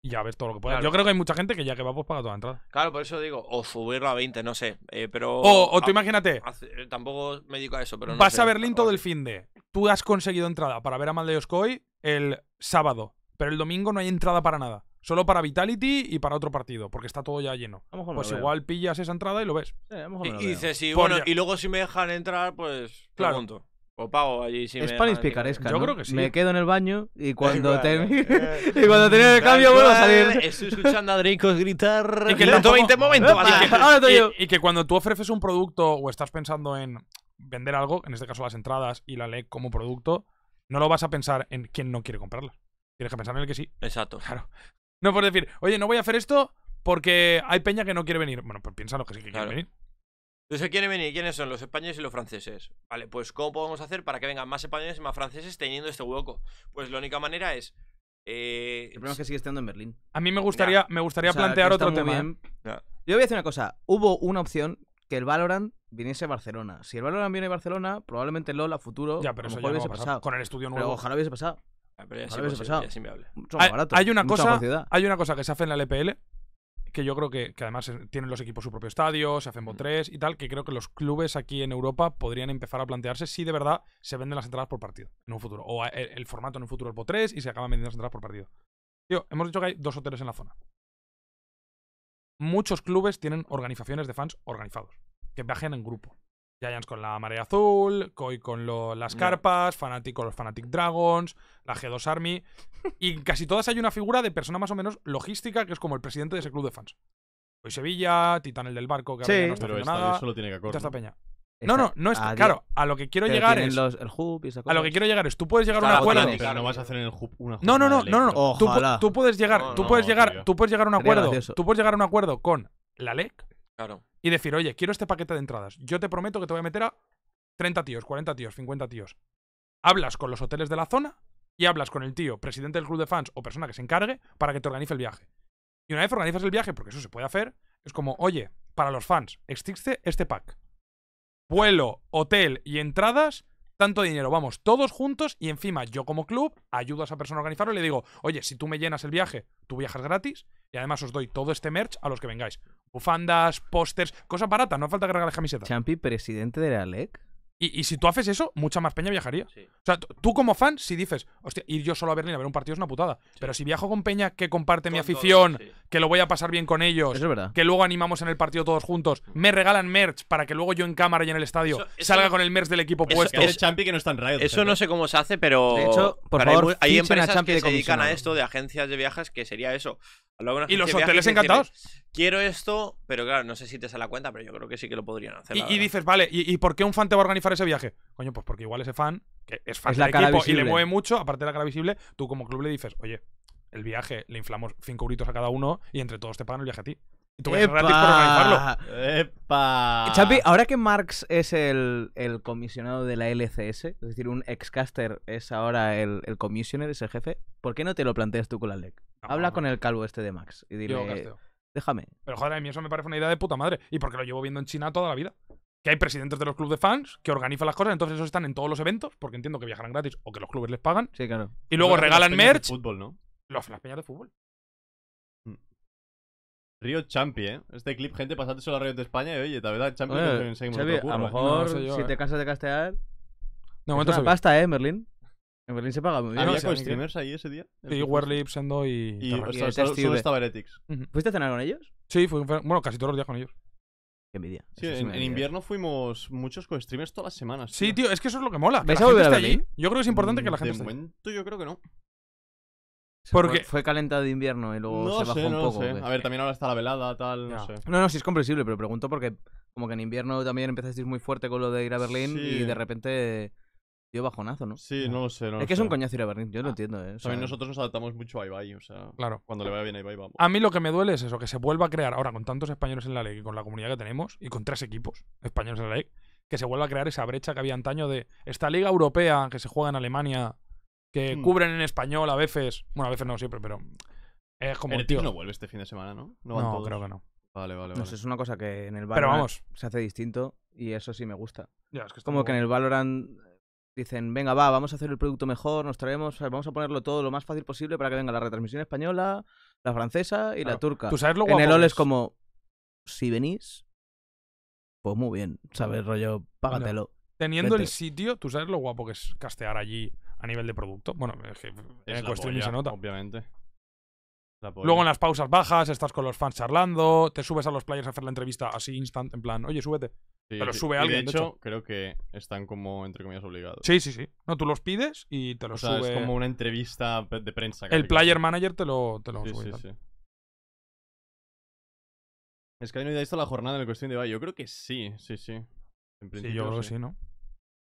Y ya ves todo lo que puedas. Yo creo que hay mucha gente que ya que va, pues paga toda la entrada. Claro, por eso digo, o subirlo a 20, no sé. Eh, pero. O, tú imagínate. Eh, tampoco me dedico a eso, pero no Vas a Berlín todo el fin de. Tú has conseguido entrada para ver a Maldeoskoy el sábado. Pero el domingo no hay entrada para nada. Solo para Vitality y para otro partido, porque está todo ya lleno. pues igual pillas esa entrada y lo ves. a lo y, sí, pues bueno, y luego si me dejan entrar, pues. Claro. O pago allí si Es picaresca. Yo creo que sí. Me quedo en el baño y eh, eh. cuando termine. el cambio vuelvo a salir. Estoy escuchando a Dracos gritar. Y que en 20 momentos. Y, que cuando tú ofreces un producto o estás pensando en vender algo, en este caso las entradas y la ley como producto, no lo vas a pensar en quien no quiere comprarla. Tienes que pensar en el que sí. Exacto. Claro. No puedes decir, oye, no voy a hacer esto porque hay peña que no quiere venir. Bueno, pues piensa lo que sí que quiere venir. Entonces, ¿quiénes venir, ¿quiénes son? Los españoles y los franceses. Vale, pues ¿cómo podemos hacer para que vengan más españoles y más franceses teniendo este hueco? Pues la única manera es... Eh, el problema es que sigue estando en Berlín. A mí me gustaría, me gustaría plantear otro tema. ¿eh? Yo voy a decir una cosa. Hubo una opción que el Valorant viniese a Barcelona. Si el Valorant viene a Barcelona, probablemente Lola LOL futuro ya, pero eso ya hubiese pasado. Con el estudio nuevo. ojalá hubiese pasado. ojalá hubiese pasado. hay, una, cosa, hay una cosa que se hace en la LPL que yo creo que, además eh, tienen los equipos su propio estadio, se hacen 3 y tal, que creo que los clubes aquí en Europa podrían empezar a plantearse si de verdad se venden las entradas por partido en un futuro. O e, el, formato en un futuro es 3 y se acaban vendiendo las entradas por partido. Tío, hemos dicho que hay dos hoteles en la zona. Muchos clubes tienen organizaciones de fans organizados, que viajan en grupo. Giants con la marea azul, Koi con las carpas, Fanatic los Fanatic Dragons, la G2 Army. Y casi todas hay una figura de persona más o menos logística que es como el presidente de ese club de fans. Hoy Sevilla, Titán el del barco, que ahora no pero tiene que acordar. ¿no? No, no, Claro, a lo que quiero llegar es. el hub y a lo que quiero llegar es, tú puedes llegar a un acuerdo. no No, no, no, no, Tú, puedes llegar, tú puedes llegar, tú puedes llegar a un acuerdo. Tú puedes llegar a un acuerdo con la LEC. Claro y decir, oye, quiero este paquete de entradas. Yo te prometo que te voy a meter a 30 tíos, 40 tíos, 50 tíos. Hablas con los hoteles de la zona y hablas con el tío, presidente del club de fans o persona que se encargue para que te organice el viaje. Y una vez organizas el viaje, porque eso se puede hacer, es como, oye, para los fans, existe este pack. Vuelo, hotel y entradas, tanto dinero, vamos, todos juntos y encima yo como club ayudo a esa persona a organizarlo y le digo, oye, si tú me llenas el viaje, tú viajas gratis y además os doy todo este merch a los que vengáis bufandas, pósters, Cosa barata, no falta que la camiseta. Champi, presidente de la LEC. Y, si tú haces eso, mucha más peña viajaría. O sea, tú como fan, si dices, hostia, ir yo solo a Berlín a ver un partido es una putada. Pero si viajo con peña que comparte mi afición, que lo voy a pasar bien con ellos, que luego animamos en el partido todos juntos, mm. me regalan merch para que luego yo en cámara y en el estadio salga con el merch del equipo puesto. Champi que no está Eso no sé cómo se hace, pero. De hecho, por hay, empresas que se dedican a esto, de agencias de viajes, que sería eso. Y los hoteles encantados. Quiero esto, pero claro, no sé si te sale la cuenta, pero yo creo que sí que lo podrían hacer. Y, dices, vale, ¿y, ¿y por qué un fan te va a organizar? ese viaje. Coño, pues porque igual ese fan, que es fan del equipo y le mueve mucho, aparte de la cara visible, tú como club le dices, oye, el viaje le inflamos cinco euritos a cada uno y entre todos te pagan el viaje a ti. Y tú ¡Epa! gratis por organizarlo. Chapi, ahora que Marx es el, el, comisionado de la LCS, es decir, un ex-caster es ahora el, el commissioner, es el jefe, ¿por qué no te lo planteas tú con la LEC? Ah, Habla con el calvo este de Max y dile... Déjame. Pero joder, a mí eso me parece una idea de puta madre. Y porque lo llevo viendo en China toda la vida que hay presidentes de los clubes de fans que organizan las cosas, entonces esos están en todos los eventos, porque entiendo que viajarán gratis o que los clubes les pagan. Sí, claro. Y luego regalan merch. fútbol, ¿no? Los, las peñas de fútbol. Mm. Río Champi, ¿eh? Este clip, gente, pasate solo a Río de España y oye, la verdad, Champi oye, A lo ¿eh? mejor, si te eh. cansas de castear. No, momento es una pasta, ¿eh, Merlin? En Berlín se paga muy bien. ¿Había streamers ahí ese día? Sí, Warlip, y... Y, solo, estaba Heretics. ¿Fuiste a cenar con ellos? Sí, fui, bueno, casi todos los días con ellos envidia. Sí, en, invierno fuimos muchos con streamers todas las semanas. Sí, tío, es que eso es lo que mola. ¿Ves Yo creo que es importante que la mm, gente. De momento, yo creo que no. Porque... Fue calentado de invierno y luego se bajó un no poco. Sé. A ver, también ahora está la velada, tal, no. sé. No, no, sí es comprensible, pero pregunto porque como que en invierno también empezasteis muy fuerte con lo de ir a Berlín y de repente yo bajonazo, ¿no? Sí, no sé. No es que es un coñazo ir a Berlín, yo lo ah, entiendo, ¿eh? O nosotros nos adaptamos mucho a Ibai, o sea, Claro. cuando le vaya bien a Ibai vamos. A mí lo que me duele es eso, que se vuelva a crear ahora con tantos españoles en la ley y con la comunidad que tenemos y con tres equipos españoles en la ley, que se vuelva a crear esa brecha que había antaño de esta liga europea que se juega en Alemania, que hmm. cubren en español a veces. Bueno, a veces no siempre, pero es como el no vuelve este fin de semana, ¿no? No, creo que no. Vale, vale, vale. No es una cosa que en el Valorant Pero vamos. se hace distinto y eso sí me gusta. que Como que en el Valorant dicen, venga, va, vamos a hacer el producto mejor, nos traemos, vamos a ponerlo todo lo más fácil posible para que venga la retransmisión española, la francesa y la turca. ¿Tú sabes lo en el OL es como, si venís, pues muy bien, ¿sabes? Rollo, págatelo. teniendo el sitio, ¿tú sabes lo guapo que es castear allí a nivel de producto? Bueno, es que en se nota. Obviamente. Luego en las pausas bajas, estás con los fans charlando, te subes a los players a hacer la entrevista así instant, en plan, oye, súbete. Pero sube alguien. de hecho, creo que están como, entre comillas, obligados. Sí, sí, sí. No, tú los pides y te los o sube... es como una entrevista de prensa. el player manager te lo, te lo sí, sube. Sí, ¿Es que no idea visto la jornada en la cuestión de bay ah, Yo creo que sí, sí, sí. En principio, sí, yo creo que sí, ¿no?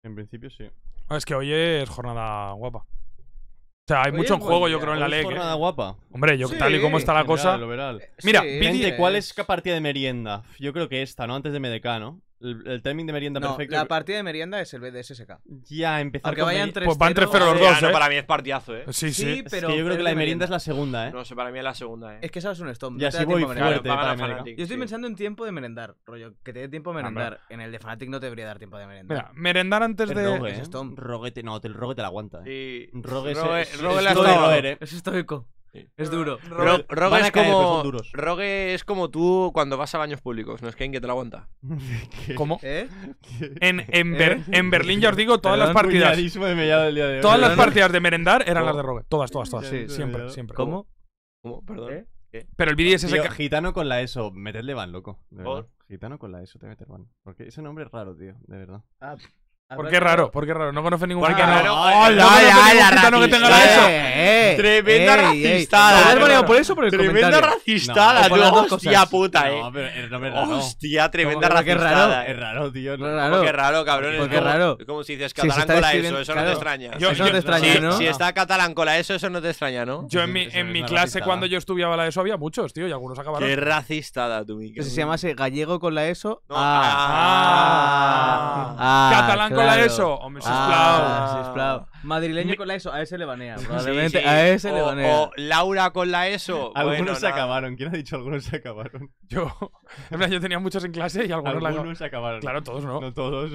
En principio sí. Ah, es que hoy es jornada guapa. O sea, hay mucho en juego, yo creo, en la ley. jornada ¿eh? guapa. Hombre, yo tal y como está la cosa. Mira, pide eh, ¿cuál es la partida de merienda? Yo creo que esta, ¿no? Antes de MDK, ¿no? El, timing de merienda no, perfecto. La partida de merienda es el BDSSK. Ya, empezar vayan Pues van 3-0 los dos, ¿eh? para mí es partidazo, ¿eh? Sí, sí. pero es que yo creo que la de merienda es la segunda, ¿eh? No sé, para mí es la segunda, ¿eh? Es que esa es un stomp, Ya, no si voy fuerte para Yo estoy pensando en tiempo de merendar, rollo. Que te dé tiempo de ah, merendar. En el de Fnatic no te debería dar tiempo de merendar. Mira, merendar antes de. Rogue, ¿eh? no, el Rogue te la aguanta. ¿eh? Sí. Rogue es. Rogue es ¿eh? estoico. Es duro. Rogue, es como, tú cuando vas a baños públicos, no es que alguien que te lo aguanta. ¿Cómo? ¿Eh? En, ¿Eh? en, Berlín, ya os digo, todas las partidas. todas las partidas de merendar eran las de Rogue. Todas, todas, todas. siempre, siempre. ¿Cómo? ¿Cómo? Perdón. ¿Eh? Pero el vídeo es ese Gitano con la ESO, meterle van, loco. Gitano con la ESO, te meter van. Porque ese nombre es raro, tío, de verdad. Ah, ¿Por qué raro? ¿Por qué raro? No conoce ningún qué raro. ¡Hola, eh, hola, no que tenga la eso! Eh, eh, ¡Tremenda racistada! por eso por el ¡Tremenda racistada! ¡Hostia puta, eh! No, pero ¡Hostia, tremenda racistada! Es raro, tío. Qué raro, cabrón. Es Como si dices catalán con la eso, eso no te extraña. Eso no te ¿no? Si está catalán con la eso, eso no te extraña, ¿no? Yo en mi clase, cuando yo estudiaba la eso, había muchos, tío, y algunos acabaron. ¡Qué racistada, tú, Si Se llamase gallego con la eso. ¡Ah! ¡Catalán ah. ah con la ESO. Ah, Madrileño con la ESO, a ese le banea. a ese o, le O Laura con la ESO. Algunos se acabaron. ¿Quién ha dicho algunos se acabaron? Yo. En verdad, yo tenía muchos en clase y algunos, algunos se acabaron. Claro, todos no. todos.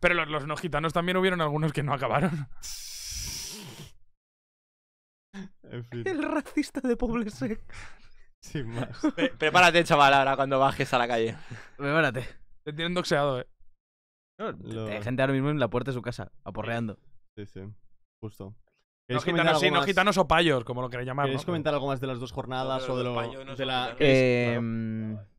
Pero, los, no gitanos también hubieron algunos que no acabaron. El racista de Poblesec. Sin más. Prepárate, chaval, ahora cuando bajes a la calle. Prepárate. Te tienen doxeado, eh. Hay gente ahora mismo en la puerta de su casa, aporreando. Sí, sí, justo. No gitanos, sí, no gitanos o payos, como lo queréis llamar. ¿Queréis comentar algo más de las dos jornadas o de lo.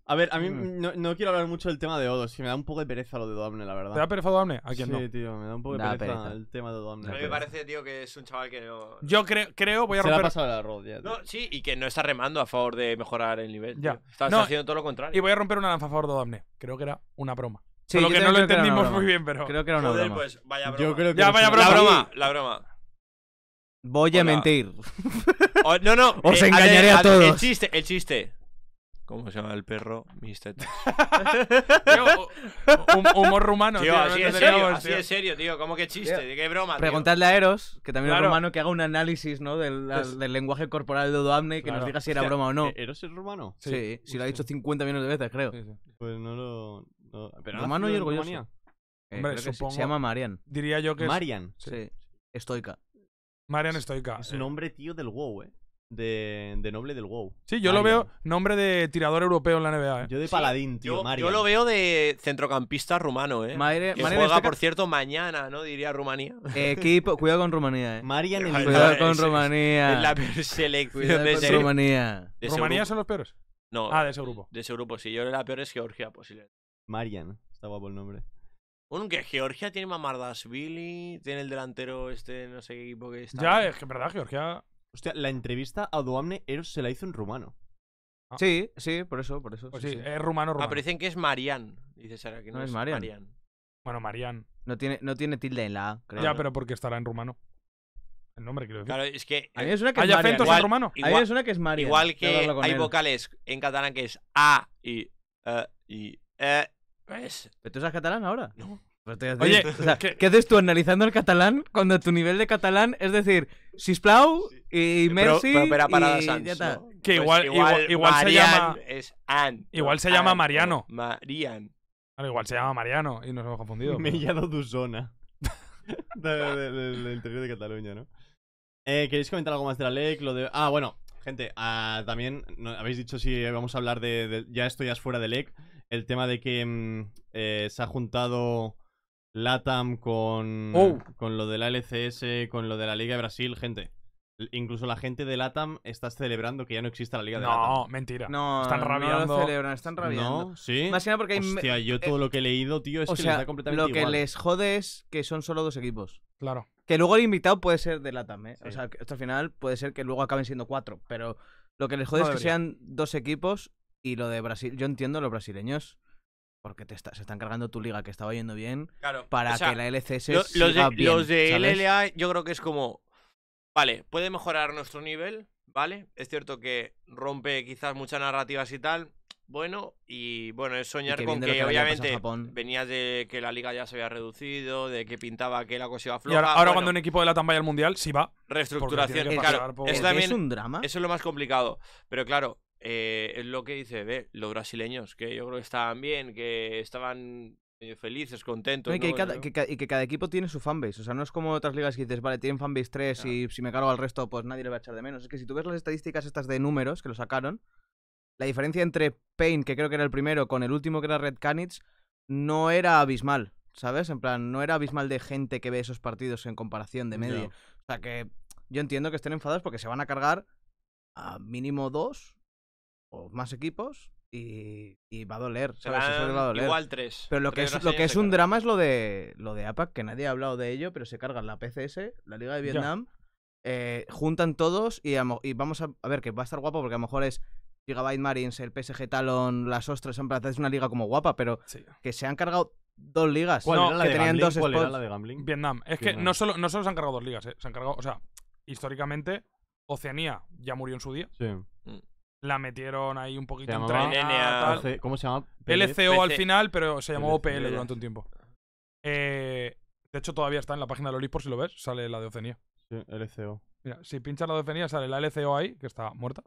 A ver, a mí mm. no, quiero hablar mucho del tema de Odo, que me da un poco de pereza lo de Doamne, la verdad. ¿Te da pereza Doamne? ¿A quién no? Sí, tío, me da un poco de pereza, el tema de Doamne. A mí me parece, tío, que es un chaval que no. Yo creo, creo voy a romper. Se ha pasado la arroz, ya, No, sí, y que no está remando a favor de mejorar el nivel. Ya. Está, haciendo todo lo contrario. Y voy a romper una lanza a favor de Doamne. Creo que era una broma. Sí, que no lo entendimos muy bien, pero. Creo que era una Joder, broma. pues, vaya broma. Ya, vaya broma. La broma, la broma. Voy a mentir. no, no. Os eh, engañaré a todos. El chiste, el chiste. ¿Cómo se llama el perro? Mister. humor rumano, tío. así es serio, tío. ¿Cómo que chiste? ¿De qué broma? Preguntadle a Eros, que también es romano, que haga un análisis ¿no? del, pues- lenguaje corporal de Doamne y que nos diga si era broma o no. ¿E-, ¿Eros es rumano? Sí, Si lo ha dicho 50 millones de veces, creo. Pues no lo. Romano y orgulloso. Eh, se llama Marian. Diría yo que Marian. Sí. Estoica. Marian Estoica. Es eh. nombre tío del WoW, eh. De, noble del WoW. Sí, yo lo veo nombre de tirador europeo en la NBA. Eh. Yo de paladín, tío, Yo, lo veo de centrocampista rumano, ¿eh? Marian, que juega, por cierto, mañana, ¿no? Diría Rumanía. equipo, cuidado con Rumanía, eh. Marian el Cuidado con Rumanía. la peor selección de Rumanía. ¿Rumanía son los peores? No, Ah, de ese grupo. de ese grupo. sí. yo la peor es Georgia, posible. Marian, está guapo el nombre. Bueno, que Georgia tiene Billy tiene el delantero este, no sé qué equipo que está. Ya, es que verdad, Georgia. Hostia, la entrevista a Duamne Eros se la hizo en rumano. Ah. Sí, sí, por eso, por eso. Pues sí, es rumano, ah, rumano. que es Marian, dice Sara, que no, es, Marian. Bueno, Marian. No tiene, no tiene tilde en la A, creo. Ya, pero porque estará en rumano. El nombre, creo. Claro, es que. Hay mí que es ah, en rumano. a que es Marian. Igual que hay vocales en catalán que es A y. e y. e ¿Ves? ¿Pero tú catalán ahora? No. Pues Oye, ¿qué haces tú analizando el catalán cuando tu nivel de catalán es decir sisplau y Messi pero, y Que igual, igual, se llama Igual se llama Mariano. Marian. igual se llama Mariano y nos hemos confundido. Mellado Duzona. del de, de, interior de Cataluña, ¿no? Eh, ¿Queréis comentar algo más de la LEC? Lo de... Ah, bueno, gente, ah, también habéis dicho si vamos a hablar de, Ya estoy ya es fuera de LEC el tema de que mm, eh, se ha juntado LATAM con, oh. con lo de la LCS, con lo de la Liga de Brasil, gente. Incluso la gente de LATAM está celebrando que ya no exista la Liga de LATAM. No, mentira. están rabiando. No celebran, están rabiando. sí. Más que nada porque hay... Hostia, yo eh, todo lo que he leído, tío, es que les da completamente Lo que les jode es que son solo dos equipos. Claro. Que luego el invitado puede ser de LATAM, ¿eh? O sea, esto al final puede ser que luego acaben siendo cuatro, pero lo que les jode es que sean dos equipos y lo de Brasil, yo entiendo los brasileños. Porque te se están cargando tu liga que estaba yendo bien claro. para que la LCS los de, los de LLA yo creo que es como, vale, puede mejorar nuestro nivel, ¿vale? Es cierto que rompe quizás muchas narrativas y tal, bueno, y bueno, es soñar con que, obviamente venías de que la liga ya se había reducido, de que pintaba que la cosa iba floja. ahora, cuando un equipo de la vaya al mundial, sí va. Reestructuración, claro. también, es un drama. Eso es lo más complicado. Pero claro, eh, es lo que dice, ve, los brasileños, que yo creo que estaban bien, que estaban eh, felices, contentos. y, que cada, equipo tiene su fanbase. O sea, no es como otras ligas que dices, vale, tienen fanbase 3 y si me cargo al resto, pues nadie le va a echar de menos. Es que si tú ves las estadísticas estas de números que lo sacaron, la diferencia entre Payne, que creo que era el primero, con el último que era Red Canids, no era abismal. ¿Sabes? En plan, no era abismal de gente que ve esos partidos en comparación de medio O sea que yo entiendo que estén enfadados porque se van a cargar a mínimo dos más equipos y, va a doler. Igual tres. Pero lo que es, un drama es lo de, lo de APAC, que nadie ha hablado de ello, pero se cargan la PCS, la Liga de Vietnam, eh, juntan todos y, vamos a, ver, que va a estar guapo porque a lo mejor es Gigabyte Marines, el PSG Talon, las ostras, en es una liga como guapa, pero que se han cargado dos ligas. tenían dos Vietnam. Es que no solo, no solo se han cargado dos ligas, eh, se han cargado, o sea, históricamente, Oceanía ya murió en su día. Sí. Mm la metieron ahí un poquito en trainea, ¿Cómo se llama? LCO al final, pero se llamó OPL durante un tiempo. Eh, de hecho, todavía está en la página de Lolis, por si lo ves, sale la de Ocenía. Sí, LCO. Mira, si pinchas la de Ocenía, sale la LCO ahí, que está muerta.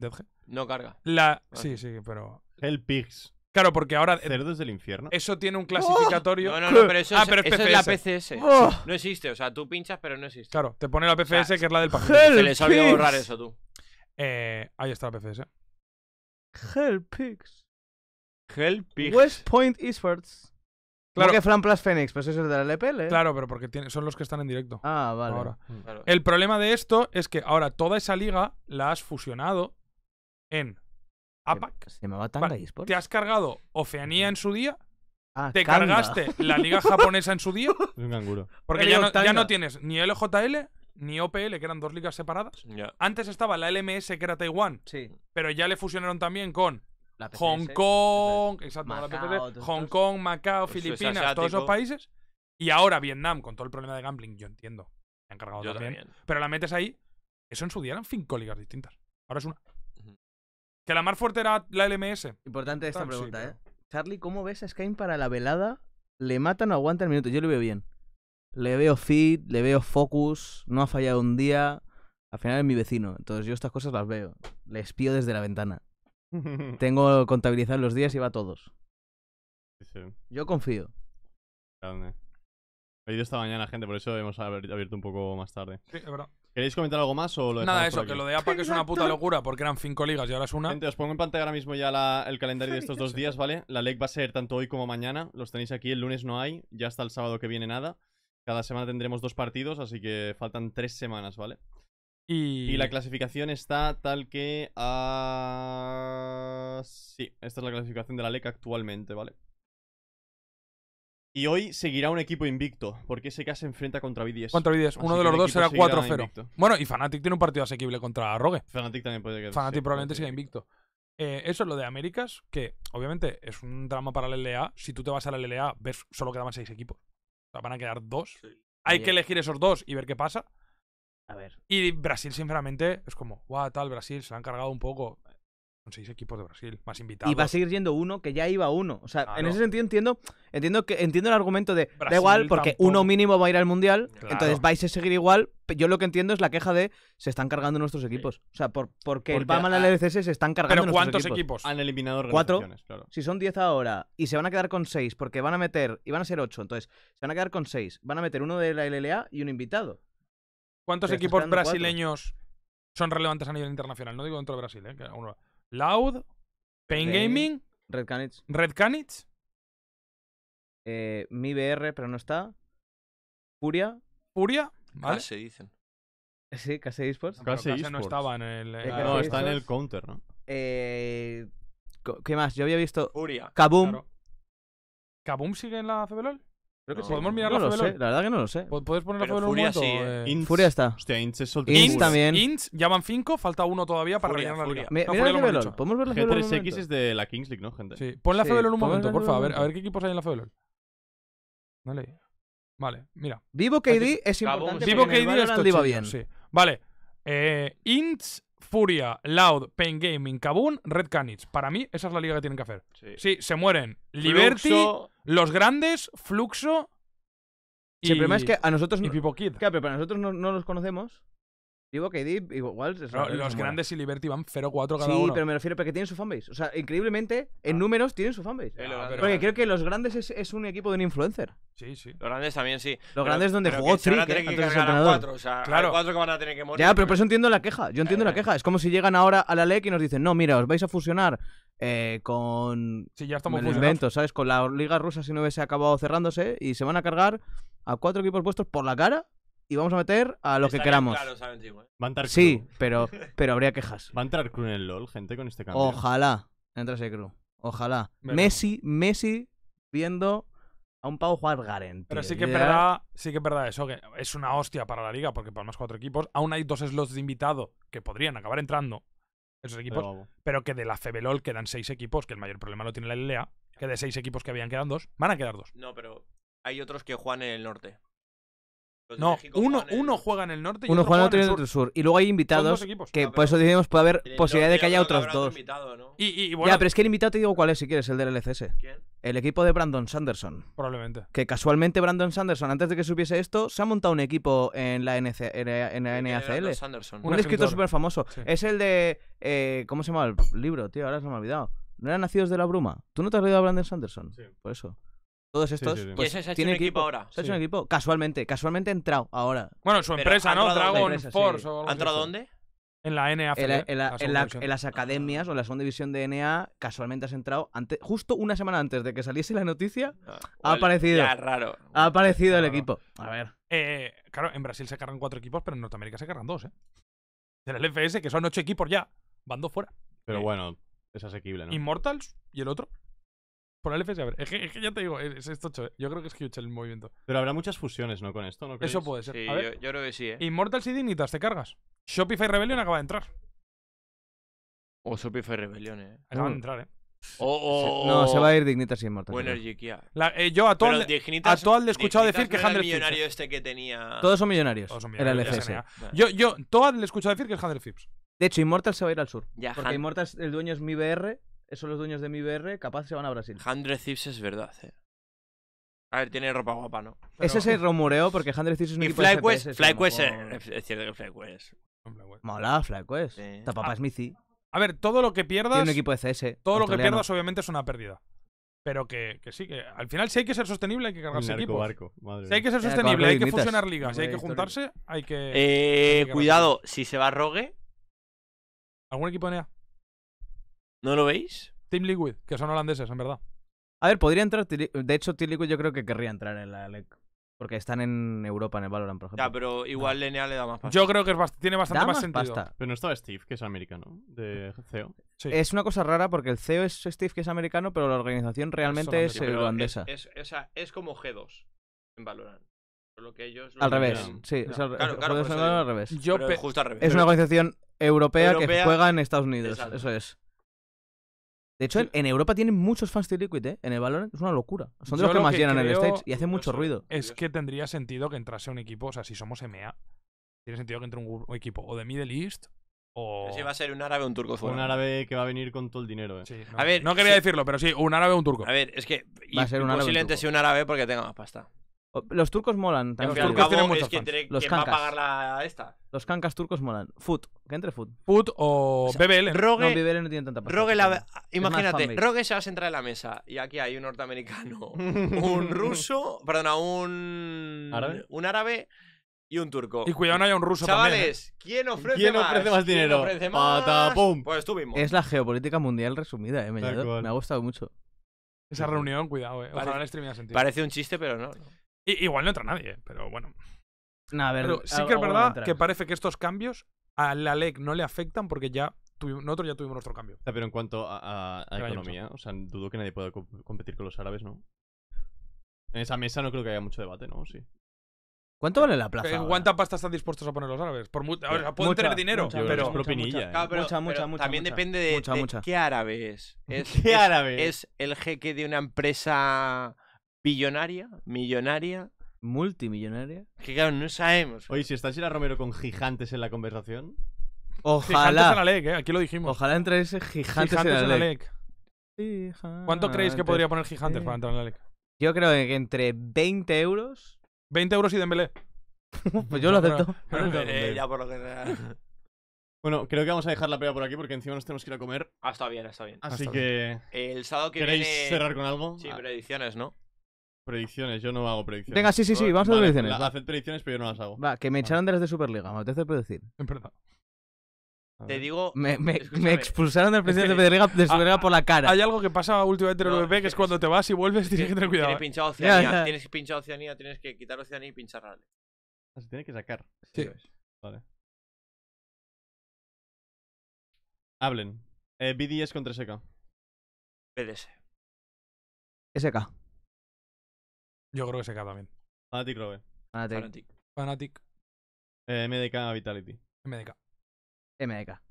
Deadge. No carga. La... Ah, sí, sí, pero... el pigs Claro, porque ahora. Eh, Cerdos del infierno. Eso tiene un clasificatorio. No, no, no, pero eso, ah, es, pero la PCS. Oh. No existe, o sea, tú pinchas, pero no existe. Claro, te pone la PCS, que es la del página Se le sabía borrar eso, tú. Eh, ahí está la PCS. Hellpigs. West Point Eastwards. Claro. Phoenix, pues eso es de la LPL. ¿eh? Claro, pero porque son los que están en directo. Ah, vale. Mm. El problema de esto es que ahora toda esa liga la has fusionado en APAC. Se Te has cargado Oceanía en su día. Ah, te cargaste la liga japonesa en su día. un canguro. Porque ya no, ya no, tienes ni LJL ni OPL, que eran dos ligas separadas. Antes estaba la LMS, que era Taiwán. Sí. Pero ya le fusionaron también con Hong Kong, exacto, Macao, Hong Kong, Macao, Filipinas, todos esos países. Y ahora Vietnam, con todo el problema de gambling, yo entiendo. han cargado también. Pero la metes ahí. Eso en su día eran cinco ligas distintas. Ahora es una. Que la más fuerte era la LMS. Importante esta pregunta, ¿eh? Charlie, ¿cómo ves a Skype para la velada? Le matan o aguanta el minuto. Yo lo veo bien le veo feed, le veo focus, no ha fallado un día. Al final es mi vecino, entonces yo estas cosas las veo. Le espío desde la ventana. Tengo contabilizar los días y va todos. Yo confío. He ido esta mañana, gente, por eso hemos abierto un poco más tarde. ¿Queréis comentar algo más o lo Nada, eso, que lo de que es una puta locura porque eran cinco ligas y ahora es una. Gente, os pongo en pantalla ahora mismo ya el calendario de estos dos días, ¿vale? La leg va a ser tanto hoy como mañana. Los tenéis aquí, el lunes no hay, ya hasta el sábado que viene nada. Cada semana tendremos dos partidos, así que faltan tres semanas, ¿vale? Y... la clasificación está tal que... Sí, esta es la clasificación de la LEC actualmente, ¿vale? Y hoy seguirá un equipo invicto, porque SK se enfrenta contra BDS. Contra BDS, uno de los dos será 4-0. Bueno, y Fnatic tiene un partido asequible contra Rogue. Fnatic también puede quedar. Fnatic probablemente siga invicto. Eh, eso es lo de Américas, que obviamente es un drama para la LLA. E si tú te vas a la LLA, e ves, solo quedaban seis equipos van a quedar dos. Hay que elegir esos dos y ver qué pasa. A ver. Y Brasil, sinceramente, es como, guau, tal, Brasil, se lo han cargado un poco. Con seis equipos de Brasil, más invitados. Y va a seguir yendo uno que ya iba uno. O sea, en ese sentido entiendo, entiendo que entiendo el argumento de da igual, porque uno mínimo va a ir al mundial, entonces vais a seguir igual, yo lo que entiendo es la queja de se están cargando nuestros equipos. O sea, por, porque, el la LCS se están cargando ¿Pero cuántos equipos? Han eliminado Cuatro. Si son diez ahora y se van a quedar con seis porque van a meter, y van a ser ocho entonces se van a quedar con seis van a meter uno de la LLA y un invitado. ¿Cuántos equipos brasileños son relevantes a nivel internacional? No digo dentro de Brasil, ¿eh? Loud, Pain Gaming, Red Canids. Red Canids. Eh, mi BR, pero no está. Furia. Furia. Ah, ¿Vale? Case dicen. Eh, sí, Case Esports. Case Esports. no estaba en el. Eh, no, está en el counter, ¿no? Eh, ¿Qué más? Yo había visto. Furia. Kaboom. ¿Kaboom sigue en la CBLOL? Creo que sí. ¿Podemos mirar no lo sé, la verdad que no lo sé. ¿Puedes poner la Furia sí, eh. Furia está. Hostia, Inch es soltero. Inch, también. Inch, ya van 5, falta uno todavía para rellenar la liga. no, la ¿podemos ver la FBLOL? G3X es de la Kings League, ¿no, gente? Sí, pon la sí, un momento, por favor. a ver qué equipos hay en la FBLOL. Dale. Vale, mira. Vivo KD es importante. Vivo KD es bien. Sí. Vale. Eh, Ints, Furia, Loud, Pain Gaming, Kabun, Red Canids. Para mí, esa es la liga que tienen que hacer. Sí, se mueren Liberty, Los Grandes, Fluxo. Y, el problema es que a nosotros. Pipo Kid. Claro, pero para nosotros no los conocemos igual... los grandes y Liberty van 0-4 cada sí, uno. Sí, pero me refiero porque que tienen su fanbase. O sea, increíblemente, en ah. números tienen su fanbase. Eh, porque creo que los grandes es, un equipo de un influencer. Sí, sí. Los grandes también, sí. Los grandes donde jugó Trick, ¿eh? o sea, claro. cuatro que van a tener que morir. Ya, pero por eso entiendo la queja. Yo entiendo la eh. queja. Es como si llegan ahora a la LEC y nos dicen, no, mira, os vais a fusionar con... Sí, ya estamos ¿sabes? Con la liga rusa si no hubiese acabado cerrándose y se van a cargar a cuatro equipos puestos por la cara y vamos a meter a lo que queramos. sí, pero, pero habría quejas. ¿Va a entrar crew en el LOL, gente, con este cambio? Ojalá entrase crew. Ojalá. Messi, Messi viendo a un Pau jugar Garen. Pero sí que, es verdad, sí que eso, que es una hostia para la liga, porque para más cuatro equipos, aún hay dos slots de invitado que podrían acabar entrando esos equipos, pero, que de la fevelol quedan seis equipos, que el mayor problema lo tiene la LLA, que de seis equipos que habían quedado dos, van a quedar dos. No, pero hay otros que juegan en el norte no, uno, uno juega en el norte y uno otro juega, en, el sur. Y luego hay invitados que ah, por eso decimos puede haber posibilidad de que haya otros dos. y, ya, pero es que el invitado te digo cuál es si quieres, el del LCS. ¿Quién? El equipo de Brandon Sanderson. Probablemente. Que casualmente Brandon Sanderson, antes de que supiese esto, se ha montado un equipo en la, NC, en NACL. Un, escritor súper famoso. Es el de... Eh, ¿Cómo se llama el libro, tío? Ahora se me ha olvidado. ¿No eran nacidos de la bruma? ¿Tú no te has leído a Brandon Sanderson? Sí. Por eso. Todos estos. Pues, tiene un equipo, ahora. Se ha hecho un equipo. Casualmente, casualmente entrado ahora. Bueno, su empresa, ¿no? Dragon ¿Ha entrado dónde? En la NA. En, en, las academias o en la segunda división de NA, casualmente has entrado justo una semana antes de que saliese la noticia. Ah, ha aparecido. raro. Ha aparecido el equipo. A ver. Eh, claro, en Brasil se cargan cuatro equipos, pero en Norteamérica se cargan dos, ¿eh? Del FS, que son ocho equipos ya. Van dos fuera. Pero eh, bueno, es asequible, ¿no? Immortals y el otro. Por el LFS, a ver. Es que, es que ya te digo, es, esto tocho, ¿eh? Yo creo que es huge el movimiento. Pero habrá muchas fusiones, ¿no? Con esto, ¿no Eso puede ser. Sí, Yo, creo que sí, ¿eh? Immortal y Dignitas, te cargas. Shopify Rebellion acaba de entrar. O Shopify Rebellion, ¿eh? Acaba de uh. entrar, ¿eh? no, se va a ir Dignitas y Immortal. Bueno, eh, yo a todo le he escuchado decir que no Handel millonario este que tenía. Todos son millonarios. Era el FS. Yo, yo, Toad le he escuchado decir que es Handel Fips. De hecho, Immortal se va a ir al sur. Ya, porque Immortal, el dueño es BR esos los dueños de mi BR, capaz se van a Brasil. Handre Thieves es verdad, eh. A ver, tiene ropa guapa, ¿no? Ese es el rumoreo porque Handre Thieves es un y equipo FlyQuest, de FlyQuest eh, es, cierto que FlyQuest. Mola, FlyQuest. Sí. papá ah. Smithy. A ver, todo lo que pierdas. Tiene un equipo de CS. Todo lo que pierdas, obviamente, es una pérdida. Pero que, que, sí, que al final, si hay que ser sostenible, hay que cargarse el equipo. si hay que ser eh, sostenible, hay que fusionar ligas, si hay que juntarse, hay que. Eh, cuidado, si se va Rogue. ¿Algún equipo de NEA? ¿No lo veis? Team Liquid, que son holandeses, en verdad. A ver, podría entrar. De hecho, Team Liquid yo creo que querría entrar en la LEC. Porque están en Europa, en el Valorant, por ejemplo. Ya, pero igual no. le da más pasta. Yo creo que tiene bastante más, sentido. Pero no estaba Steve, que es americano, de CEO. Es una cosa rara porque el CEO es Steve, que es americano, pero la organización realmente es, eh, holandesa. Es, como G2 en Valorant. Lo que ellos, al revés, sí. al revés. Es una organización europea, que juega en Estados Unidos. Eso es. De hecho, en Europa tienen muchos fans de Liquid, ¿eh? En el Valorant es una locura. Son de los que más llenan el stage y hacen mucho ruido. Es que tendría sentido que entrase un equipo, o sea, si somos EMEA, tiene sentido que entre un, equipo o de Middle East o... Si va a ser un árabe o un turco Un árabe que va a venir con todo el dinero, ¿eh? a ver, no quería decirlo, pero sí, un árabe o un turco. A ver, es que va a ser un árabe un árabe porque tenga más pasta. Los turcos molan. Los turcos tienen va a pagar la, esta? Los cancas turcos molan. Foot. Que entre Foot. Foot o, o BBL. no, BBL no tiene tanta pasta. imagínate, Rogue se va a sentar en la mesa y aquí hay un norteamericano, un ruso, perdona, un... ¿Árabe? Un árabe y un turco. Y cuidado no haya un ruso Chavales, también, ¿eh? ¿quién ofrece ¿Quién más? dinero? ¿Quién ofrece más? pum. Pues estuvimos Es la geopolítica mundial resumida, eh, me, ha gustado mucho. Esa reunión, cuidado, eh. Ojalá Parece, el sentido. Parece un chiste, pero no igual no entra nadie, ¿eh? pero bueno. a ver, sí que es verdad que parece que estos cambios a la LEC no le afectan porque ya tuvimos, nosotros ya tuvimos nuestro cambio. Pero en cuanto a, economía, o sea, dudo que nadie pueda competir con los árabes, ¿no? En esa mesa no creo que haya mucho debate, ¿no? Sí. ¿Cuánto vale la plaza? Eh, ¿Cuánta pasta están dispuestos a poner los árabes? Por pueden tener dinero, pero... ¿eh? También depende de, qué árabe es. ¿Qué árabe? Es, es el jeque de una empresa billonaria, millonaria. Multimillonaria. Que claro, no sabemos. Oye, si está a Romero con gigantes en la conversación. en Ojalá. ¿eh? Aquí lo dijimos. Ojalá entre ese gigantes, en la LEC. ¿Cuánto creéis que podría poner Gigantes para entrar en la LEC? Yo creo que entre 20 euros. 20 euros y Dembélé. Pues yo lo acepto. Bueno, creo que vamos a dejar la pega por aquí porque encima nos tenemos que ir a comer. Ah, está bien, está bien. Así que. El sábado que ¿Queréis cerrar con algo? Sí, ah. predicciones, ¿no? Predicciones, yo no hago predicciones. Venga, sí, sí, sí, vamos a hacer predicciones. va. predicciones, pero yo no las hago. Va, que me echaron de las de Superliga, me apetece predecir. En verdad. Te digo. Me, me, expulsaron del presidente de Superliga, de ah, Superliga por la cara. Hay algo que pasa últimamente en el No, que es cuando te vas y vuelves tienes que tener cuidado. Tienes que ¿eh? pinchado Oceanía, tienes Oceanía, tienes que quitar Oceanía y pinchar Ah, Se tiene que sacar. Sí. Vale. Hablen. Eh, BDS contra SK. PDS. SK. Yo creo que se acaba también. Fanatic Robert. Fanatic. Fanatic. Fanatic. Eh, MDK Vitality. MDK. MDK.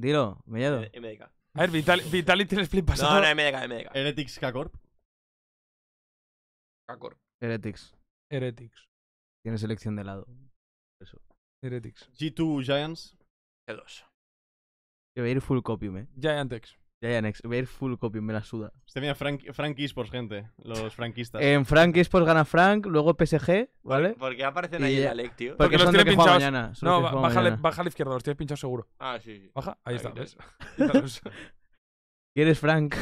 Dilo, me eh, MDK. A ver, Vitality tiene split pasado. No, no, MDK, MDK. Heretics K-Corp. K-Corp. Heretics. Heretics. Tiene selección de lado. Eso. Heretics. G2 Giants. G2. Que voy a ir full copium, eh. Giantex. Ya, ya, next. Voy a ir full copy, me la suda. Este mira, Frank, Frank Esports, gente. Los franquistas. En Frank Esports gana Frank, luego PSG, ¿vale? Porque aparecen ahí en Alec, tío? Porque, los tiene pinchados. mañana. No, baja, a la- izquierda, los tienes pinchados seguro. Ah, sí, sí. Baja, ahí, ah, está. ¿ves? ¿Quién es Frank?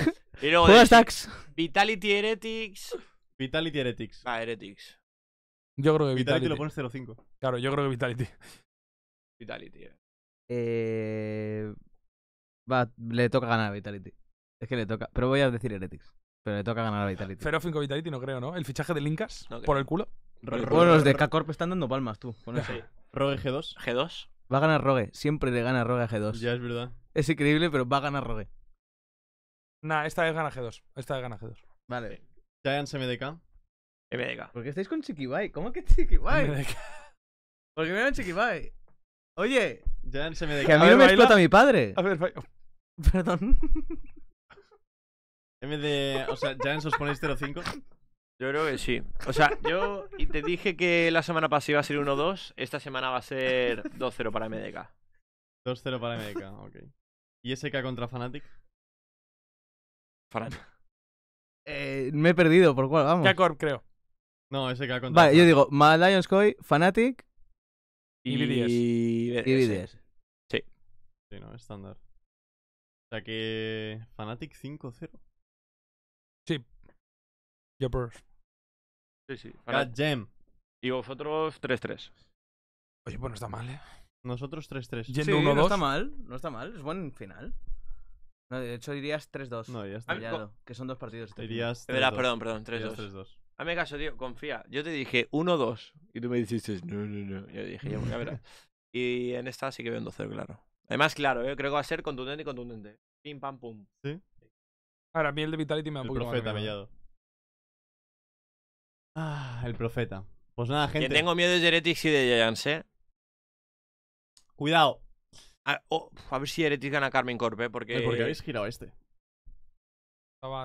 Y stacks. Vitality Heretics. Vitality Heretics. Ah, Heretics. Yo creo que Vitality. Vitality lo pones 05. Claro, yo creo que Vitality. Vitality. eh. Eh, Va, le toca ganar a Vitality. Es que le toca. Pero voy a decir Heretics. Pero le toca ganar a Vitality. pero 5 Vitality no creo, ¿no? El fichaje de Linkas por el culo. los de K-Corp están dando palmas, tú. con Rogue G2. G2. Va a ganar Rogue. Siempre le gana Rogue a G2. Ya es verdad. Es increíble, pero va a ganar Rogue. Nah, esta vez gana G2. Esta vez gana G2. Vale. Giants MDK. MDK. ¿Por qué estáis con Chiquibai? ¿Cómo que Chiquibai? MDK. ¿Por qué me dan Chiquibai? Oye, Jan, se me que a mí no me explota mi padre. A ver, Perdón. MD... O sea, ¿ya os ponéis 0-5? Yo creo que sí. O sea, yo te dije que la semana pasada iba a ser 1-2. Esta semana va a ser 2-0 para MDK. 2-0 para MDK, ok. ¿Y SK contra Fnatic? Fnatic. Eh, me he perdido, ¿por cuál? Vamos. K-Corp, creo. No, SK contra. Vale, yo digo Mad Lions Fnatic y BDS. Y Sí. Sí, no, estándar. O sea que. Fanatic 5-0. Sí. Yo Sí, sí. Fanatic. Gem. Y vosotros 3-3. Oye, pues no está mal, ¿eh? Nosotros 3-3. sí, No está mal, no está mal. Es buen final. No, de hecho, irías 3-2. No, ya está. que son dos partidos. Irías 3 Perdón, perdón, 3-2. Hazme caso, tío, confía. Yo te dije 1-2 y tú me dijiste, no, no, no. Yo dije, pues a ver. y en esta sí que veo un 2-0, claro. Además, claro, yo eh, creo que va a ser contundente y contundente. Pim, pam, pum. Sí. Ahora, a mí el de Vitality me ha El profeta, mellado. Ah, el profeta. Pues nada, gente. Que tengo miedo de Heretics y de Giants, ¿eh? Cuidado. A, ver si Heretics gana Carmen Corp, ¿eh? porque. Eh, ¿Por qué habéis girado este?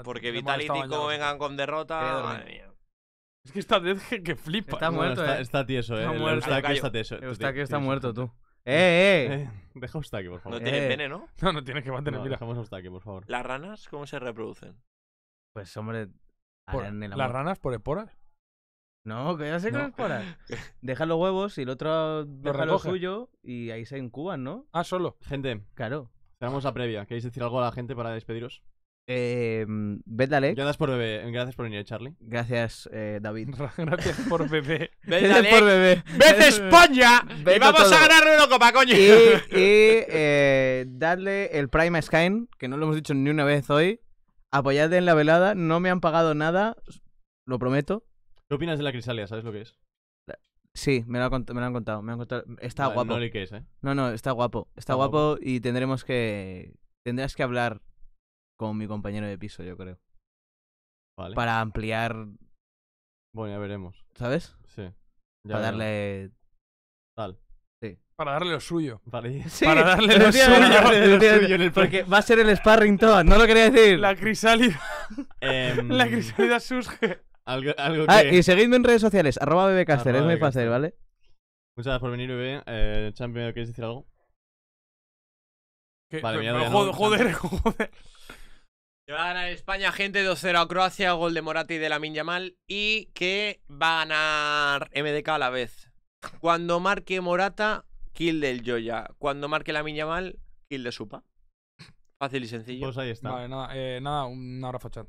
Porque Vitality, como vengan con derrota. Madre mía. Es que esta vez que flipa. Está muerto, está, eh. Está tieso, eh. Está que está tieso. Está está muerto, tú. Eh, eh, ¡Eh, eh! Deja Ustaque, por favor. No tiene eh. pene, ¿no? No, no tiene que mantener. No, mira. Dejamos Eustaquio, por favor. ¿Las ranas cómo se reproducen? Pues, hombre. ¿Las ranas por esporas? No, que ya sé que es esporas. Deja los huevos y el otro deja lo suyo y ahí se incuban, ¿no? Ah, solo. Gente. Claro. Tenemos la previa. ¿Queréis decir algo a la gente para despediros? Eh, Dalek Gracias por bebé. Gracias por venir, Charlie. Gracias, eh, David. Gracias por bebé. Gracias por bebé. ¡Vete España! y vamos a ganar una copa, coño. Y, eh, darle el Prime Skyne, que no lo hemos dicho ni una vez hoy. Apoyad en la velada. No me han pagado nada. Lo prometo. ¿Qué opinas de la crisalia? ¿Sabes lo que es? Sí, me lo, han contado. Me han contado. Está guapo. No, ¿eh? no, no, está guapo. Está, guapo y tendremos que. Tendrás que hablar con mi compañero de piso, yo creo. Vale. Para ampliar. Bueno, ya veremos. ¿Sabes? Sí. para darle. Tal. Sí. Para darle lo suyo. Vale. Sí, para darle lo, suyo, Porque va a ser el sparring todo, no lo quería decir. La crisálida. Em, La crisálida surge. Algo, ah, que... y seguidme en redes sociales, arroba bebecaster, es muy fácil, ¿vale? Muchas gracias por venir, bebé. Eh, Champion, ¿quieres decir algo? Vale, joder, joder. Que va a ganar España, gente 2-0 a Croacia, gol de Morata y de la Mal. y que va a ganar MDK a la vez. Cuando marque Morata, kill del Joya. Cuando marque la Mal, kill de Supa. Fácil y sencillo. Pues ahí está. Vale, nada, eh, nada un abrazo